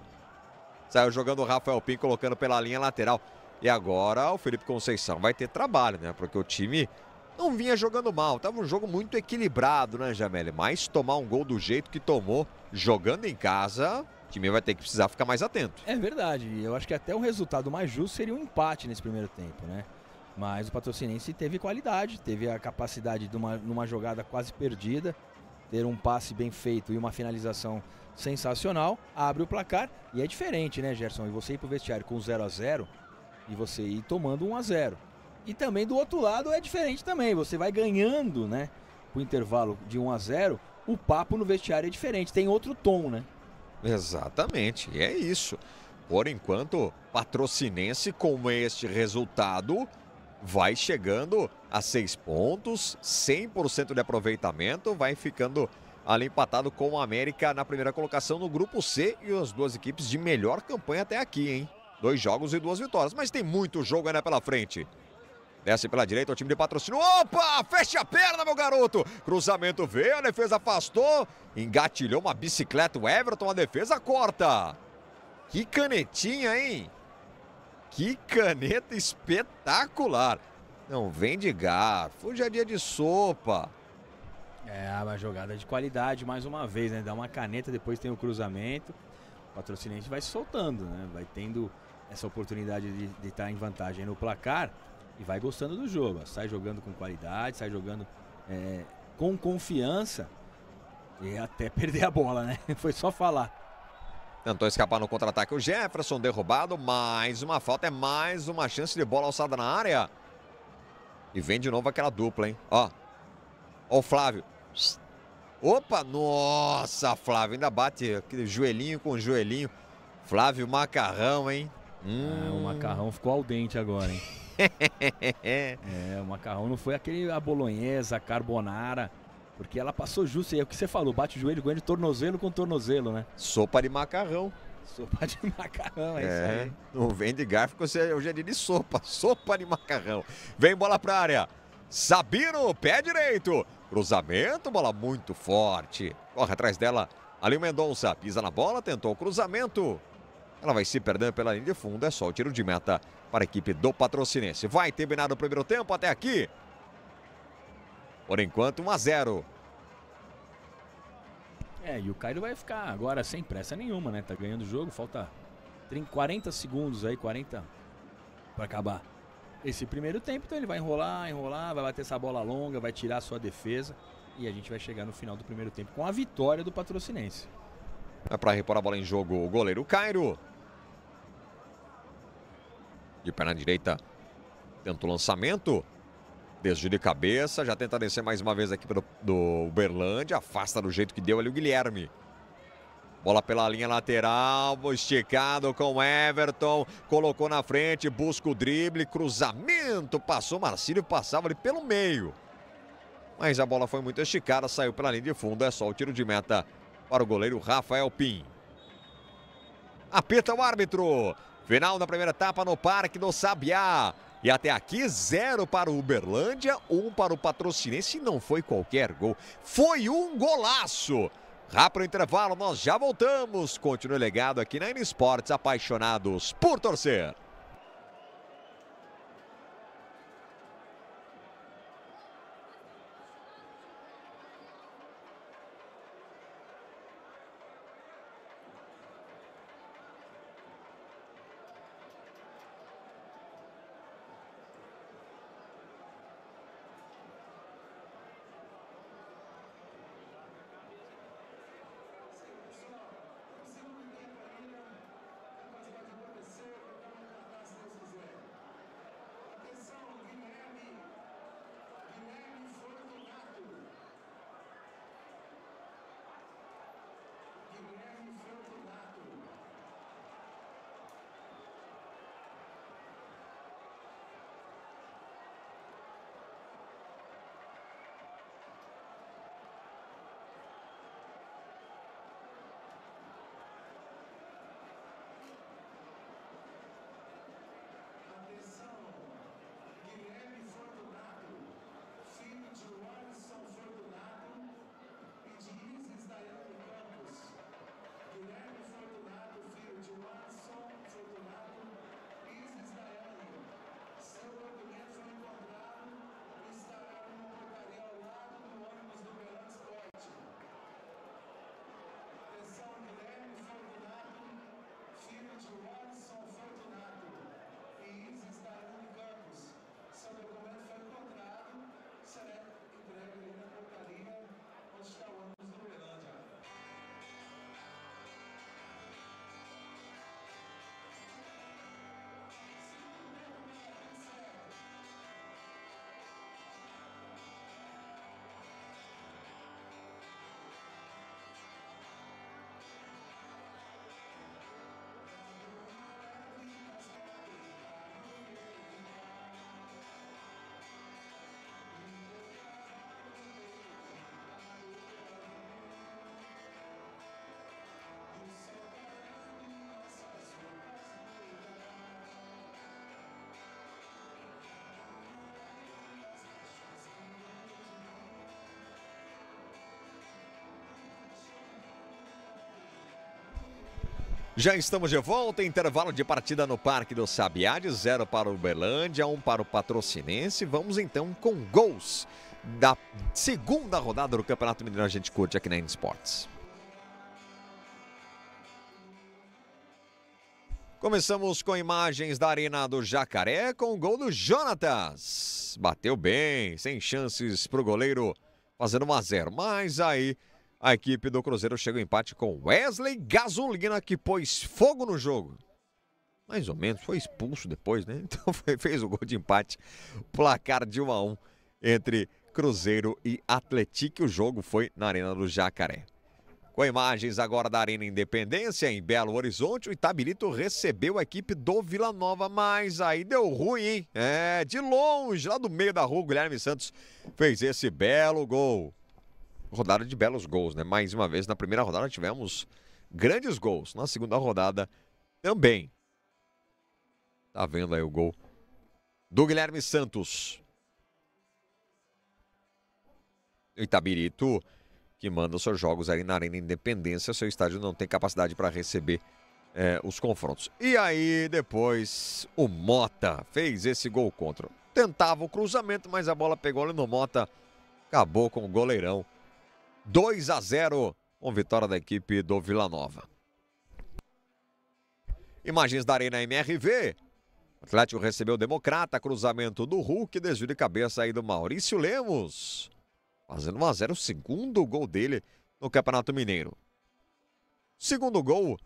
Saiu jogando o Rafael Pim, colocando pela linha lateral. E agora o Felipe Conceição vai ter trabalho, né? Porque o time não vinha jogando mal. Tava um jogo muito equilibrado, né, Jamel? Mas tomar um gol do jeito que tomou, jogando em casa, o time vai ter que precisar ficar mais atento. É verdade. Eu acho que até um resultado mais justo seria um empate nesse primeiro tempo, né? Mas o patrocinense teve qualidade, teve a capacidade de uma, numa jogada quase perdida, ter um passe bem feito e uma finalização sensacional, abre o placar e é diferente, né, Gerson? E você ir pro vestiário com 0 a 0 e você ir tomando 1 a 0 e também do outro lado é diferente também. Você vai ganhando, né? O intervalo de 1 a 0, o papo no vestiário é diferente, tem outro tom, né? Exatamente, e é isso. Por enquanto, patrocinense com este resultado vai chegando a seis pontos, 100% de aproveitamento, vai ficando ali empatado com o América na primeira colocação no grupo C e as duas equipes de melhor campanha até aqui, hein? Dois jogos e duas vitórias, mas tem muito jogo ainda pela frente. Desce pela direita, o time de patrocínio. Opa! Fecha a perna, meu garoto! Cruzamento veio, a defesa afastou. Engatilhou uma bicicleta o Everton, a defesa corta. Que canetinha, hein? Que caneta espetacular! Não vem de garfo, hoje é dia de sopa. É, uma jogada de qualidade mais uma vez, né? Dá uma caneta, depois tem o cruzamento. O patrocinante vai se soltando, né? Vai tendo essa oportunidade de, de estar tá em vantagem no placar e vai gostando do jogo. Sai jogando com qualidade, sai jogando é, com confiança e até perder a bola, né? Foi só falar. Tentou escapar no contra-ataque o Jefferson, derrubado. Mais uma falta, é mais uma chance de bola alçada na área. E vem de novo aquela dupla, hein? Ó, ó o Flávio. Opa, nossa, Flávio, ainda bate aquele joelhinho com joelhinho. Flávio Macarrão, hein? Hum. Ah, o hum. Macarrão ficou al dente agora, hein? é, o macarrão não foi aquele a bolonhesa, a carbonara. Porque ela passou justo, e é o que você falou, bate o joelho, ganha de tornozelo com tornozelo, né? Sopa de macarrão. Sopa de macarrão, é, é isso aí. Não vende garfo, você é hoje é de sopa. Sopa de macarrão. Vem bola pra área. Sabino, pé direito. Cruzamento, bola muito forte. Corre atrás dela. Ali o Mendonça pisa na bola, tentou o cruzamento. Ela vai se perdendo pela linha de fundo, é só o tiro de meta para a equipe do Patrocinense. Vai terminar o primeiro tempo até aqui. Por enquanto, 1 a 0. É, e o Cairo vai ficar agora sem pressa nenhuma, né? Tá ganhando o jogo, falta 30, 40 segundos aí, 40 para acabar esse primeiro tempo. Então ele vai enrolar, enrolar, vai bater essa bola longa, vai tirar a sua defesa e a gente vai chegar no final do primeiro tempo com a vitória do Patrocinense. É para repor a bola em jogo o goleiro Cairo de perna direita. Tenta o lançamento. Desde de cabeça. Já tenta descer mais uma vez aqui pelo do Uberlândia. Afasta do jeito que deu ali o Guilherme. Bola pela linha lateral, esticado com Everton, colocou na frente, busca o drible, cruzamento, passou Marcílio, passava ali pelo meio. Mas a bola foi muito esticada, saiu pela linha de fundo, é só o tiro de meta para o goleiro Rafael Pim. Apita o árbitro, Final da primeira etapa no Parque do Sabiá. E até aqui, zero para o Uberlândia, um para o Patrocinense. Não foi qualquer gol, foi um golaço. Rápido intervalo, nós já voltamos. Continue legado aqui na N Esportes, apaixonados por torcer. Já estamos de volta, intervalo de partida no Parque do Sabiá, de zero para o Uberlândia, um para o Patrocinense. Vamos então com gols da segunda rodada do Campeonato Mineiro. A gente curte aqui na Esportes. Começamos com imagens da Arena do Jacaré com o gol do Jonatas. Bateu bem, sem chances para o goleiro, fazendo 1 a 0 Mas aí a equipe do Cruzeiro chega ao empate com Wesley Gasolina, que pôs fogo no jogo. Mais ou menos, foi expulso depois, né? Então foi, fez o gol de empate. Placar de 1 a 1 entre Cruzeiro e Atlético. O jogo foi na Arena do Jacaré. Com imagens agora da Arena Independência, em Belo Horizonte, o Itabilito recebeu a equipe do Vila Nova, mas aí deu ruim, hein? É, de longe, lá do meio da rua, o Guilherme Santos fez esse belo gol rodada de belos gols, né? Mais uma vez, na primeira rodada tivemos grandes gols, na segunda rodada também. Tá vendo aí o gol do Guilherme Santos. Itabirito que manda seus jogos ali na Arena Independência, seu estádio não tem capacidade para receber é, os confrontos. E aí depois o Mota fez esse gol contra. Tentava o cruzamento, mas a bola pegou ali no Mota, acabou com o goleirão 2 a 0 com vitória da equipe do Vila Nova. Imagens da Arena MRV. Atlético recebeu o Democrata, cruzamento do Hulk, desvio de cabeça aí do Maurício Lemos. Fazendo 1 a 0 o segundo gol dele no Campeonato Mineiro. Segundo gol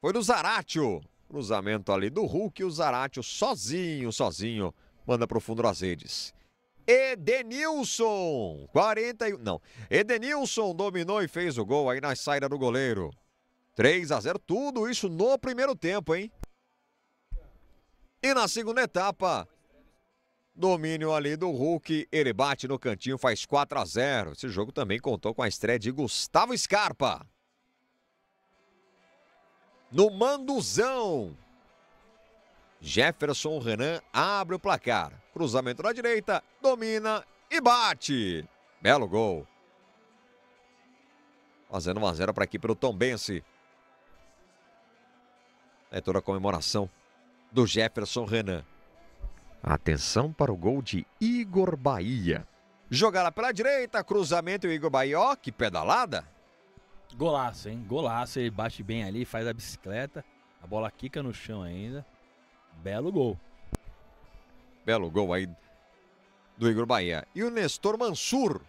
foi do Zaratio. Cruzamento ali do Hulk, o Zaratio sozinho, sozinho, manda o fundo das redes. Edenilson, 41, não, Edenilson dominou e fez o gol aí na saída do goleiro. 3 a 0, tudo isso no primeiro tempo, hein? E na segunda etapa, domínio ali do Hulk, ele bate no cantinho, faz 4 a 0. Esse jogo também contou com a estreia de Gustavo Scarpa. No manduzão, Jefferson Renan abre o placar cruzamento na direita, domina e bate. Belo gol. Fazendo 1 a 0 para a equipe do Tombense. É toda a comemoração do Jefferson Renan. Atenção para o gol de Igor Bahia. Jogada pela direita, cruzamento e o Igor Bahia, ó, que pedalada. Golaço, hein? Golaço, ele bate bem ali, faz a bicicleta. A bola quica no chão ainda. Belo gol. Belo gol aí do Igor Bahia. E o Nestor Mansur.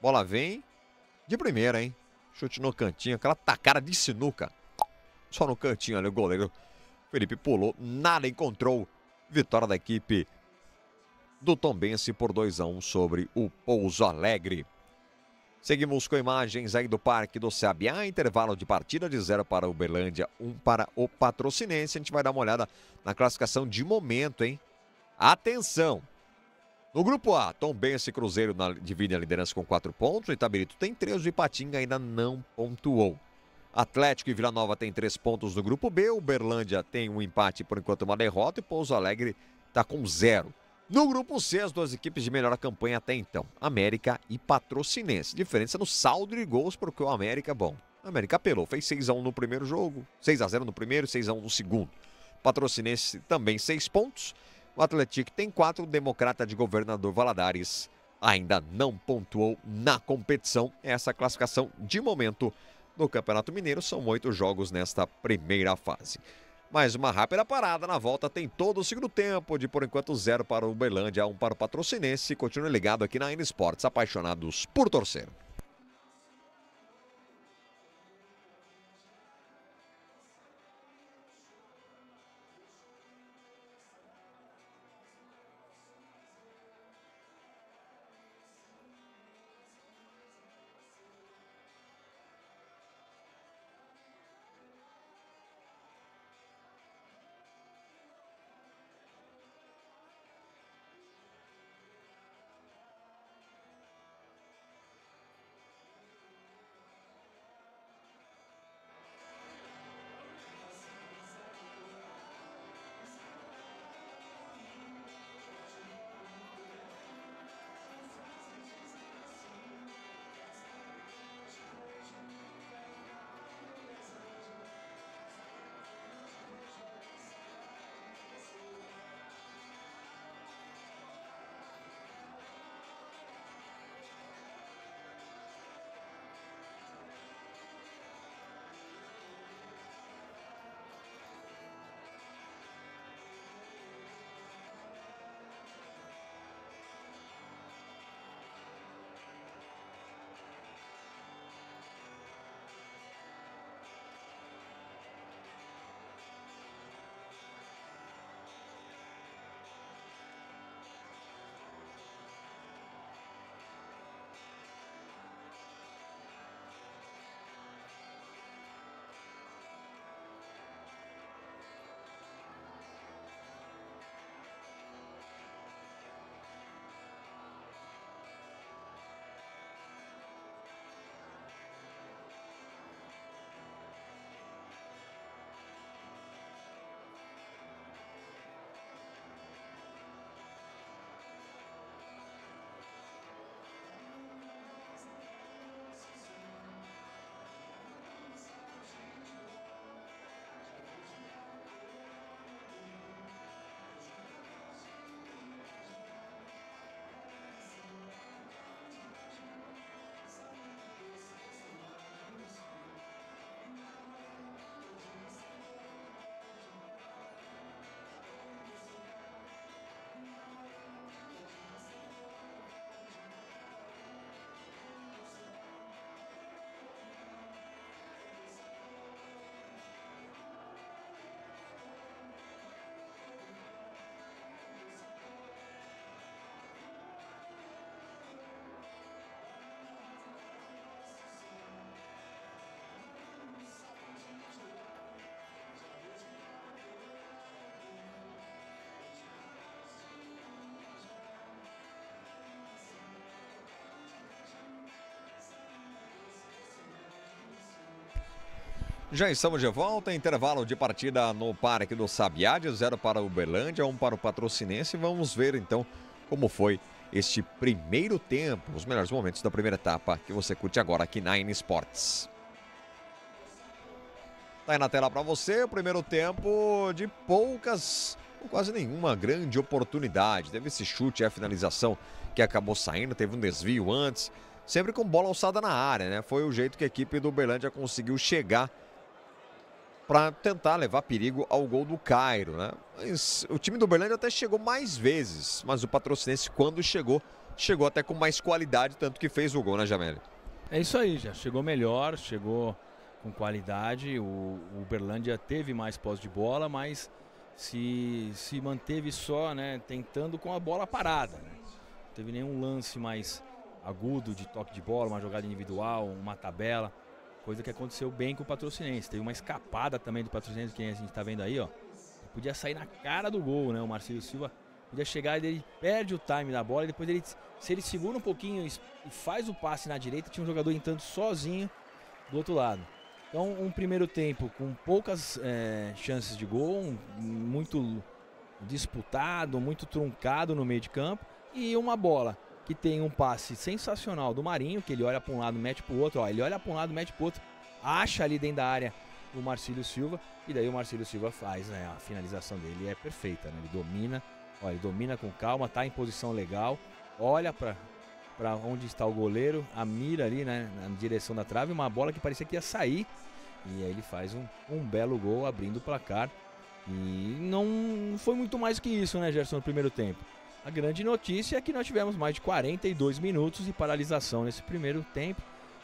Bola vem de primeira, hein? Chute no cantinho, aquela tacada de sinuca. Só no cantinho ali o goleiro Felipe pulou, nada encontrou. Vitória da equipe do Tombense por 2 a 1 um sobre o Pouso Alegre. Seguimos com imagens aí do Parque do Sabiá, intervalo de partida de 0 para o Uberlândia, 1 um para o Patrocinense. A gente vai dar uma olhada na classificação de momento, hein? Atenção! No grupo A, Tombense e Cruzeiro na, divide a liderança com 4 pontos. O Itabirito tem 3, o Ipatinga ainda não pontuou. Atlético e Vila Nova têm 3 pontos no grupo B. Uberlândia tem um empate, por enquanto uma derrota. E Pouso Alegre está com 0. No grupo C, as duas equipes de melhor campanha até então, América e Patrocinense. Diferença no saldo de gols, porque o América, bom, a América apelou, fez 6x1 no primeiro jogo, 6x0 no primeiro, e 6x1 no segundo. Patrocinense também 6 pontos. O Atlético tem quatro, o Democrata de Governador Valadares ainda não pontuou na competição. Essa classificação de momento no Campeonato Mineiro são oito jogos nesta primeira fase. Mais uma rápida parada na volta, tem todo o segundo tempo, de por enquanto zero para o Uberlândia, um para o Patrocinense. Continue ligado aqui na N Sports, apaixonados por torcer. Já estamos de volta, intervalo de partida no Parque do Sabiá, de zero para o Uberlândia, um para o Patrocinense. Vamos ver então como foi este primeiro tempo, os melhores momentos da primeira etapa que você curte agora aqui na Inesports. Sports. Tá aí na tela para você o primeiro tempo de poucas, quase nenhuma grande oportunidade. Teve esse chute, a finalização que acabou saindo, teve um desvio antes, sempre com bola alçada na área, né? Foi o jeito que a equipe do Uberlândia conseguiu chegar para tentar levar perigo ao gol do Cairo. Né? Mas o time do Berlândia até chegou mais vezes, mas o patrocinense, quando chegou, chegou até com mais qualidade, tanto que fez o gol, né, Jamel? É isso aí, já chegou melhor, chegou com qualidade. O, o Uberlândia teve mais posse de bola, mas se, se manteve só, né, tentando com a bola parada. Né? Não teve nenhum lance mais agudo de toque de bola, uma jogada individual, uma tabela. Coisa que aconteceu bem com o Patrocinense. Teve uma escapada também do Patrocinense, que a gente está vendo aí, ó. Podia sair na cara do gol, né? O Marcelo Silva podia chegar, ele perde o time da bola e depois ele, se ele segura um pouquinho e faz o passe na direita, tinha um jogador entrando sozinho do outro lado. Então, um primeiro tempo com poucas é, chances de gol, muito disputado, muito truncado no meio de campo e uma bola que tem um passe sensacional do Marinho, que ele olha para um lado, mete para o outro, ó, ele olha para um lado, mete para o outro, acha ali dentro da área o Marcílio Silva, e daí o Marcílio Silva faz, né, a finalização dele é perfeita, né, ele domina, ó, ele domina com calma, tá em posição legal, olha para para onde está o goleiro, a mira ali, né, na direção da trave, uma bola que parecia que ia sair, e aí ele faz um, um belo gol abrindo o placar, e não foi muito mais que isso, né, Gerson, no primeiro tempo. A grande notícia é que nós tivemos mais de 42 minutos de paralisação nesse primeiro tempo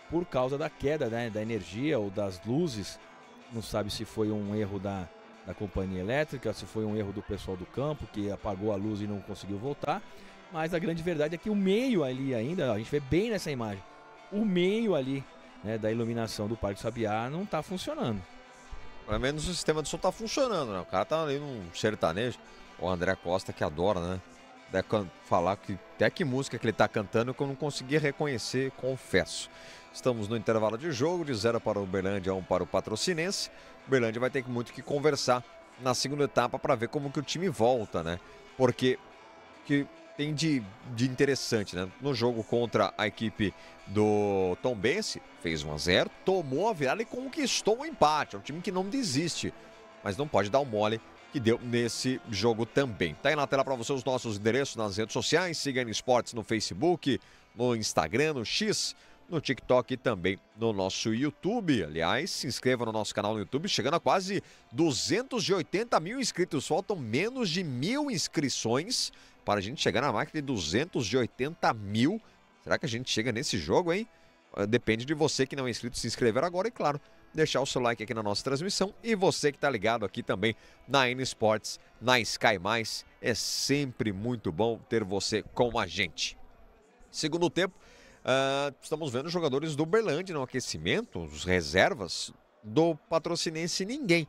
por causa da queda né, da energia ou das luzes. Não sabe se foi um erro da, da companhia elétrica, se foi um erro do pessoal do campo que apagou a luz e não conseguiu voltar. Mas a grande verdade é que o meio ali ainda, a gente vê bem nessa imagem, o meio ali né, da iluminação do Parque Sabiá não está funcionando. Pelo menos o sistema de som está funcionando, né? O cara tá ali num sertanejo. O André Costa que adora, né? Né, falar que até que música que ele está cantando que eu não consegui reconhecer, confesso. Estamos no intervalo de jogo, de 0 para o Uberlândia, 1 um para o Patrocinense. O Uberlândia vai ter muito que conversar na segunda etapa para ver como que o time volta, né? Porque que tem de, de interessante, né? No jogo contra a equipe do Tom Bense, fez 1 a 0 tomou a virada e conquistou o empate. É um time que não desiste, mas não pode dar o um mole que deu nesse jogo também. Tá aí na tela para você os nossos endereços nas redes sociais. Siga N Esportes no Facebook, no Instagram, no X, no TikTok e também no nosso YouTube. Aliás, se inscreva no nosso canal no YouTube, chegando a quase 280 mil inscritos. Faltam menos de mil inscrições para a gente chegar na marca de 280 mil. Será que a gente chega nesse jogo, hein? Ah, depende de você que não é inscrito se inscrever agora e, claro, deixar o seu like aqui na nossa transmissão e você que está ligado aqui também na N Sports, na Sky Mais, é sempre muito bom ter você com a gente. Segundo tempo, uh, estamos vendo jogadores do Berlândia no aquecimento, os reservas do patrocinense ninguém.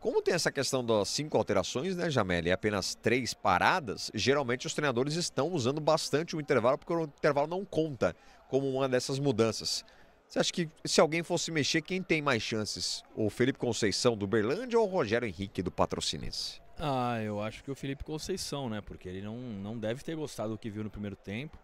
Como tem essa questão das cinco alterações, né, Jamel, e é apenas três paradas, geralmente os treinadores estão usando bastante o intervalo, porque o intervalo não conta como uma dessas mudanças. Você acha que se alguém fosse mexer, quem tem mais chances? O Felipe Conceição do Berlândia ou o Rogério Henrique do Patrocinense? Ah, eu acho que o Felipe Conceição, né? Porque ele não, não deve ter gostado do que viu no primeiro tempo.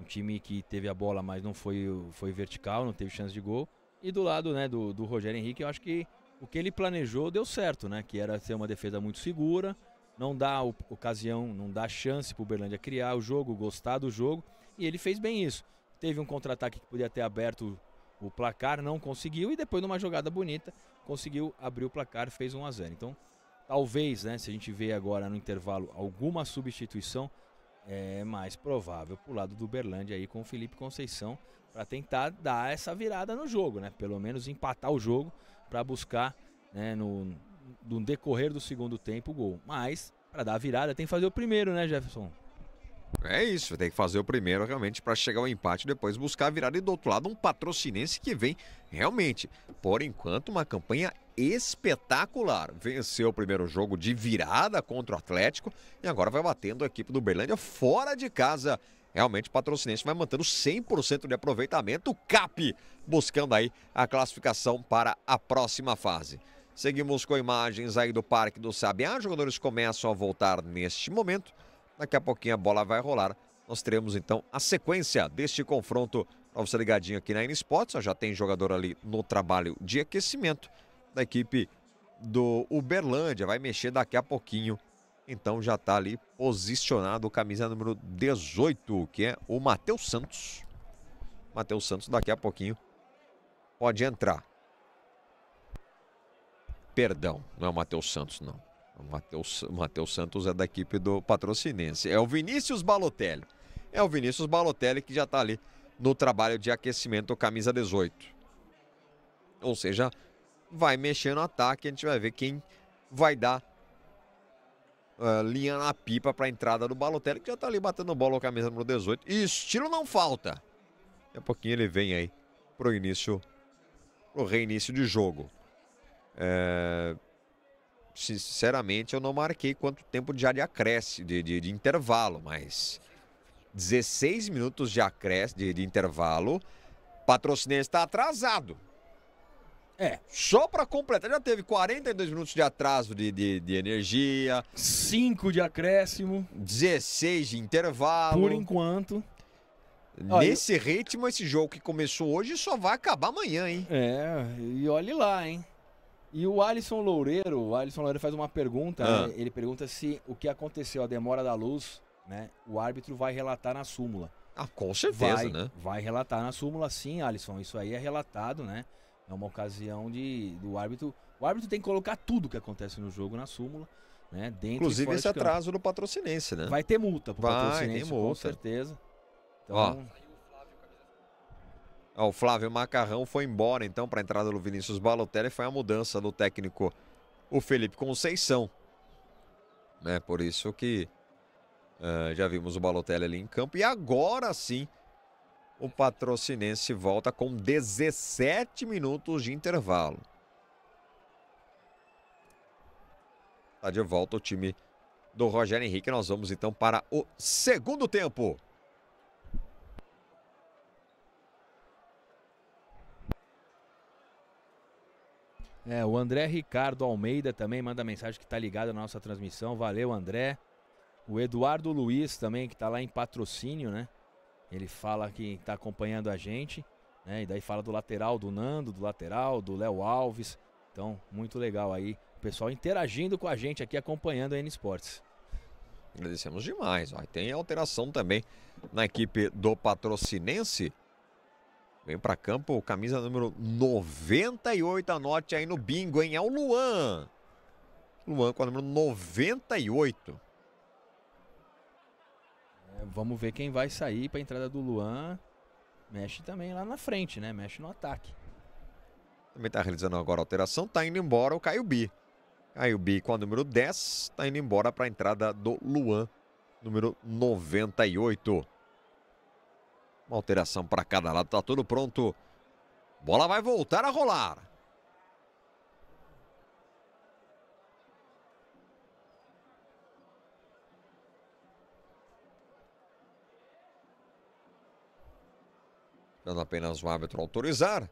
Um time que teve a bola, mas não foi, foi vertical, não teve chance de gol. E do lado né, do, do Rogério Henrique, eu acho que o que ele planejou deu certo, né? Que era ser uma defesa muito segura, não dá ocasião, não dá chance para o Berlândia criar o jogo, gostar do jogo. E ele fez bem isso. Teve um contra-ataque que podia ter aberto o placar, não conseguiu e depois numa jogada bonita conseguiu abrir o placar, fez 1 a 0. Então, talvez, né, se a gente vê agora no intervalo alguma substituição, é mais provável pro lado do Berlândia aí com o Felipe Conceição para tentar dar essa virada no jogo, né? Pelo menos empatar o jogo para buscar, né, no, no decorrer do segundo tempo o gol. Mas para dar a virada tem que fazer o primeiro, né, Jefferson? É isso, tem que fazer o primeiro realmente para chegar ao empate, depois buscar a virada e do outro lado um patrocinense que vem realmente, por enquanto, uma campanha espetacular. Venceu o primeiro jogo de virada contra o Atlético e agora vai batendo a equipe do Berlândia fora de casa. Realmente, o patrocinense vai mantendo 100% de aproveitamento. O CAP buscando aí a classificação para a próxima fase. Seguimos com imagens aí do Parque do Sabiá. Jogadores começam a voltar neste momento. Daqui a pouquinho a bola vai rolar. Nós teremos então a sequência deste confronto para você ligadinho aqui na N Sports. Já tem jogador ali no trabalho de aquecimento da equipe do Uberlândia. Vai mexer daqui a pouquinho. Então já está ali posicionado o camisa número 18, que é o Matheus Santos. Matheus Santos daqui a pouquinho pode entrar. Perdão, não é o Matheus Santos, não. O Matheus Santos é da equipe do Patrocinense. É o Vinícius Balotelli. É o Vinícius Balotelli que já está ali no trabalho de aquecimento camisa 18. Ou seja, vai mexer no ataque, a gente vai ver quem vai dar uh, linha na pipa para a entrada do Balotelli, que já está ali batendo bola com a camisa número 18. E estilo não falta. Daqui a pouquinho ele vem aí pro início, pro reinício de jogo. É... Uh sinceramente, eu não marquei quanto tempo de, acréscimo, de, de, de, intervalo, mas 16 minutos de acréscimo, de, de intervalo, patrocinense está atrasado. É. Só para completar, já teve 42 minutos de atraso de, de, de energia. 5 de acréscimo. 16 de intervalo. Por enquanto. Nesse olha... ritmo, esse jogo que começou hoje só vai acabar amanhã, hein? É, e olhe lá, hein? E o Alisson Loureiro, o Alisson Loureiro faz uma pergunta, ah. né? ele pergunta se o que aconteceu, a demora da luz, né? O árbitro vai relatar na súmula. Ah, com certeza, vai, né? Vai relatar na súmula, sim, Alisson. Isso aí é relatado, né? É uma ocasião de do árbitro. O árbitro tem que colocar tudo que acontece no jogo na súmula, né? Dentro Inclusive esse atraso no patrocinense, né? Vai ter multa pro vai, patrocinense, multa. com certeza. Então, Ó. O Flávio Macarrão foi embora então para a entrada do Vinícius Balotelli. Foi a mudança do técnico o Felipe Conceição. Né? Por isso que uh, já vimos o Balotelli ali em campo. E agora sim o patrocinense volta com 17 minutos de intervalo. Está de volta o time do Rogério Henrique. Nós vamos então para o segundo tempo. É, o André Ricardo Almeida também manda mensagem que está ligado à nossa transmissão. Valeu, André. O Eduardo Luiz também, que está lá em patrocínio, né? Ele fala que está acompanhando a gente. Né? E daí fala do lateral do Nando, do lateral, do Léo Alves. Então, muito legal aí. O pessoal interagindo com a gente aqui, acompanhando a N Sports. Agradecemos demais. Ó. Tem alteração também na equipe do patrocinense. Vem para campo, camisa número 98, anote aí no bingo, hein? É o Luan. Luan com a número 98. É, vamos ver quem vai sair para a entrada do Luan. Mexe também lá na frente, né? Mexe no ataque. Também está realizando agora a alteração, está indo embora o Caio B Caio B com a número 10, está indo embora para a entrada do Luan, número 98. Uma alteração para cada lado, tá tudo pronto. Bola vai voltar a rolar. Dando apenas o árbitro autorizar.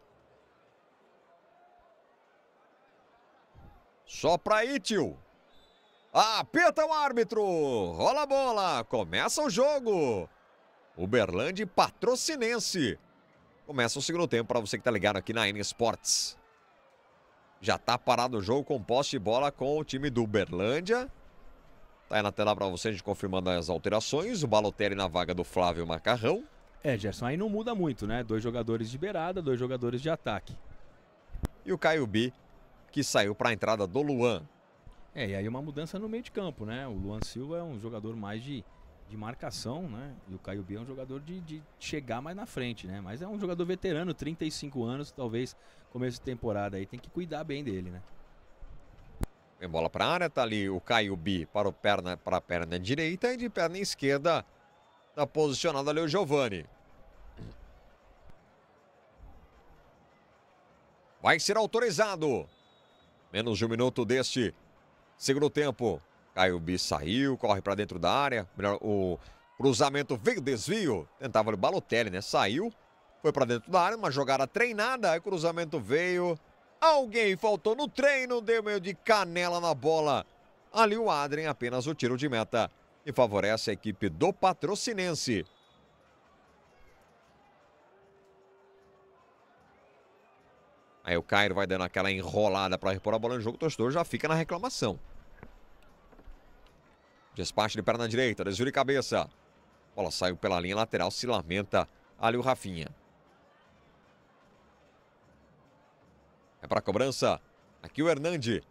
Só para aí, tio. Aperta o árbitro. Rola a bola. Começa o jogo. Uberlândia e Patrocinense. Começa o segundo tempo para você que está ligado aqui na N Sports. Já está parado o jogo com posse de bola com o time do Uberlândia. Tá aí na tela para você, a gente confirmando as alterações. O Balotelli na vaga do Flávio Macarrão. É, Gerson, aí não muda muito, né? Dois jogadores de beirada, dois jogadores de ataque. E o Caio B, que saiu para a entrada do Luan. É, e aí uma mudança no meio de campo, né? O Luan Silva é um jogador mais de de marcação, né? E o Caio B é um jogador de, de, chegar mais na frente, né? Mas é um jogador veterano, 35 anos, talvez começo de temporada aí, tem que cuidar bem dele, né? Vem bola para a área, tá ali o Caio B para, o perna, para a perna direita e de perna esquerda tá posicionado ali o Giovani. Vai ser autorizado. Menos de um minuto deste segundo tempo. Caio B saiu, corre para dentro da área. O cruzamento veio, desvio. Tentava o Balotelli, né? Saiu, foi para dentro da área, uma jogada treinada. Aí o cruzamento veio. Alguém faltou no treino, deu meio de canela na bola. Ali o Adrien apenas o tiro de meta e favorece a equipe do Patrocinense. Aí o Cairo vai dando aquela enrolada para repor a bola no jogo, o torcedor já fica na reclamação. Despache de perna direita, desvio de cabeça. Bola saiu pela linha lateral, se lamenta ali o Rafinha. É para cobrança. Aqui o Hernande.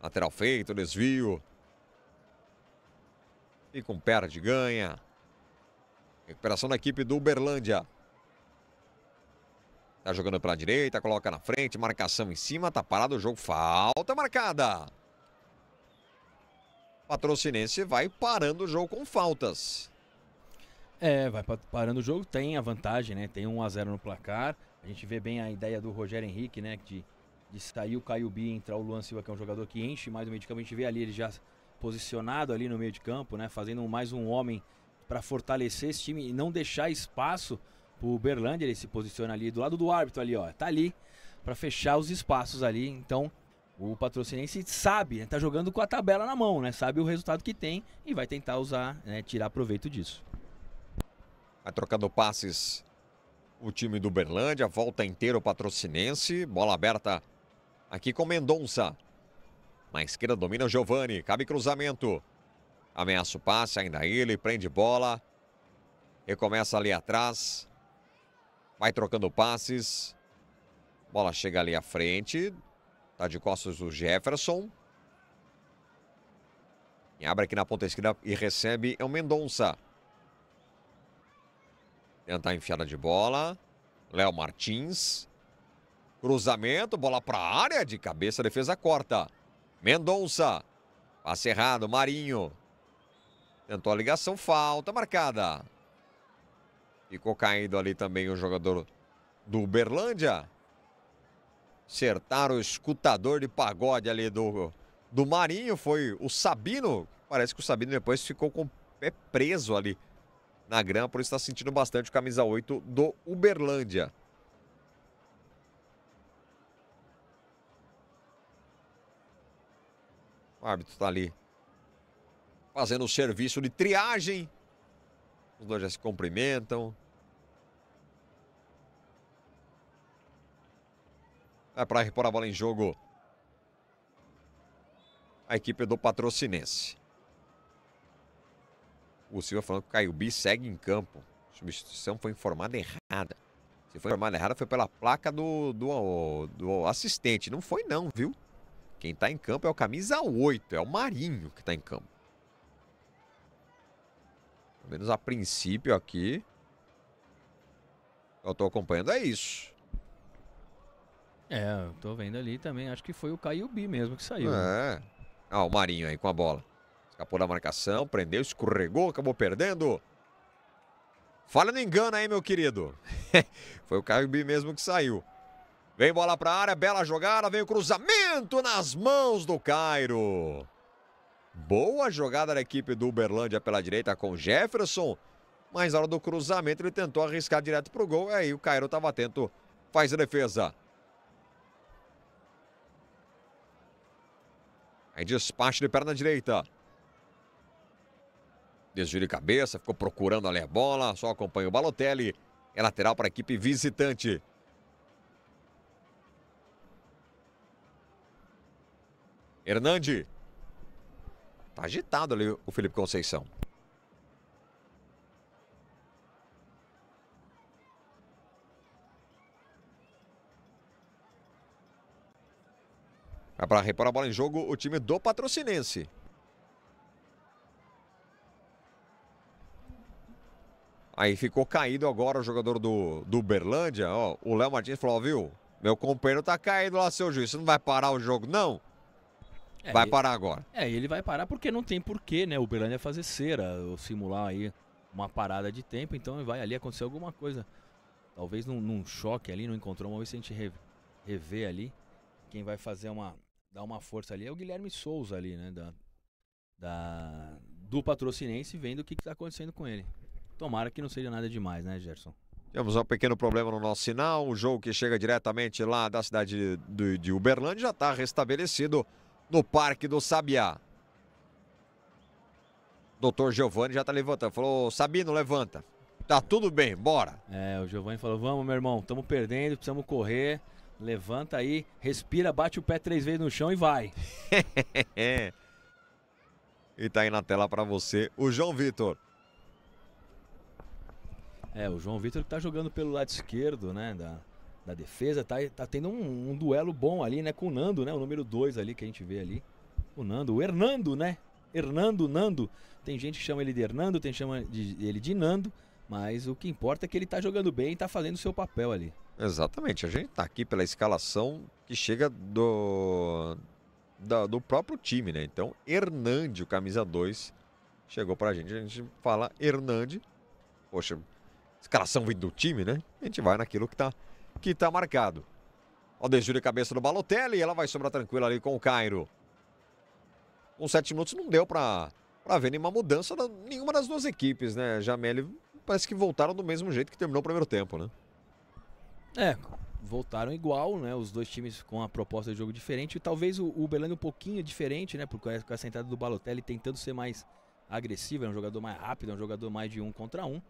Lateral feito, desvio. Fica um perde, ganha. Recuperação da equipe do Uberlândia. Tá jogando para a direita, coloca na frente, marcação em cima, tá parado o jogo, falta marcada. Patrocinense vai parando o jogo com faltas. É, vai parando o jogo, tem a vantagem, né? Tem 1 a 0 no placar. A gente vê bem a ideia do Rogério Henrique, né? De, de sair o Caio B, e entrar o Luan Silva, que é um jogador que enche mais o meio de campo. A gente vê ali ele já posicionado ali no meio de campo, né? Fazendo mais um homem para fortalecer esse time e não deixar espaço pro Berlândia. Ele se posiciona ali do lado do árbitro ali, ó. Tá ali para fechar os espaços ali. Então, o patrocinense sabe, está né, tá jogando com a tabela na mão, né? Sabe o resultado que tem e vai tentar usar, né, tirar proveito disso. Vai trocando passes o time do Berlândia, volta inteiro o patrocinense, bola aberta aqui com Mendonça. Na esquerda domina o Giovani, cabe cruzamento. Ameaça o passe, ainda ele, prende bola. Recomeça ali atrás. Vai trocando passes. Bola chega ali à frente Tá de costas o Jefferson. E abre aqui na ponta esquerda e recebe é o Mendonça. Tentar enfiada de bola. Léo Martins. Cruzamento, bola para a área, de cabeça, defesa corta. Mendonça. Passe errado, Marinho. Tentou a ligação, falta marcada. Ficou caído ali também o jogador do Uberlândia. Acertaram o escutador de pagode ali do, do Marinho. Foi o Sabino. Parece que o Sabino depois ficou com o pé preso ali na grama, por isso está sentindo bastante o camisa 8 do Uberlândia. O árbitro está ali fazendo o serviço de triagem. Os dois já se cumprimentam. é para repor a bola em jogo a equipe do Patrocinense. O Silva falando que o Caio B segue em campo. A substituição foi informada errada. Se foi informada errada, foi pela placa do, do, do assistente. Não foi não, viu? Quem está em campo é o camisa 8, é o Marinho que está em campo. Pelo menos a princípio aqui. Eu estou acompanhando, é isso. É, eu tô vendo ali também. Acho que foi o Caio Bi mesmo que saiu. Né? É. Ah, o Marinho aí com a bola. Escapou da marcação, prendeu, escorregou, acabou perdendo. Falha no engano aí, meu querido. foi o Caio Bi mesmo que saiu. Vem bola pra área, bela jogada, vem o cruzamento nas mãos do Cairo. Boa jogada da equipe do Uberlândia pela direita com Jefferson. Mas na hora do cruzamento ele tentou arriscar direto pro gol. Aí o Cairo estava atento, faz a defesa. Aí despacho de perna direita. Desvio de cabeça, ficou procurando a bola. só acompanha o Balotelli. É lateral para a equipe visitante. Hernande. Tá agitado ali o Felipe Conceição. É para repor a bola em jogo o time do Patrocinense. Aí ficou caído agora o jogador do, do Berlândia. Ó, o Léo Martins falou, viu? Meu companheiro tá caído lá, seu juiz. Você não vai parar o jogo, não? É, vai parar agora. É, ele vai parar porque não tem porquê, né? O Berlândia fazer cera, ou simular aí uma parada de tempo, então vai ali acontecer alguma coisa. Talvez num, num choque ali, não encontrou uma vez se a gente rever ali quem vai fazer uma, dá uma força ali é o Guilherme Souza ali, né? Da, da do patrocinense vendo o que está acontecendo com ele. Tomara que não seja nada demais, né, Gerson? temos um pequeno problema no nosso sinal. Um jogo que chega diretamente lá da cidade de, de Uberlândia já está restabelecido no Parque do Sabiá. Doutor Giovanni já está levantando. Falou, Sabino, levanta. Tá tudo bem, bora. É, o Giovanni falou, vamos, meu irmão, estamos perdendo, precisamos correr. Levanta aí, respira, bate o pé três vezes no chão e vai. e tá aí na tela para você o João Vitor. É, o João Vitor que tá jogando pelo lado esquerdo, né, da, da defesa, tá, tá tendo um, um duelo bom ali, né, com o Nando, né, o número dois ali que a gente vê ali. O Nando, o Hernando, né? Hernando, Nando. Tem gente que chama ele de Hernando, tem gente que chama de, ele de Nando, mas o que importa é que ele tá jogando bem e tá fazendo o seu papel ali. Exatamente, a gente está aqui pela escalação que chega do, do próprio time, né? Então, Hernande, o camisa 2, chegou para a gente. A gente fala Hernande, poxa, escalação vindo do time, né? A gente vai naquilo que está que tá marcado. Ó, desvio cabeça do Balotelli, ela vai sobrar tranquila ali com o Cairo. Com sete minutos não deu para pra ver nenhuma mudança da, nenhuma das duas equipes, né? Jamel parece que voltaram do mesmo jeito que terminou o primeiro tempo, né? É, voltaram igual, né? Os dois times com a proposta de jogo diferente. E talvez o Uberlândia um pouquinho diferente, né? Porque com essa entrada do Balotelli tentando ser mais agressivo, é um jogador mais rápido, é um jogador mais de um contra um.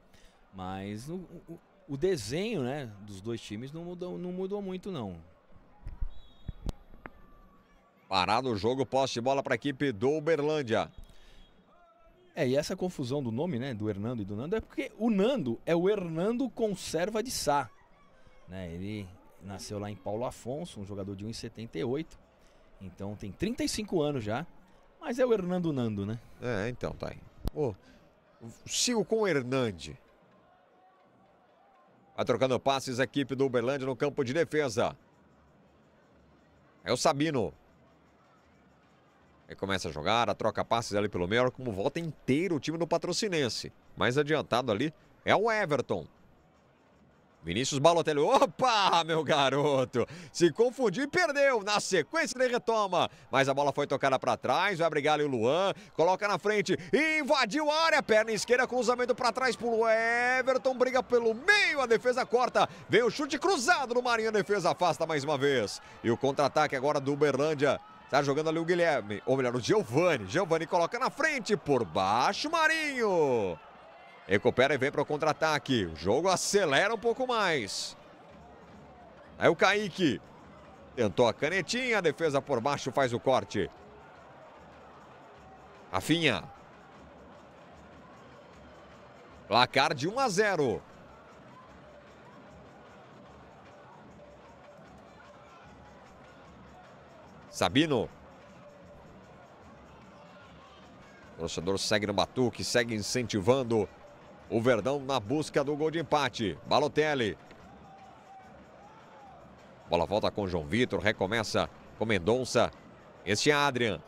Mas o, o, o desenho, né, dos dois times não mudou, não mudou muito, não. Parado o jogo, posse de bola para a equipe do Uberlândia. É, e essa confusão do nome, né, do Hernando e do Nando, é porque o Nando é o Hernando Conserva de Sá. Né? Ele nasceu lá em Paulo Afonso, um jogador de 1,78. Então tem 35 anos já. Mas é o Hernando Nando, né? É, então, tá aí. O sigo com o Hernande. Vai trocando passes a equipe do Uberlândia no campo de defesa. É o Sabino. Ele começa a jogar, a troca passes ali pelo meio, como volta inteiro o time do Patrocinense. Mais adiantado ali é o Everton. Vinícius Balotelli, opa, meu garoto, se confundiu e perdeu, na sequência ele retoma, mas a bola foi tocada para trás, vai brigar ali o Luan, coloca na frente, invadiu a área, perna esquerda, cruzamento para trás pro Everton, briga pelo meio, a defesa corta, vem o chute cruzado no Marinho, a defesa afasta mais uma vez, e o contra-ataque agora do Uberlândia, Tá jogando ali o Guilherme, ou melhor, o Giovani. Giovani coloca na frente, por baixo, Marinho. Recupera e vem para o contra-ataque. O jogo acelera um pouco mais. Aí o Kaique. Tentou a canetinha, a defesa por baixo faz o corte. Rafinha. Placar de 1 a 0. Sabino. O torcedor segue no batuque, segue incentivando o Verdão na busca do gol de empate. Balotelli. Bola volta com João Vitor. Recomeça com Mendonça. Este é Adrian.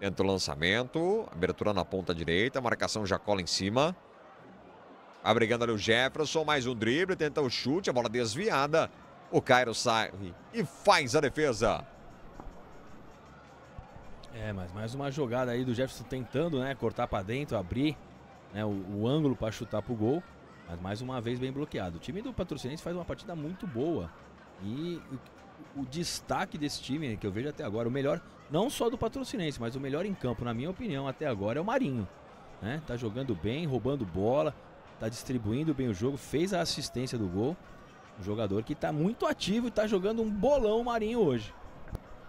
Tenta o lançamento. Abertura na ponta direita. Marcação já cola em cima. Abrigando ali o Jefferson. Mais um drible. Tenta o chute. A bola desviada. O Cairo sai e faz a defesa. É, mas mais uma jogada aí do Jefferson tentando, né, cortar para dentro, abrir né, o, o ângulo para chutar pro gol, mas mais uma vez bem bloqueado. O time do Patrocinense faz uma partida muito boa e o, o destaque desse time que eu vejo até agora, o melhor, não só do Patrocinense, mas o melhor em campo, na minha opinião, até agora é o Marinho. Né? Tá jogando bem, roubando bola, tá distribuindo bem o jogo, fez a assistência do gol. Um jogador que tá muito ativo e tá jogando um bolão Marinho hoje.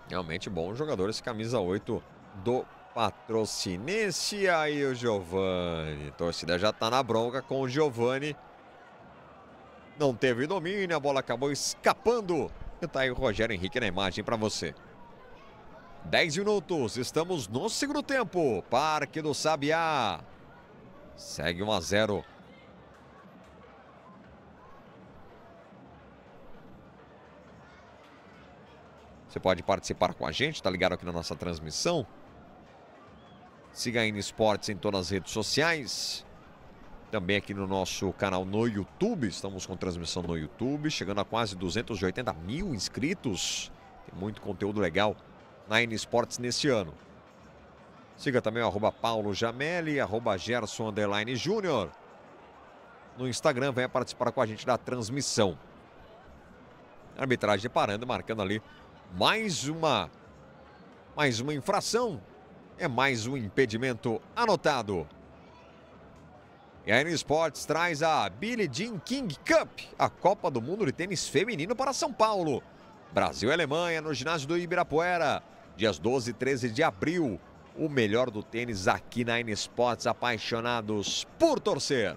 Realmente bom jogador esse camisa 8 do Patrocinense. E aí o Giovani. torcida já tá na bronca com o Giovani. Não teve domínio, a bola acabou escapando. E tá aí o Rogério Henrique na imagem para você. 10 minutos, estamos no segundo tempo. Parque do Sabiá. Segue 1 a 0 Você pode participar com a gente, tá ligado aqui na nossa transmissão. Siga a N Esportes em todas as redes sociais. Também aqui no nosso canal no YouTube. Estamos com transmissão no YouTube, chegando a quase 280 mil inscritos. Tem muito conteúdo legal na N Esportes nesse ano. Siga também o arroba Paulo Jamelli, arroba Gerson Underline Júnior. No Instagram, venha participar com a gente da transmissão. Arbitragem parando, marcando ali mais uma, mais uma infração. É mais um impedimento anotado. E a N Sports traz a Billie Jean King Cup, a Copa do Mundo de Tênis Feminino para São Paulo. Brasil e Alemanha no ginásio do Ibirapuera, dias 12 e 13 de abril. O melhor do tênis aqui na N Sports, apaixonados por torcer.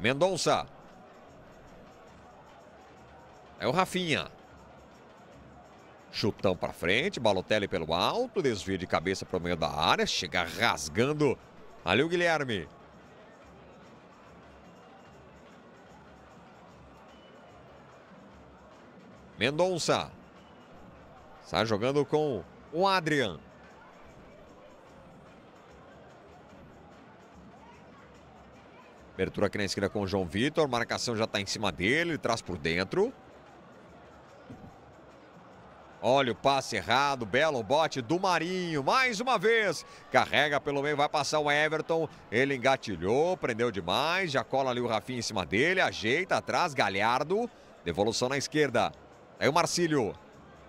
Mendonça é o Rafinha. Chutão para frente, Balotelli pelo alto, desvio de cabeça para o meio da área, chega rasgando ali o Guilherme. Mendonça. Sai jogando com o Adrian. Abertura aqui na esquerda com o João Vitor. Marcação já está em cima dele. Traz por dentro. Olha o passe errado, belo bote do Marinho, mais uma vez. Carrega pelo meio, vai passar o Everton. Ele engatilhou, prendeu demais, já cola ali o Rafinha em cima dele, ajeita atrás, Galhardo. Devolução na esquerda. Aí o Marcílio,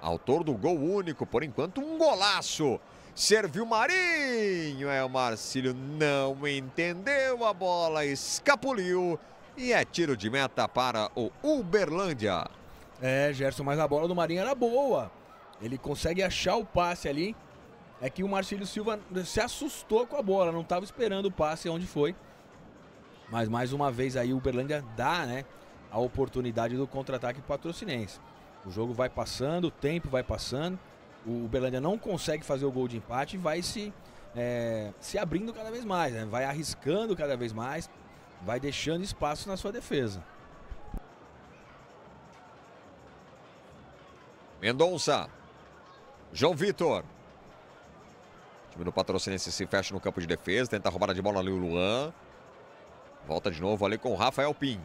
autor do gol único, por enquanto um golaço. Serviu Marinho, é o Marcílio não entendeu a bola, escapuliu e é tiro de meta para o Uberlândia. É, Gerson, mas a bola do Marinho era boa. Ele consegue achar o passe ali. É que o Marcílio Silva se assustou com a bola, não estava esperando o passe onde foi. Mas mais uma vez aí o Berlândia dá né, a oportunidade do contra-ataque patrocinense. O jogo vai passando, o tempo vai passando. O Berlândia não consegue fazer o gol de empate e vai se, é, se abrindo cada vez mais, né? vai arriscando cada vez mais, vai deixando espaço na sua defesa. Mendonça João Vitor. O time do Patrocinense se fecha no campo de defesa. Tenta roubar de bola ali o Luan. Volta de novo ali com o Rafael Pim.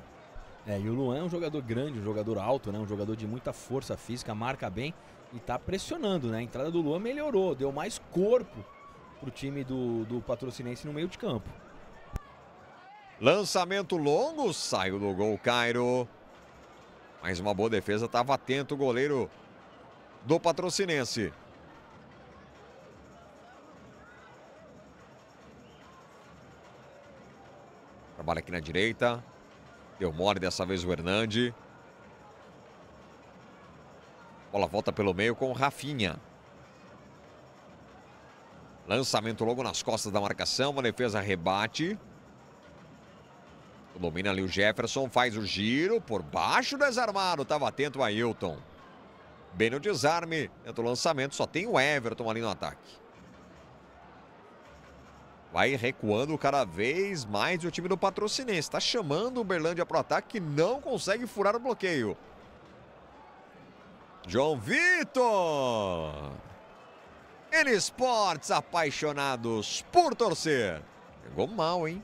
É, e o Luan é um jogador grande, um jogador alto, né? Um jogador de muita força física, marca bem e tá pressionando, né? A entrada do Luan melhorou, deu mais corpo pro time do, do Patrocinense no meio de campo. Lançamento longo, saiu do gol Cairo. Mais uma boa defesa, estava atento o goleiro do Patrocinense. Trabalha aqui na direita. Deu mole dessa vez o Hernandes. Bola volta pelo meio com o Rafinha. Lançamento logo nas costas da marcação. uma defesa rebate. Domina ali o Jefferson. Faz o giro por baixo desarmado. Estava atento o Ailton. Bem no desarme, tenta o lançamento, só tem o Everton ali no ataque. Vai recuando cada vez mais o time do Patrocinense. Está chamando o Berlândia para o ataque, não consegue furar o bloqueio. João Vitor! N Esportes apaixonados por torcer. Pegou mal, hein?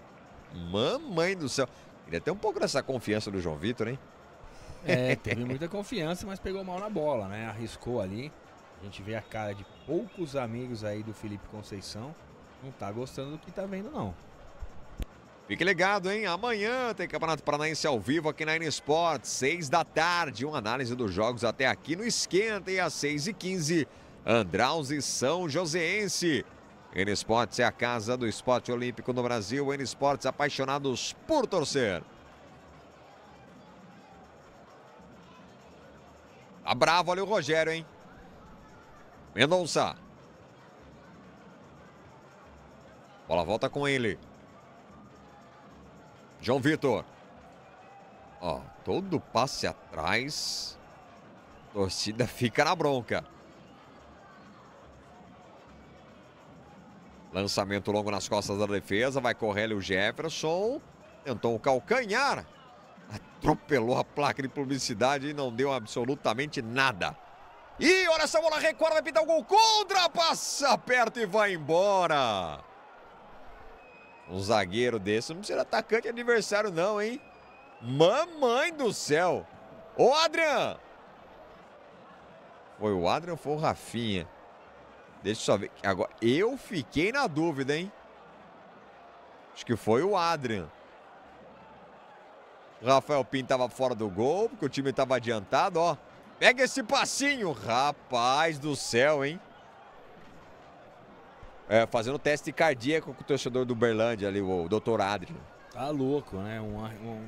Mamãe do céu. Queria ter um pouco dessa confiança do João Vitor, hein? É, teve muita confiança, mas pegou mal na bola, né? Arriscou ali. A gente vê a cara de poucos amigos aí do Felipe Conceição. Não tá gostando do que tá vendo, não. Fique ligado, hein? Amanhã tem Campeonato Paranaense ao vivo aqui na Esporte, seis da tarde. Uma análise dos jogos até aqui no Esquenta e às seis e quinze Andraus e São Joséense. N-Sports é a casa do esporte olímpico no Brasil. N-Sports apaixonados por torcer. A tá brava, o Rogério, hein? Mendonça. Bola volta com ele. João Vitor. Ó, todo passe atrás. Torcida fica na bronca. Lançamento longo nas costas da defesa. Vai correr o Jefferson. Tentou o calcanhar atropelou a placa de publicidade e não deu absolutamente nada. E olha essa bola, recorda, vai pintar o gol contra, passa perto e vai embora. Um zagueiro desse não precisa atacante adversário não, hein? Mamãe do céu! Ô, Adrian! Foi o Adrian, foi o Rafinha. Deixa eu só ver. Agora, eu fiquei na dúvida, hein? Acho que foi o Adrian. Rafael Pinto estava fora do gol, porque o time estava adiantado, ó. Pega esse passinho, rapaz do céu, hein? É, fazendo teste cardíaco com o torcedor do Berlândia ali, o doutor Adrian. Tá louco, né? Um, um,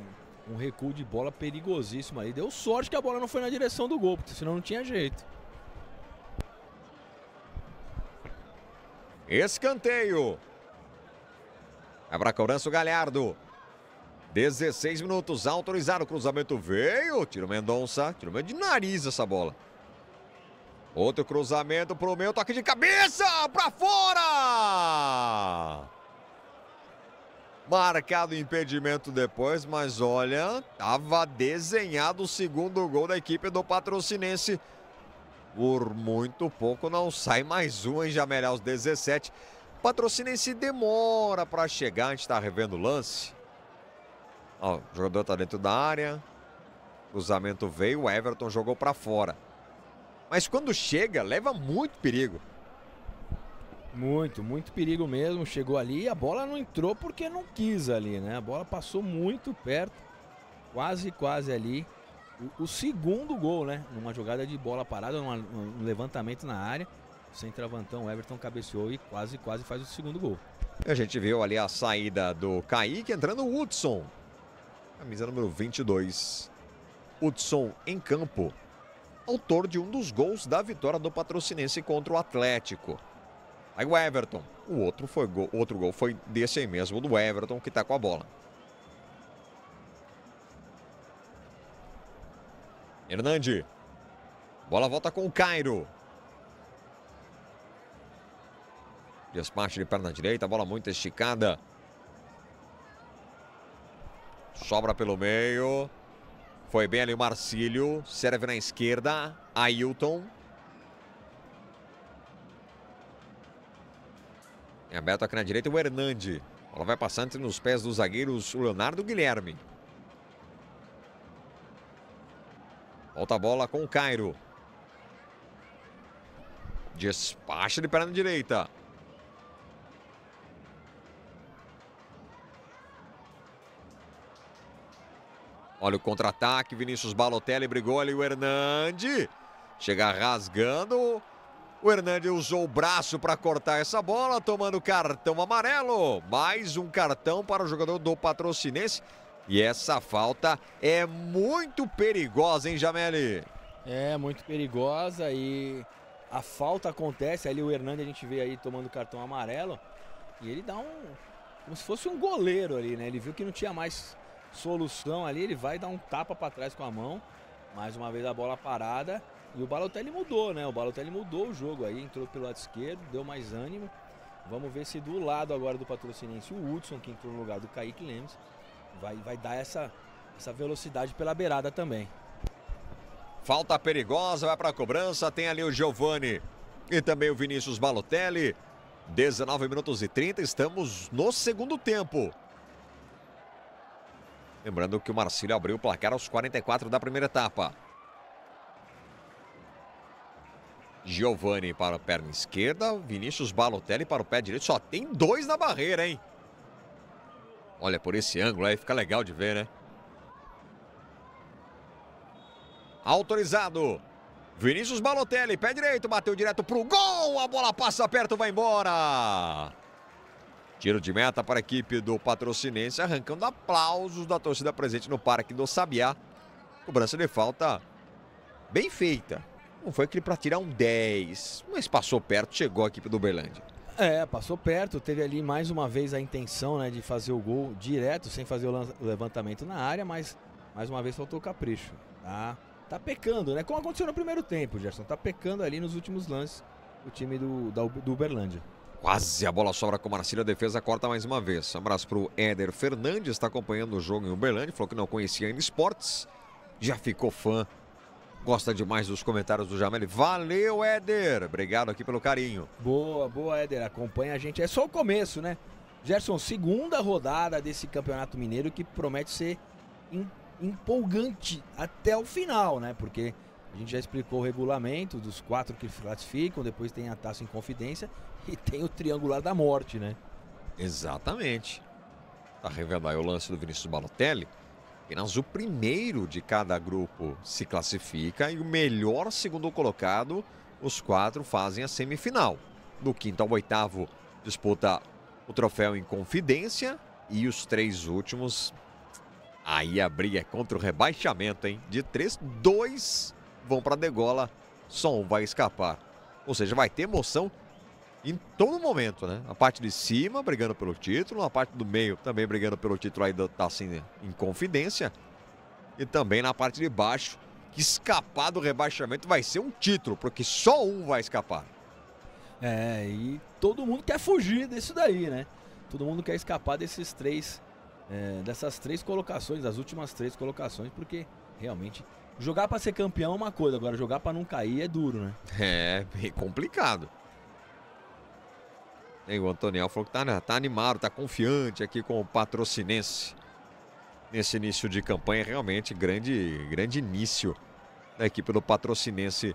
um, recuo de bola perigosíssimo ali. Deu sorte que a bola não foi na direção do gol, porque senão não tinha jeito. Escanteio. É pra cobrança o Galhardo. 16 minutos, autorizado o cruzamento. Veio, tiro Mendonça. Tiro meio de nariz essa bola. Outro cruzamento pro meio toque de cabeça, pra fora! Marcado impedimento depois, mas olha, tava desenhado o segundo gol da equipe do patrocinense. Por muito pouco não sai mais um em Jamelé aos 17. Patrocinense demora para chegar, a gente tá revendo o lance. Ó, o jogador tá dentro da área. Cruzamento veio, o Everton jogou para fora. Mas quando chega, leva muito perigo. Muito, muito perigo mesmo. Chegou ali e a bola não entrou porque não quis ali, né? A bola passou muito perto, quase, quase ali. O, o segundo gol, né? Numa jogada de bola parada, numa, um levantamento na área. o Everton cabeceou e quase, quase faz o segundo gol. A gente viu ali a saída do Kaique entrando o Hudson camisa número 22. Hudson em campo, autor de um dos gols da vitória do Patrocinense contra o Atlético. Aí o Everton, o outro, foi gol, outro gol foi desse aí mesmo, do Everton, que está com a bola. Hernande. Bola volta com o Cairo. Despacho de perna direita, bola muito esticada. Sobra pelo meio. Foi bem ali o Marcílio. Serve na esquerda. Ailton. É aberto aqui na direita o Hernande. Ela vai passando entre nos pés dos zagueiros o Leonardo Guilherme. Volta a bola com o Cairo. Despacha de perna direita. Olha o contra-ataque, Vinícius Balotelli brigou ali o Hernande. Chega rasgando. O Hernande usou o braço para cortar essa bola, tomando cartão amarelo. Mais um cartão para o jogador do Patrocinense. E essa falta é muito perigosa, hein, Jameli? É, muito perigosa e a falta acontece. Ali o Hernande a gente vê aí tomando cartão amarelo. E ele dá um. como se fosse um goleiro ali, né? Ele viu que não tinha mais solução ali, ele vai dar um tapa para trás com a mão. Mais uma vez a bola parada. E o Balotelli mudou, né? O Balotelli mudou o jogo aí, entrou pelo lado esquerdo, deu mais ânimo. Vamos ver se do lado agora do patrocinense o Hudson, que entrou no lugar do Kaique Lemes, vai, vai dar essa, essa velocidade pela beirada também. Falta perigosa, vai para a cobrança, tem ali o Giovani e também o Vinícius Balotelli. 19 minutos e 30, estamos no segundo tempo. Lembrando que o Marcílio abriu o placar aos 44 da primeira etapa. Giovani para a perna esquerda, Vinícius Balotelli para o pé direito. Só tem dois na barreira, hein? Olha, por esse ângulo aí fica legal de ver, né? Autorizado. Vinícius Balotelli, pé direito, bateu direto pro gol. A bola passa perto, vai embora. Tiro de meta para a equipe do Patrocinense, arrancando aplausos da torcida presente no Parque do Sabiá. Cobrança de falta bem feita. Não foi aquele para tirar um 10, mas passou perto, chegou a equipe do Uberlândia. É, passou perto, teve ali mais uma vez a intenção né, de fazer o gol direto, sem fazer o levantamento na área, mas mais uma vez faltou o capricho. Tá, tá pecando, né? Como aconteceu no primeiro tempo, Gerson. Tá pecando ali nos últimos lances o time do, da, do Uberlândia. Quase a bola sobra com o Marcílio, a defesa corta mais uma vez. Um abraço para o Éder Fernandes, está acompanhando o jogo em Uberlândia, falou que não conhecia ainda esportes, já ficou fã, gosta demais dos comentários do Jamel. Valeu, Éder! Obrigado aqui pelo carinho. Boa, boa, Éder, acompanha a gente. É só o começo, né? Gerson, segunda rodada desse Campeonato Mineiro que promete ser empolgante até o final, né? Porque a gente já explicou o regulamento dos quatro que classificam, depois tem a taça em confidência E tem o triangular da morte, né? Exatamente. revendo revelar o lance do Vinícius Balotelli, apenas o primeiro de cada grupo se classifica e o melhor segundo colocado, os quatro fazem a semifinal. Do quinto ao oitavo, disputa o troféu em confidência e os três últimos. Aí a briga é contra o rebaixamento, hein? De três, dois vão para a degola, só um vai escapar. Ou seja, vai ter emoção em todo momento, né? A parte de cima brigando pelo título, a parte do meio também brigando pelo título ainda tá assim em confidência. E também na parte de baixo, que escapar do rebaixamento vai ser um título, porque só um vai escapar. É, e todo mundo quer fugir disso daí, né? Todo mundo quer escapar desses três, é, dessas três colocações, das últimas três colocações, porque realmente jogar para ser campeão é uma coisa, agora jogar para não cair é duro, né? É, bem complicado. E o Antoniel falou que está né, tá animado, está confiante aqui com o patrocinense nesse início de campanha. Realmente, grande, grande início da equipe do patrocinense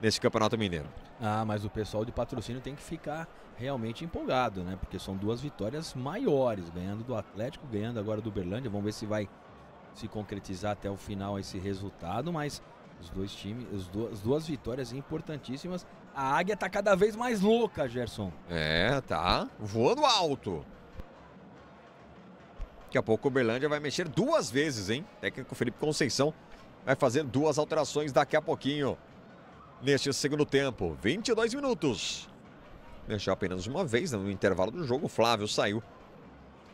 nesse Campeonato Mineiro. Ah, mas o pessoal de patrocínio tem que ficar realmente empolgado, né? Porque são duas vitórias maiores, ganhando do Atlético, ganhando agora do Berlândia. Vamos ver se vai se concretizar até o final esse resultado, mas os dois times, as duas vitórias importantíssimas a águia tá cada vez mais louca, Gerson. É, tá. Voando alto. Daqui a pouco o Berlândia vai mexer duas vezes, hein? técnico Felipe Conceição vai fazer duas alterações daqui a pouquinho. Neste segundo tempo, 22 minutos. Mexeu apenas uma vez né? no intervalo do jogo. O Flávio saiu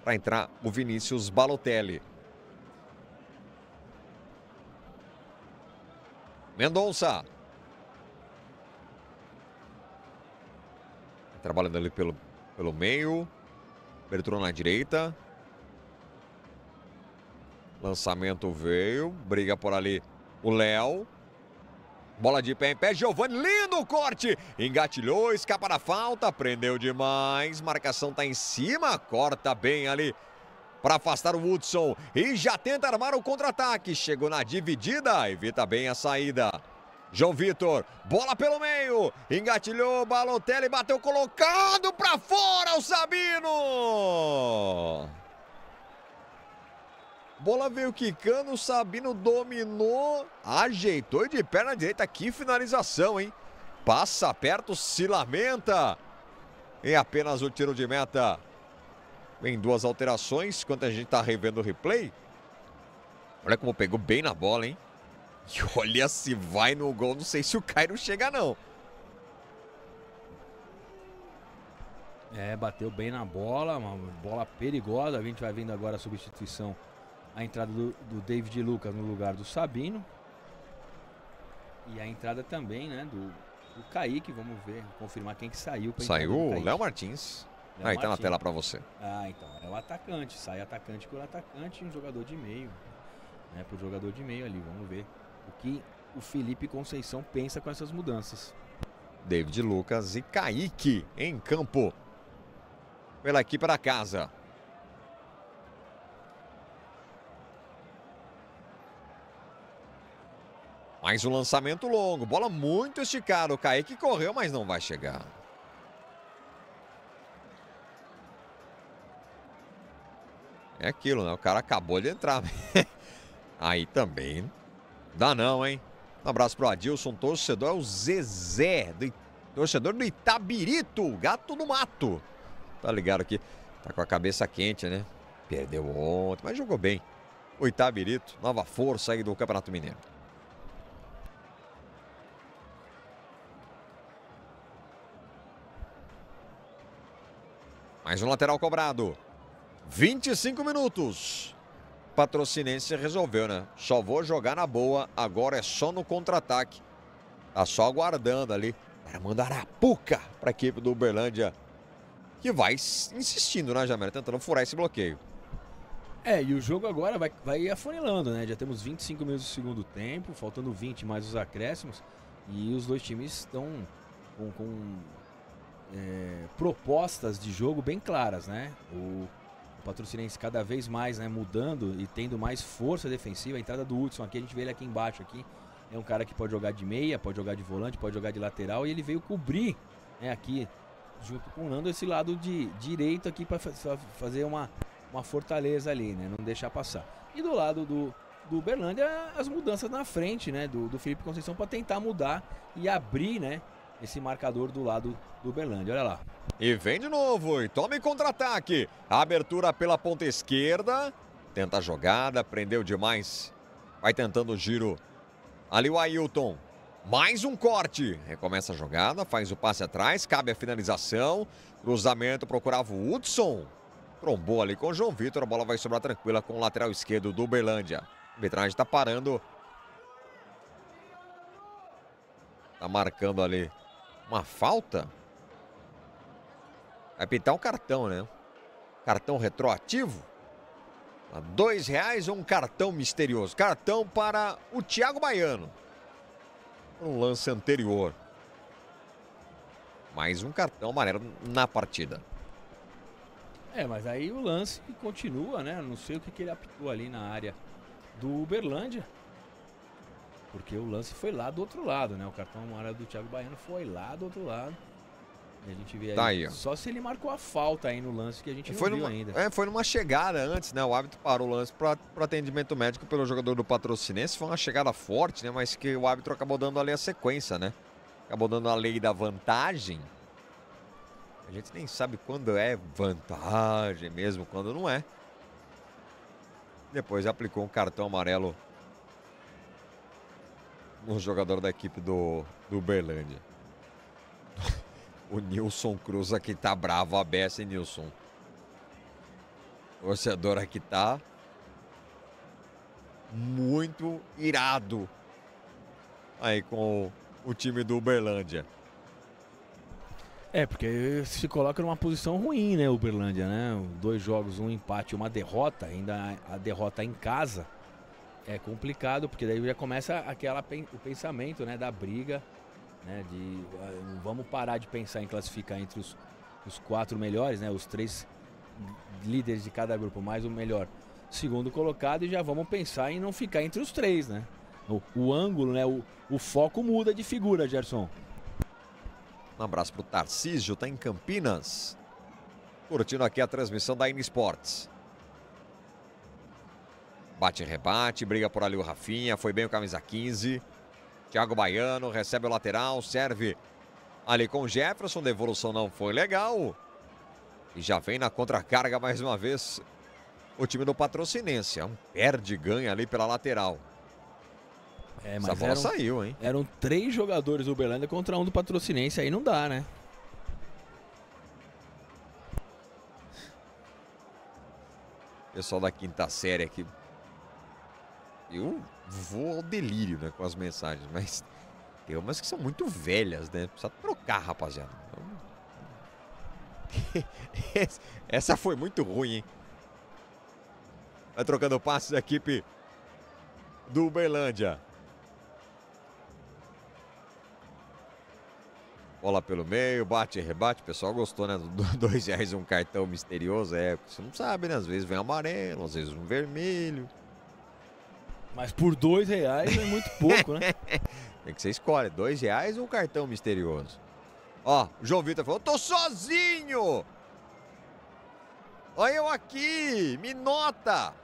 para entrar o Vinícius Balotelli. Mendonça Trabalhando ali pelo, pelo meio. Bertrand na direita. Lançamento veio. Briga por ali o Léo. Bola de pé em pé, Giovani, lindo corte! Engatilhou, escapa da falta, prendeu demais, marcação tá em cima, corta bem ali para afastar o Hudson e já tenta armar o contra-ataque. Chegou na dividida, evita bem a saída. João Vitor, bola pelo meio, engatilhou Balotelli, bateu colocado para fora o Sabino. Bola veio quicando, o Sabino dominou, ajeitou de perna direita, que finalização, hein? Passa perto, se lamenta. Em apenas o tiro de meta. Em duas alterações, enquanto a gente tá revendo o replay. Olha como pegou bem na bola, hein? E olha, se vai no gol, não sei se o Cairo chega, não. É, bateu bem na bola, uma bola perigosa. A gente vai vendo agora a substituição, a entrada do, do David Lucas no lugar do Sabino. E a entrada também, né, do, do Kaique, vamos ver, confirmar quem que saiu. Saiu o Léo Martins. Léo Aí ah, então Martins. tá na tela para você. Ah, então, é o atacante, sai atacante por atacante e um jogador de meio, né, pro jogador de meio ali, vamos ver o que o Felipe Conceição pensa com essas mudanças. David Lucas e Kaique em campo. Pela equipe casa. Mais um lançamento longo. Bola muito esticada. O Kaique correu, mas não vai chegar. É aquilo, né? O cara acabou de entrar. Aí também Dá não, hein? Um abraço pro Adilson, torcedor é o Zezé, do, torcedor do Itabirito, gato no mato. Tá ligado aqui, tá com a cabeça quente, né? Perdeu ontem, mas jogou bem. O Itabirito, nova força aí do Campeonato Mineiro. Mais um lateral cobrado. 25 minutos. Patrocinense resolveu, né? Só vou jogar na boa, agora é só no contra-ataque. Tá só aguardando ali para mandar a puca para a equipe do Uberlândia, que vai insistindo, né, Jamela? Tentando furar esse bloqueio. É, e o jogo agora vai, vai afunilando, né? Já temos 25 minutos do segundo tempo, faltando 20 mais os acréscimos. E os dois times estão com, com é, propostas de jogo bem claras, né? O o Patrocinense cada vez mais, né, mudando e tendo mais força defensiva. A entrada do Hudson aqui, a gente vê ele aqui embaixo aqui. É um cara que pode jogar de meia, pode jogar de volante, pode jogar de lateral e ele veio cobrir, né, aqui junto com o Nando esse lado de direito aqui para fazer uma uma fortaleza ali, né, não deixar passar. E do lado do do Uberlândia, as mudanças na frente, né, do, do Felipe Conceição para tentar mudar e abrir, né, esse marcador do lado do Berlândia. Olha lá. E vem de novo, e tome contra-ataque. Abertura pela ponta esquerda. Tenta a jogada, prendeu demais. Vai tentando o giro. Ali o Ailton. Mais um corte. Recomeça a jogada, faz o passe atrás, cabe a finalização. Cruzamento, procurava o Hudson. Trombou ali com o João Vitor, a bola vai sobrar tranquila com o lateral esquerdo do Uberlândia. A arbitragem está parando. Está marcando ali uma falta, vai pintar um cartão, né? Cartão retroativo. A tá, dois reais ou um cartão misterioso? Cartão para o Thiago Baiano. Um lance anterior. Mais um cartão amarelo na partida. É, mas aí o lance continua, né? Não sei o que, que ele apitou ali na área do Uberlândia. Porque o lance foi lá do outro lado, né? O cartão amarelo do Thiago Baiano foi lá do outro lado. E a gente vê tá aí, só se ele marcou a falta aí no lance que a gente foi viu numa, ainda. É, foi numa chegada antes, né? O árbitro parou o lance para atendimento médico pelo jogador do Patrocinense. Foi uma chegada forte, né? Mas que o árbitro acabou dando ali a sequência, né? Acabou dando a lei da vantagem. A gente nem sabe quando é vantagem mesmo, quando não é. Depois aplicou um cartão amarelo um jogador da equipe do, do Uberlândia. o Nilson Cruz aqui tá bravo a beça, Nilson? Torcedor aqui tá muito irado aí com o time do Uberlândia. É, porque se coloca numa posição ruim, né, Uberlândia, né? Dois jogos, um empate e uma derrota, ainda a derrota em casa. É complicado, porque daí já começa aquela, o pensamento né, da briga, né, de ah, vamos parar de pensar em classificar entre os, os quatro melhores, né, os três líderes de cada grupo, mais o melhor segundo colocado, e já vamos pensar em não ficar entre os três, né? O, o ângulo, né, o, o foco muda de figura, Gerson. Um abraço para o Tarcísio, tá em Campinas. Curtindo aqui a transmissão da Inesports. Bate rebate, briga por ali o Rafinha, foi bem o camisa 15. Thiago Baiano recebe o lateral, serve ali com o Jefferson, devolução não foi legal. E já vem na contracarga mais uma vez o time do Patrocinense. É um perde ganha ali pela lateral. É, mas Essa bola eram, saiu, hein? Eram três jogadores do Uberlândia contra um do Patrocinense, aí não dá, né? Pessoal da quinta série aqui eu vou ao delírio né, com as mensagens, mas tem umas que são muito velhas, né? Precisa trocar, rapaziada. Então, essa foi muito ruim, hein? Vai trocando passes a equipe do Uberlândia. Bola pelo meio, bate, rebate. O pessoal gostou, né? Dois reais um cartão misterioso. É, você não sabe, né? Às vezes vem amarelo, às vezes um vermelho. Mas por dois reais é muito pouco, né? Tem que você escolhe, dois reais ou um cartão misterioso? Ó, o João Vitor falou, tô sozinho! Olha eu aqui, me nota!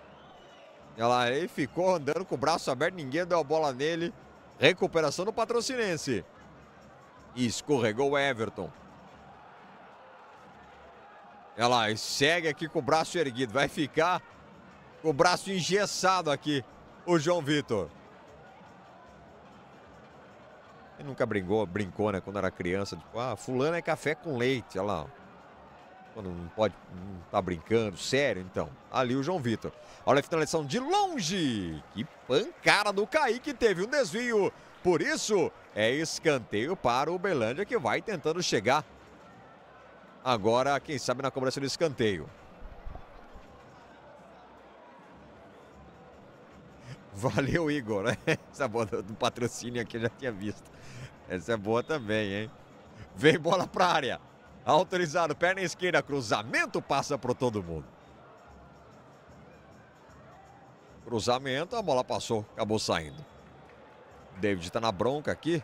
Olha lá, ele ficou andando com o braço aberto, ninguém deu a bola nele. Recuperação do patrocinense. E escorregou o Everton. Olha lá, segue aqui com o braço erguido. Vai ficar com o braço engessado aqui o João Vitor. Ele nunca brincou, brincou, né? Quando era criança, tipo, ah, fulano é café com leite, olha lá. Quando não pode, não tá brincando, sério, então. Ali o João Vitor. Olha a finalização de longe. Que pancada do Kaique, teve um desvio. Por isso, é escanteio para o Belândia que vai tentando chegar. Agora, quem sabe na cobrança do escanteio. Valeu, Igor. Essa é bola do patrocínio aqui eu já tinha visto. Essa é boa também, hein? Vem bola pra área. Autorizado, perna esquerda, cruzamento, passa para todo mundo. Cruzamento, a bola passou, acabou saindo. David tá na bronca aqui.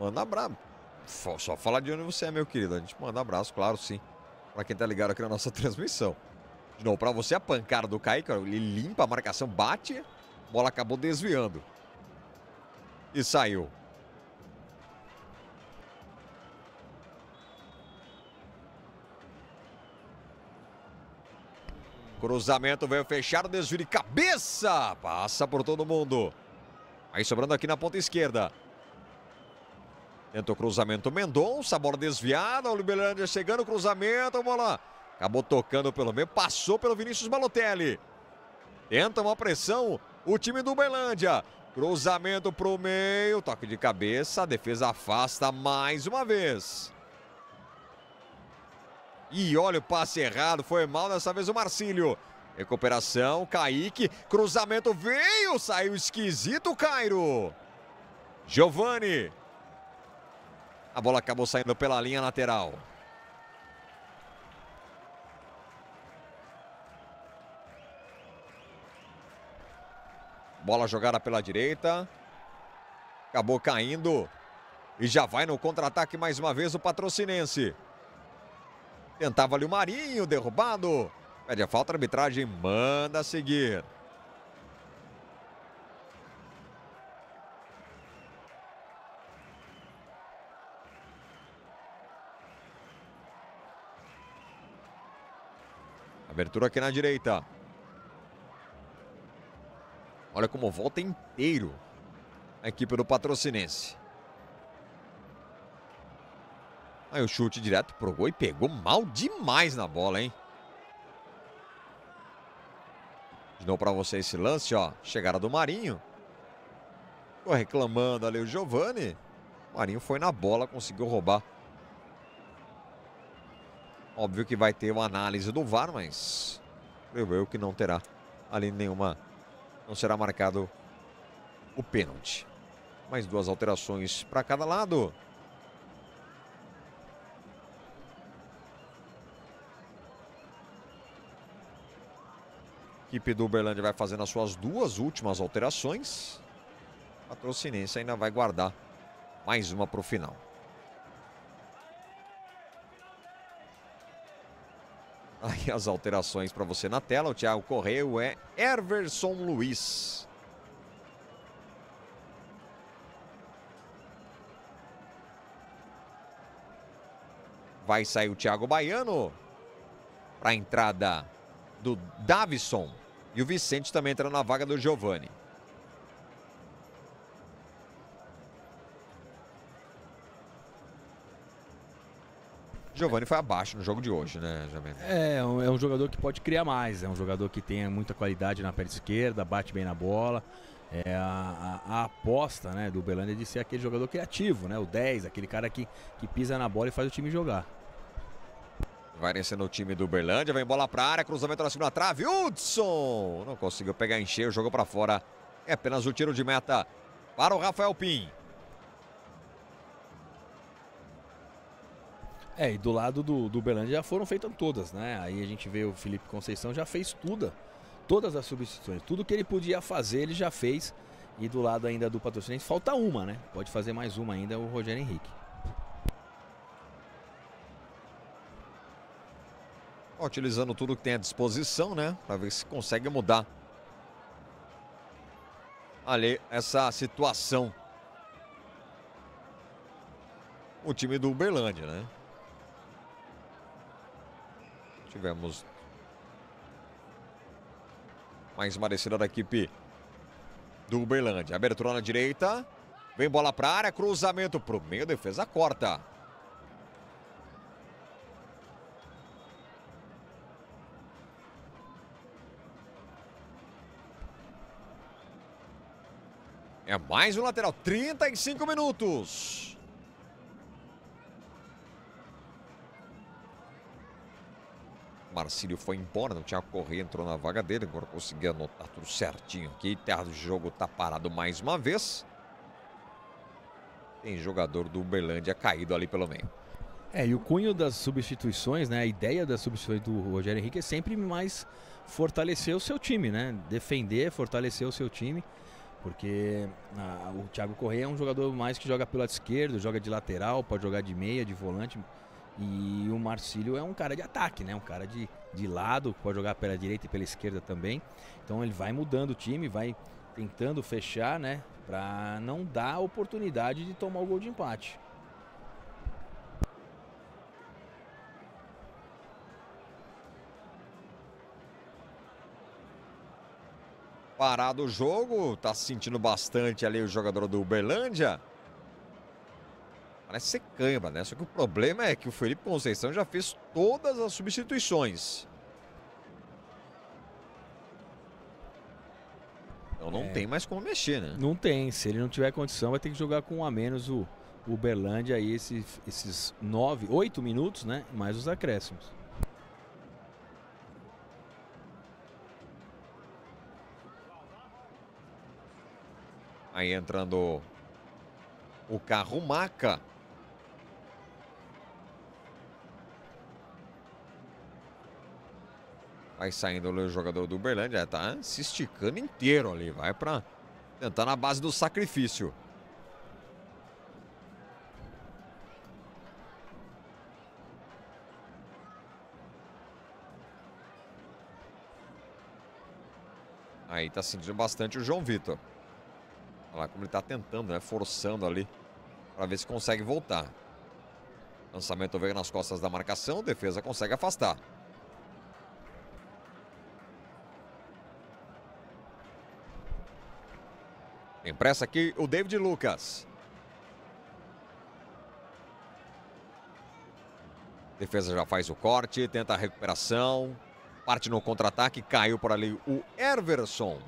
Manda abraço Só falar de onde você é, meu querido. A gente manda abraço, claro, sim. Pra quem tá ligado aqui na nossa transmissão. De novo, para você a pancada do Kaique, ele limpa a marcação, bate, a bola acabou desviando. E saiu. Cruzamento veio fechar, desvio de cabeça. Passa por todo mundo. Aí sobrando aqui na ponta esquerda. Tentou cruzamento Mendonça, bola desviada. O Liberlândia chegando, cruzamento, bola Acabou tocando pelo meio, passou pelo Vinícius Balotelli. Tenta uma pressão o time do Uberlândia. Cruzamento para o meio, toque de cabeça, a defesa afasta mais uma vez. E olha o passe errado, foi mal dessa vez o Marcílio. Recuperação, Kaique, cruzamento veio, saiu esquisito o Cairo. Giovani. A bola acabou saindo pela linha lateral. Bola jogada pela direita. Acabou caindo. E já vai no contra-ataque mais uma vez o patrocinense. Tentava ali o Marinho, derrubado. Pede a falta, a arbitragem manda seguir. Abertura aqui na direita. Olha como volta inteiro a equipe do Patrocinense. Aí o chute direto pro gol e pegou mal demais na bola, hein? De novo para você esse lance, ó. Chegada do Marinho. Ficou reclamando ali o Giovani. Marinho foi na bola, conseguiu roubar. Óbvio que vai ter uma análise do VAR, mas creio eu que não terá ali nenhuma não será marcado o pênalti. Mais duas alterações para cada lado. A equipe do Uberlândia vai fazendo as suas duas últimas alterações. A Patrocinense ainda vai guardar mais uma para o final. Aí as alterações para você na tela. O Thiago Correio é Everson Luiz. Vai sair o Thiago Baiano para a entrada do Davison. E o Vicente também entra na vaga do Giovani. Giovani foi abaixo no jogo de hoje, né, Jamel? É, é, é um jogador que pode criar mais, é um jogador que tem muita qualidade na perna esquerda, bate bem na bola. É a, a, a aposta né, do Belândia é de ser aquele jogador criativo, né? O 10, aquele cara que, que pisa na bola e faz o time jogar. Vai vencendo o time do Berlândia, vem bola pra área, cruzamento na segunda trave, Hudson! Não conseguiu pegar, em cheio, jogou para fora. É apenas o um tiro de meta para o Rafael Pim. É, e do lado do, do Uberlândia já foram feitas todas, né? Aí a gente vê o Felipe Conceição já fez tudo, todas as substituições, tudo que ele podia fazer ele já fez. E do lado ainda do patrocinante falta uma, né? Pode fazer mais uma ainda o Rogério Henrique. Utilizando tudo que tem à disposição, né? Para ver se consegue mudar ali essa situação. O time do Uberlândia, né? Tivemos mais uma descida da equipe do Uberlândia. Abertura na direita. Vem bola para área, cruzamento para o meio, defesa corta. É mais um lateral, 35 minutos. Marcílio foi embora, não tinha correr, entrou na vaga dele. Agora consegui anotar tudo certinho aqui. O jogo tá parado mais uma vez. Tem jogador do Uberlândia caído ali pelo meio. É, e o cunho das substituições, né? A ideia das substituições do Rogério Henrique é sempre mais fortalecer o seu time, né? Defender, fortalecer o seu time. Porque ah, o Thiago Correia é um jogador mais que joga pelo lado esquerdo, joga de lateral, pode jogar de meia, de volante. E o Marcílio é um cara de ataque, né? Um cara de, de lado, pode jogar pela direita e pela esquerda também. Então ele vai mudando o time, vai tentando fechar, né? Para não dar a oportunidade de tomar o gol de empate. Parado o jogo, tá sentindo bastante ali o jogador do Uberlândia. Parece ser cãibra, né? Só que o problema é que o Felipe Conceição já fez todas as substituições. Então não é, tem mais como mexer, né? Não tem. Se ele não tiver condição, vai ter que jogar com um a menos o Uberlândia aí esses nove, oito minutos, né? Mais os acréscimos. Aí entrando o carro Maca. Vai saindo o jogador do Uberlândia. Já tá se esticando inteiro ali. Vai para tentar na base do sacrifício. Aí tá sentindo bastante o João Vitor. Olha lá como ele tá tentando, né? Forçando ali para ver se consegue voltar. Lançamento veio nas costas da marcação, defesa consegue afastar. Impressa aqui o David Lucas. Defesa já faz o corte, tenta a recuperação. Parte no contra-ataque, caiu por ali o Everson.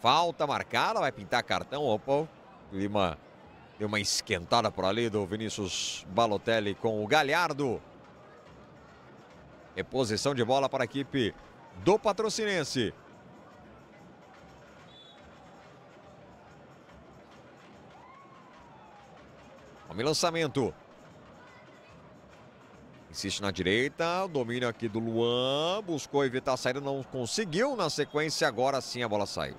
Falta marcada, vai pintar cartão. Opa, Lima deu uma esquentada por ali do Vinícius Balotelli com o Galhardo. Reposição de bola para a equipe do Patrocinense. Tome lançamento. Insiste na direita, domínio aqui do Luan, buscou evitar a saída, não conseguiu. Na sequência, agora sim a bola saiu.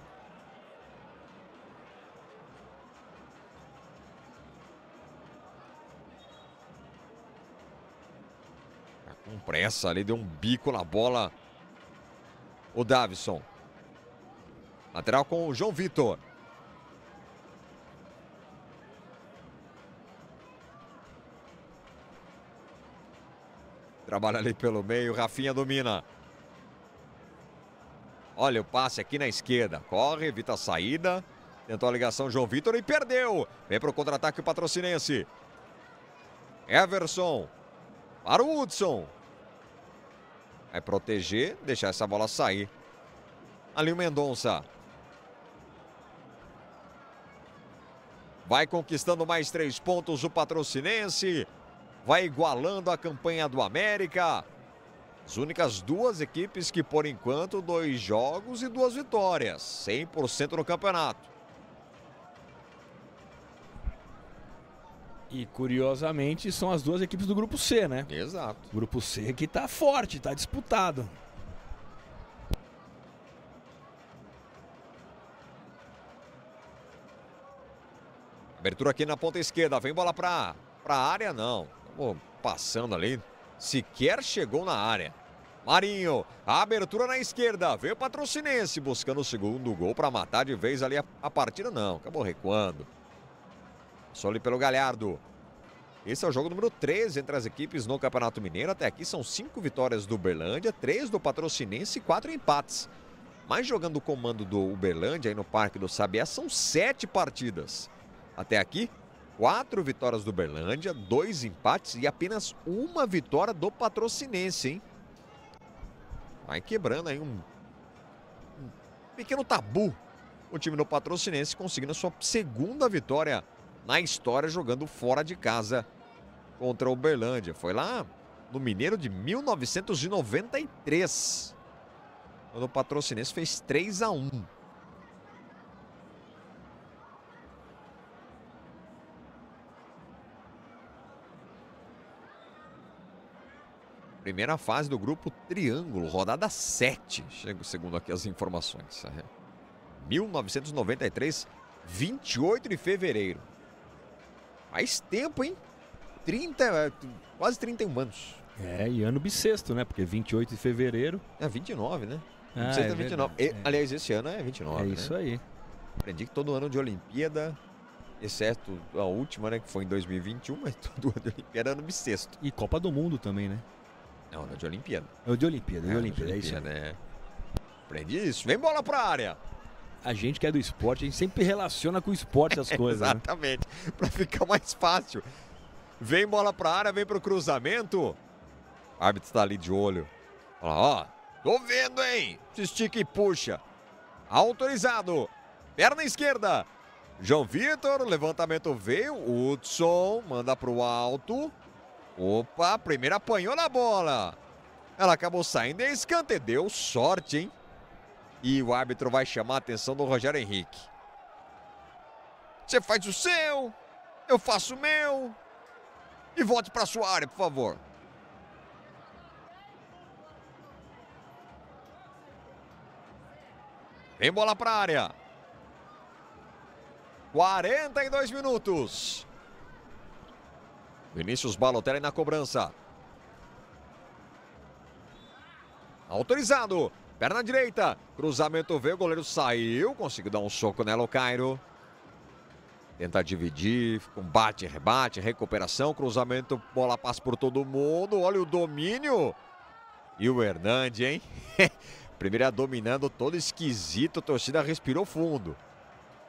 Tá com pressa ali, deu um bico na bola. O Davison. Lateral com o João Vitor. Trabalha ali pelo meio, Rafinha domina. Olha o passe aqui na esquerda. Corre, evita a saída. Tentou a ligação João Vitor e perdeu. Vem para o contra-ataque o patrocinense. Everson. Para o Hudson. Vai proteger, deixar essa bola sair. Ali o Mendonça. Vai conquistando mais três pontos o patrocinense vai igualando a campanha do América. As únicas duas equipes que, por enquanto, dois jogos e duas vitórias. 100% no campeonato. E curiosamente são as duas equipes do grupo C, né? Exato. grupo C que tá forte, tá disputado. Abertura aqui na ponta esquerda, vem bola para para área não. Pô, passando ali, sequer chegou na área. Marinho, abertura na esquerda, veio o Patrocinense buscando o segundo gol para matar de vez ali a, a, partida. Não, acabou recuando. Só ali pelo Galhardo. Esse é o jogo número 13 entre as equipes no Campeonato Mineiro. Até aqui são cinco vitórias do Uberlândia, três do Patrocinense e quatro empates. Mas jogando o comando do Uberlândia aí no Parque do Sabiá, são sete partidas. Até aqui, quatro vitórias do Berlândia, dois empates e apenas uma vitória do Patrocinense, hein? Vai quebrando aí um, um pequeno tabu. O time do Patrocinense conseguindo a sua segunda vitória na história jogando fora de casa contra o Berlândia. Foi lá no Mineiro de 1993. Quando o Patrocinense fez 3 a 1 Primeira fase do grupo Triângulo, rodada 7, segundo aqui as informações. 1993, é. 28 de fevereiro. Faz tempo, hein? 30, é, quase 31 anos. É, e ano bissexto, né? Porque 28 de fevereiro. É 29, né? Ah, é, é 29. E, é. aliás, esse ano é 29. É né? isso aí. Aprendi que todo ano de Olimpíada, exceto a última, né? Que foi em 2021, mas todo ano de Olimpíada é ano bissexto. E Copa do Mundo também, né? Não, é não de Olimpíada. É de Olimpíada, é, de é, Olimpíada, é isso. Né? Aprendi isso. Vem bola pra área. A gente que é do esporte, a gente sempre relaciona com o esporte as é, coisas. Né? exatamente. Né? Pra ficar mais fácil. Vem bola pra área, vem pro cruzamento. O árbitro tá ali de olho. Olha lá, ó. Tô vendo, hein? Se estica e puxa. Autorizado. Perna esquerda. João Vitor, levantamento veio. Hudson manda pro alto. Opa, primeiro apanhou na bola. Ela acabou saindo em é escanteio. Deu sorte, hein? E o árbitro vai chamar a atenção do Rogério Henrique. Você faz o seu, eu faço o meu. E volte para sua área, por favor. Vem bola para a área. 42 minutos. Vinícius Balotelli na cobrança. Autorizado. Perna direita. Cruzamento veio. O goleiro saiu. Conseguiu dar um soco nela o Cairo. Tenta dividir, combate, rebate, recuperação, cruzamento, bola passa por todo mundo. Olha o domínio. E o Hernandes, hein? Primeira dominando, todo esquisito. A torcida respirou fundo.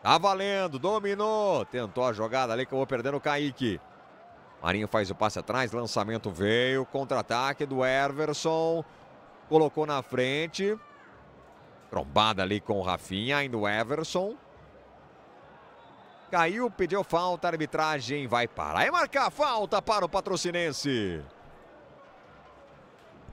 Tá valendo, dominou. Tentou a jogada ali, que eu vou perdendo o Kaique. Marinho faz o passe atrás, lançamento veio, contra-ataque do Everson. Colocou na frente. Trombada ali com o Rafinha, ainda o Everson. Caiu, pediu falta, arbitragem vai parar e marcar falta para o patrocinense.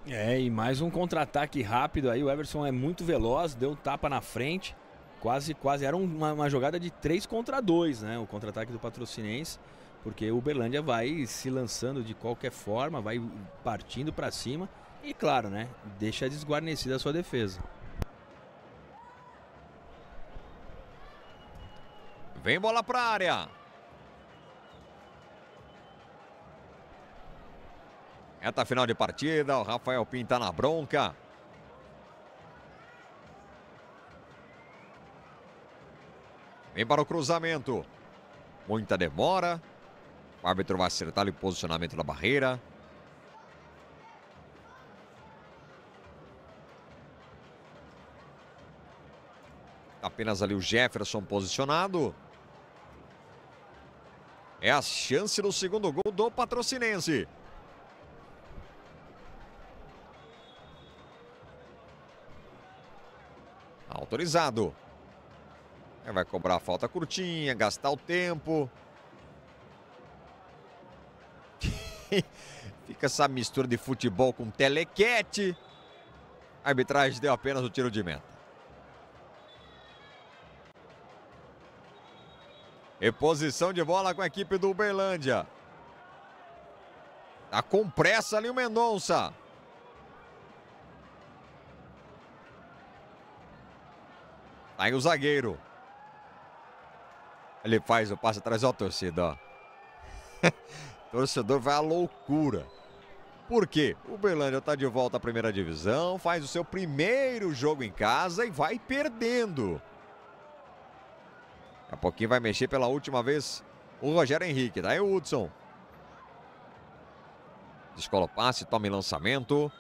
É, e mais um contra-ataque rápido aí. O Everson é muito veloz, deu um tapa na frente. Quase, quase. Era uma, uma jogada de 3 contra 2, né? O contra-ataque do patrocinense porque o Uberlândia vai se lançando de qualquer forma, vai partindo para cima e, claro, né, deixa desguarnecida a sua defesa. Vem bola para a área. Reta final de partida, o Rafael Pinta tá na bronca. Vem para o cruzamento. Muita demora. O árbitro vai acertar o posicionamento da barreira. Apenas ali o Jefferson posicionado. É a chance do segundo gol do patrocinense. Autorizado. Vai cobrar a falta curtinha, gastar o tempo. fica essa mistura de futebol com telequete. A arbitragem deu apenas o tiro de meta. Reposição de bola com a equipe do Uberlândia. Tá com pressa ali o Mendonça. Tá aí o zagueiro. Ele faz o passe atrás, da torcida, ó. torcedor vai à loucura. Por quê? O Berlândia está de volta à primeira divisão, faz o seu primeiro jogo em casa e vai perdendo. Daqui a pouquinho vai mexer pela última vez o Rogério Henrique. Daí tá, o Hudson. Descola o passe, tome lançamento.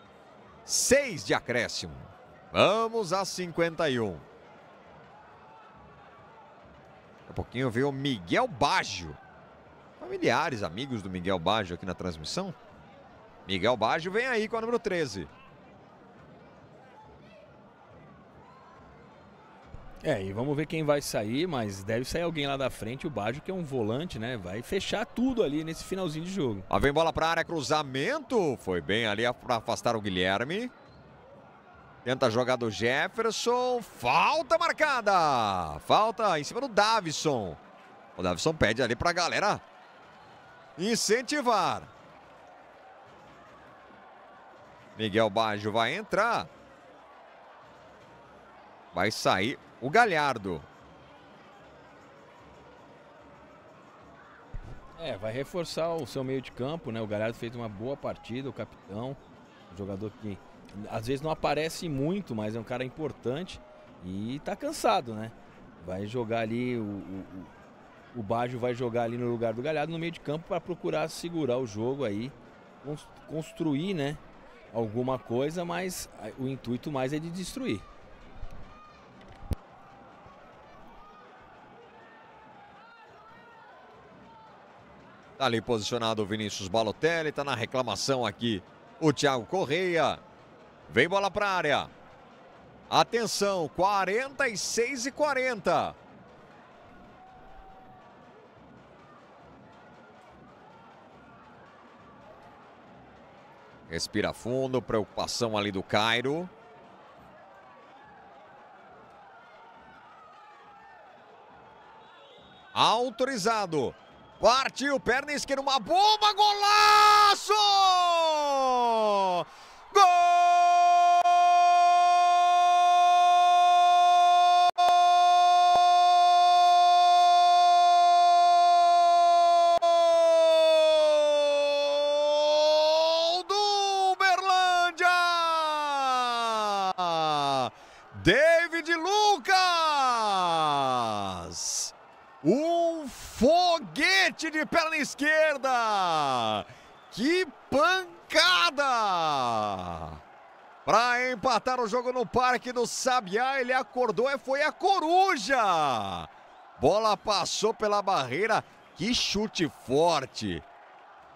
seis de acréscimo. Vamos a 51. Daqui a pouquinho vem o Miguel Baggio familiares, amigos do Miguel Baggio aqui na transmissão. Miguel Baggio vem aí com a número 13. É, e vamos ver quem vai sair, mas deve sair alguém lá da frente, o Baggio, que é um volante, né? Vai fechar tudo ali nesse finalzinho de jogo. Lá vem bola para área, cruzamento. Foi bem ali para afastar o Guilherme. Tenta a jogada do Jefferson. Falta marcada. Falta em cima do Davison. O Davison pede ali para a galera Incentivar. Miguel Baggio vai entrar. Vai sair o Galhardo. É, vai reforçar o seu meio de campo, né? O Galhardo fez uma boa partida, o capitão, um jogador que às vezes não aparece muito, mas é um cara importante e tá cansado, né? Vai jogar ali o, o, o Baggio vai jogar ali no lugar do Galhardo no meio de campo para procurar segurar o jogo aí, construir, né, alguma coisa, mas o intuito mais é de destruir. Tá ali posicionado o Vinícius Balotelli, tá na reclamação aqui o Thiago Correia. Vem bola para área. Atenção, 46 e 40. Respira fundo, preocupação ali do Cairo. Autorizado. Partiu, perna esquerda, uma bomba, golaço! Gol! perna esquerda. Que pancada! Para empatar o jogo no Parque do Sabiá, ele acordou e foi a coruja. Bola passou pela barreira. Que chute forte.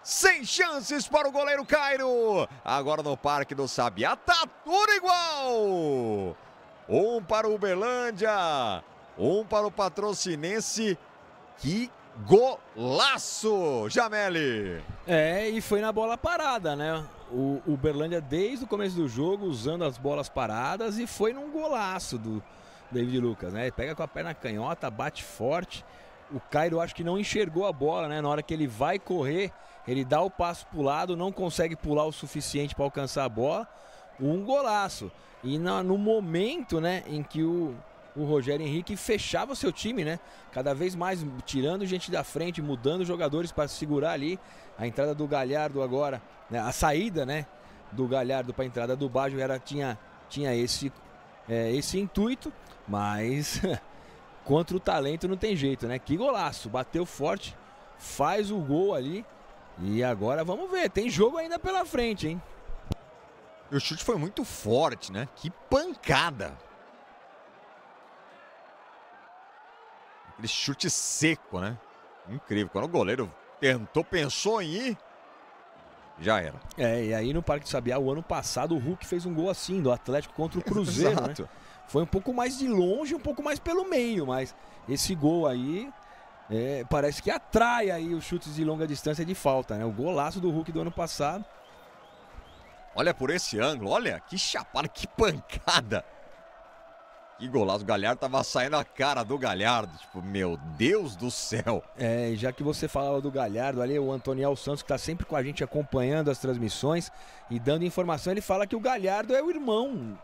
Sem chances para o goleiro Cairo. Agora no Parque do Sabiá tá tudo igual. Um para o Uberlândia, um para o Patrocinense. Que Golaço, Jameli! É, e foi na bola parada, né? O Uberlândia, desde o começo do jogo, usando as bolas paradas e foi num golaço do David Lucas, né? Ele pega com a perna canhota, bate forte. O Cairo acho que não enxergou a bola, né? Na hora que ele vai correr, ele dá o passo pro lado, não consegue pular o suficiente para alcançar a bola. Um golaço. E no momento, né, em que o o Rogério Henrique fechava o seu time, né? Cada vez mais tirando gente da frente, mudando jogadores para segurar ali a entrada do Galhardo agora, né? a saída, né? Do Galhardo para a entrada do Baggio era tinha tinha esse é, esse intuito, mas contra o talento não tem jeito, né? Que golaço, bateu forte, faz o gol ali e agora vamos ver, tem jogo ainda pela frente, hein? O chute foi muito forte, né? Que pancada! Aquele chute seco, né? Incrível. Quando o goleiro tentou, pensou em ir, já era. É, e aí no Parque de Sabiá, o ano passado, o Hulk fez um gol assim, do Atlético contra o Cruzeiro, né? Exato. né? Foi um pouco mais de longe, um pouco mais pelo meio, mas esse gol aí é, parece que atrai aí os chutes de longa distância de falta, né? O golaço do Hulk do ano passado. Olha por esse ângulo, olha que chapada, que pancada. Que golaço, o Galhardo tava saindo a cara do Galhardo, tipo, meu Deus do céu. É, já que você falava do Galhardo ali, o Antoniel Santos que tá sempre com a gente acompanhando as transmissões e dando informação, ele fala que o Galhardo é o irmão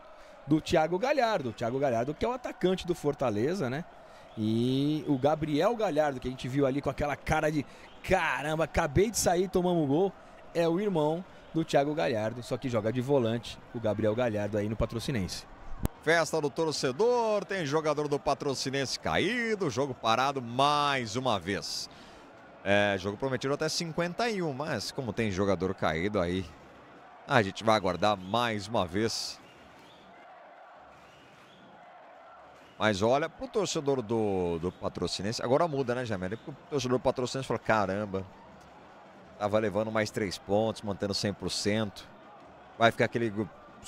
do Thiago Galhardo, o Thiago Galhardo que é o atacante do Fortaleza, né? E o Gabriel Galhardo, que a gente viu ali com aquela cara de caramba, acabei de sair, tomamos gol, é o irmão do Thiago Galhardo, só que joga de volante o Gabriel Galhardo aí no Patrocinense festa do torcedor, tem jogador do patrocinense caído, jogo parado mais uma vez. É, jogo prometido até 51, mas como tem jogador caído aí, a gente vai aguardar mais uma vez. Mas olha, pro torcedor do, do patrocinense, agora muda, né, Jamel? Porque o torcedor do patrocinense falou: caramba, tava levando mais três pontos, mantendo 100%. Vai ficar aquele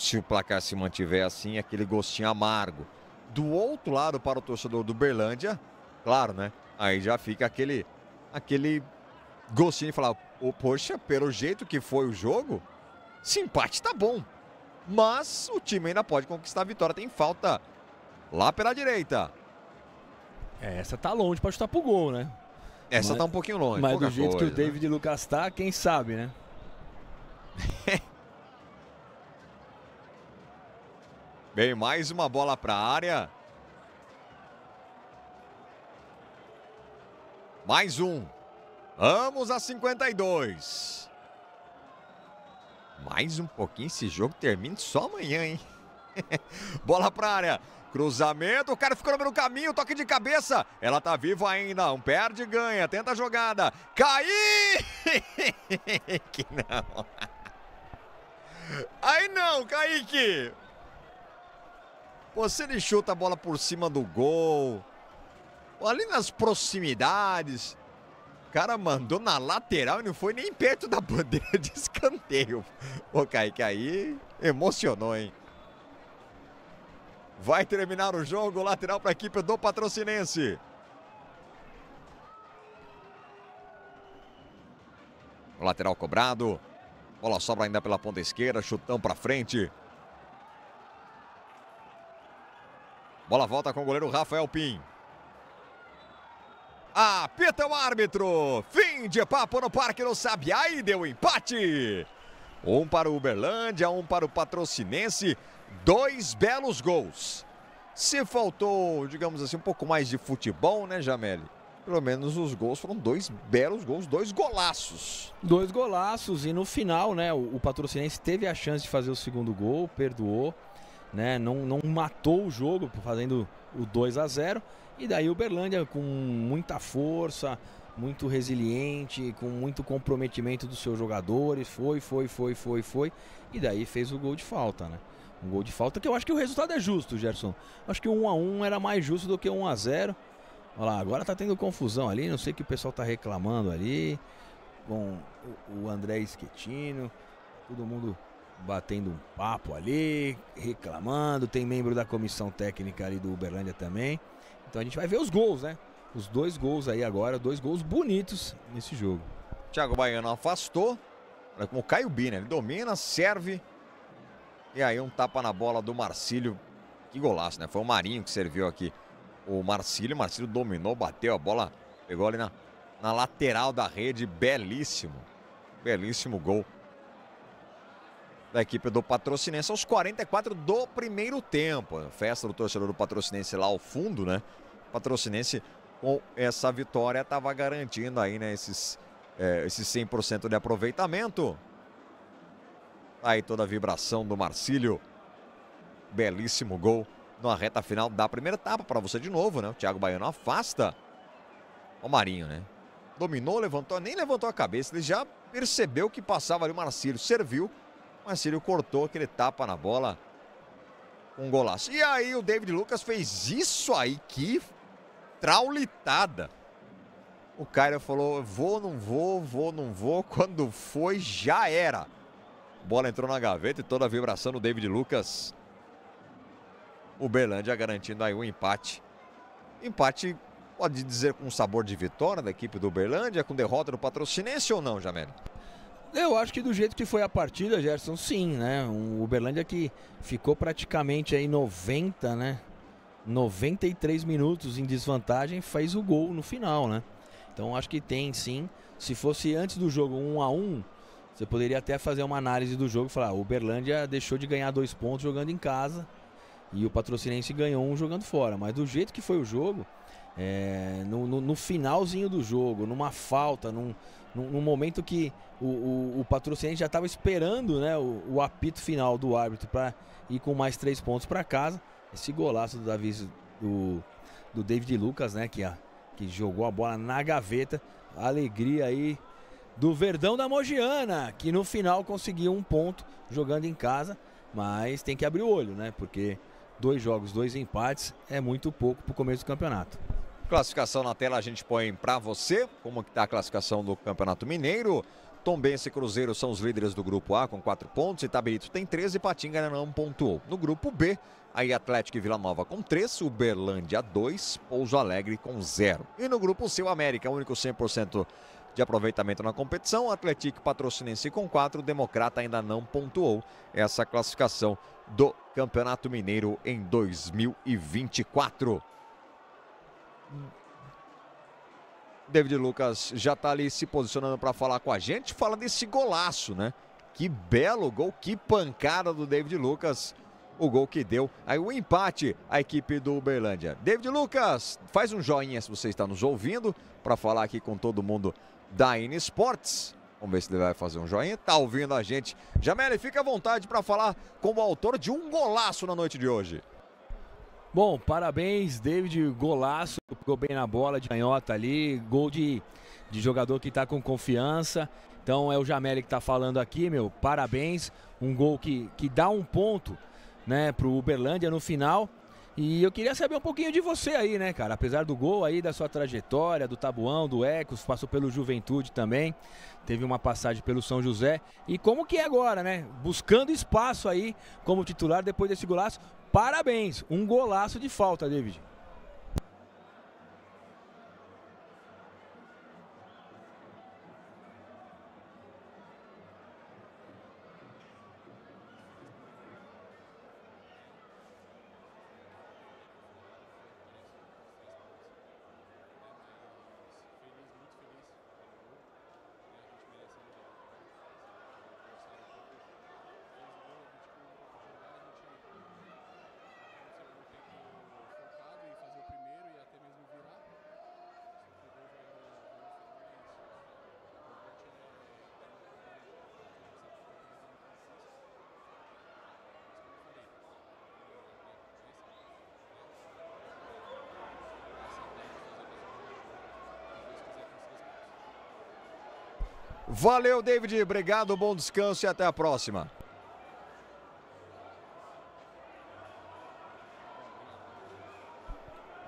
se o placar se mantiver assim, aquele gostinho amargo. Do outro lado, para o torcedor do Berlândia, claro, né? Aí já fica aquele, aquele gostinho de falar: oh, poxa, pelo jeito que foi o jogo, esse empate tá bom. Mas o time ainda pode conquistar a vitória. Tem falta lá pela direita. É, essa tá longe pra chutar pro gol, né? Essa mas, tá um pouquinho longe. Mas do jeito coisa, que o né? David né? Lucas tá, quem sabe, né? Bem, mais uma bola para a área. Mais um. Vamos a 52. Mais um pouquinho, esse jogo termina só amanhã, hein? bola para a área. Cruzamento, o cara ficou no meio do caminho, toque de cabeça. Ela tá viva ainda, um perde, ganha, tenta a jogada. Cai! que não. Aí não, Kaique. Pô, se ele chuta a bola por cima do gol, ali nas proximidades, o cara mandou na lateral e não foi nem perto da bandeira de escanteio. Ô, Kaique, aí emocionou, hein? Vai terminar o jogo, lateral para a equipe do Patrocinense. O lateral cobrado. Bola sobra ainda pela ponta esquerda, chutão para frente. Bola volta com o goleiro Rafael Pim. Apita o árbitro. Fim de papo no Parque do Sabiá e deu empate. Um para o Uberlândia, um para o Patrocinense. Dois belos gols. Se faltou, digamos assim, um pouco mais de futebol, né, Jameli? Pelo menos os gols foram dois belos gols, dois golaços. Dois golaços e no final, né, o, o Patrocinense teve a chance de fazer o segundo gol, perdoou né? Não, não matou o jogo fazendo o 2 a 0 e daí o Berlândia com muita força, muito resiliente, com muito comprometimento dos seus jogadores, foi, foi, foi, foi, foi, e daí fez o gol de falta, né? Um gol de falta que eu acho que o resultado é justo, Gerson. Acho que o 1 a 1 era mais justo do que o 1 a 0. Olha lá, agora tá tendo confusão ali, não sei o que o pessoal tá reclamando ali com o André Esquetino, todo mundo batendo um papo ali, reclamando. Tem membro da comissão técnica ali do Uberlândia também. Então a gente vai ver os gols, né? Os dois gols aí agora, dois gols bonitos nesse jogo. Thiago Baiano afastou. Olha como cai o B, né? Ele domina, serve. E aí um tapa na bola do Marcílio. Que golaço, né? Foi o Marinho que serviu aqui. O Marcílio, o Marcílio dominou, bateu a bola, pegou ali na, na lateral da rede. Belíssimo, belíssimo gol da equipe do Patrocinense aos 44 do primeiro tempo. festa do torcedor do Patrocinense lá ao fundo, né? Patrocinense com essa vitória estava garantindo aí, né, esses, é, esses 100% de aproveitamento. Tá aí toda a vibração do Marcílio. Belíssimo gol na reta final da primeira etapa para você de novo, né? O Thiago Baiano afasta o Marinho, né? Dominou, levantou, nem levantou a cabeça, ele já percebeu que passava ali o Marcílio, serviu Marcílio é, cortou aquele tapa na bola. Um golaço. E aí o David Lucas fez isso aí, que traulitada. O Caio falou: vou, não vou, vou, não vou. Quando foi, já era. Bola entrou na gaveta e toda a vibração do David Lucas. O Berlândia garantindo aí um empate. Empate, pode dizer, com um sabor de vitória da equipe do Berlândia, com derrota do patrocinense ou não, Jamel? Eu acho que do jeito que foi a partida, Gerson, sim, né? O Uberlândia que ficou praticamente aí 90, né? 93 minutos em desvantagem, faz o gol no final, né? Então acho que tem sim. Se fosse antes do jogo 1 a 1, você poderia até fazer uma análise do jogo, e falar, ah, o Uberlândia deixou de ganhar dois pontos jogando em casa e o Patrocinense ganhou um jogando fora, mas do jeito que foi o jogo, é, no, no, no, finalzinho do jogo, numa falta, num, num, num momento que o, o, o patrocinante já estava esperando né, o, o, apito final do árbitro para ir com mais três pontos para casa. Esse golaço do Davi, do, do David Lucas, né, que, a, que jogou a bola na gaveta. Alegria aí do Verdão da Mogiana, que no final conseguiu um ponto jogando em casa, mas tem que abrir o olho, né? Porque dois jogos, dois empates é muito pouco para o começo do campeonato. Classificação na tela a gente põe para você, como está a classificação do Campeonato Mineiro. Tombense e Cruzeiro são os líderes do grupo A com 4 pontos, Itabirito tem 13 e Patinga não pontuou. No grupo B, aí Atlético e Vila Nova com 3, Uberlândia 2, Pouso Alegre com 0. E no grupo C, o América, único 100% de aproveitamento na competição, Atlético Patrocinense com 4, Democrata ainda não pontuou essa classificação do Campeonato Mineiro em 2024. David Lucas já está ali se posicionando para falar com a gente, fala desse golaço, né? Que belo gol, que pancada do David Lucas. O gol que deu. Aí o empate a equipe do Uberlândia. David Lucas, faz um joinha se você está nos ouvindo para falar aqui com todo mundo da Inesports. Vamos ver se ele vai fazer um joinha. Tá ouvindo a gente. Jamele, fica à vontade para falar como autor de um golaço na noite de hoje. Bom, parabéns, David. Golaço, ficou bem na bola de canhota ali. Gol de, de jogador que está com confiança. Então é o Jameli que está falando aqui, meu. Parabéns. Um gol que, que dá um ponto né, pro Uberlândia no final. E eu queria saber um pouquinho de você aí, né, cara? Apesar do gol aí, da sua trajetória, do Tabuão, do Ecos, passou pelo Juventude também, teve uma passagem pelo São José. E como que é agora, né? Buscando espaço aí como titular depois desse golaço. Parabéns, um golaço de falta, David. Valeu, David. Obrigado, bom descanso e até a próxima.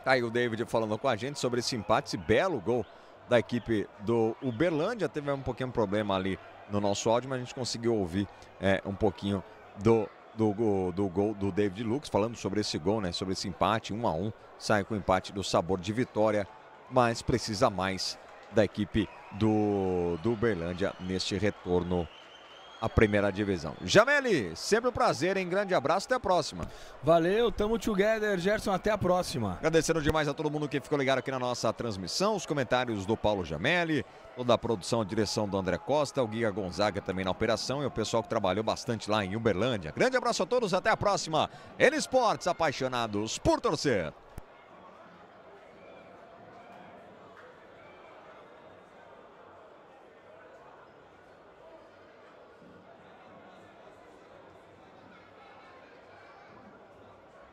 Tá aí o David falando com a gente sobre esse empate, esse belo gol da equipe do Uberlândia. Teve um pouquinho de problema ali no nosso áudio, mas a gente conseguiu ouvir é, um pouquinho do, do, do gol do David Lux, falando sobre esse gol, né? Sobre esse empate, um a um. Sai com o empate do sabor de vitória, mas precisa mais da equipe do, do Uberlândia neste retorno à primeira divisão. Jameli, sempre um prazer, hein? Grande abraço, até a próxima. Valeu, tamo together, Gerson, até a próxima. Agradecendo demais a todo mundo que ficou ligado aqui na nossa transmissão, os comentários do Paulo Jameli, toda a produção, a direção do André Costa, o Guia Gonzaga também na operação e o pessoal que trabalhou bastante lá em Uberlândia. Grande abraço a todos, até a próxima. Ele Esportes, apaixonados por torcer.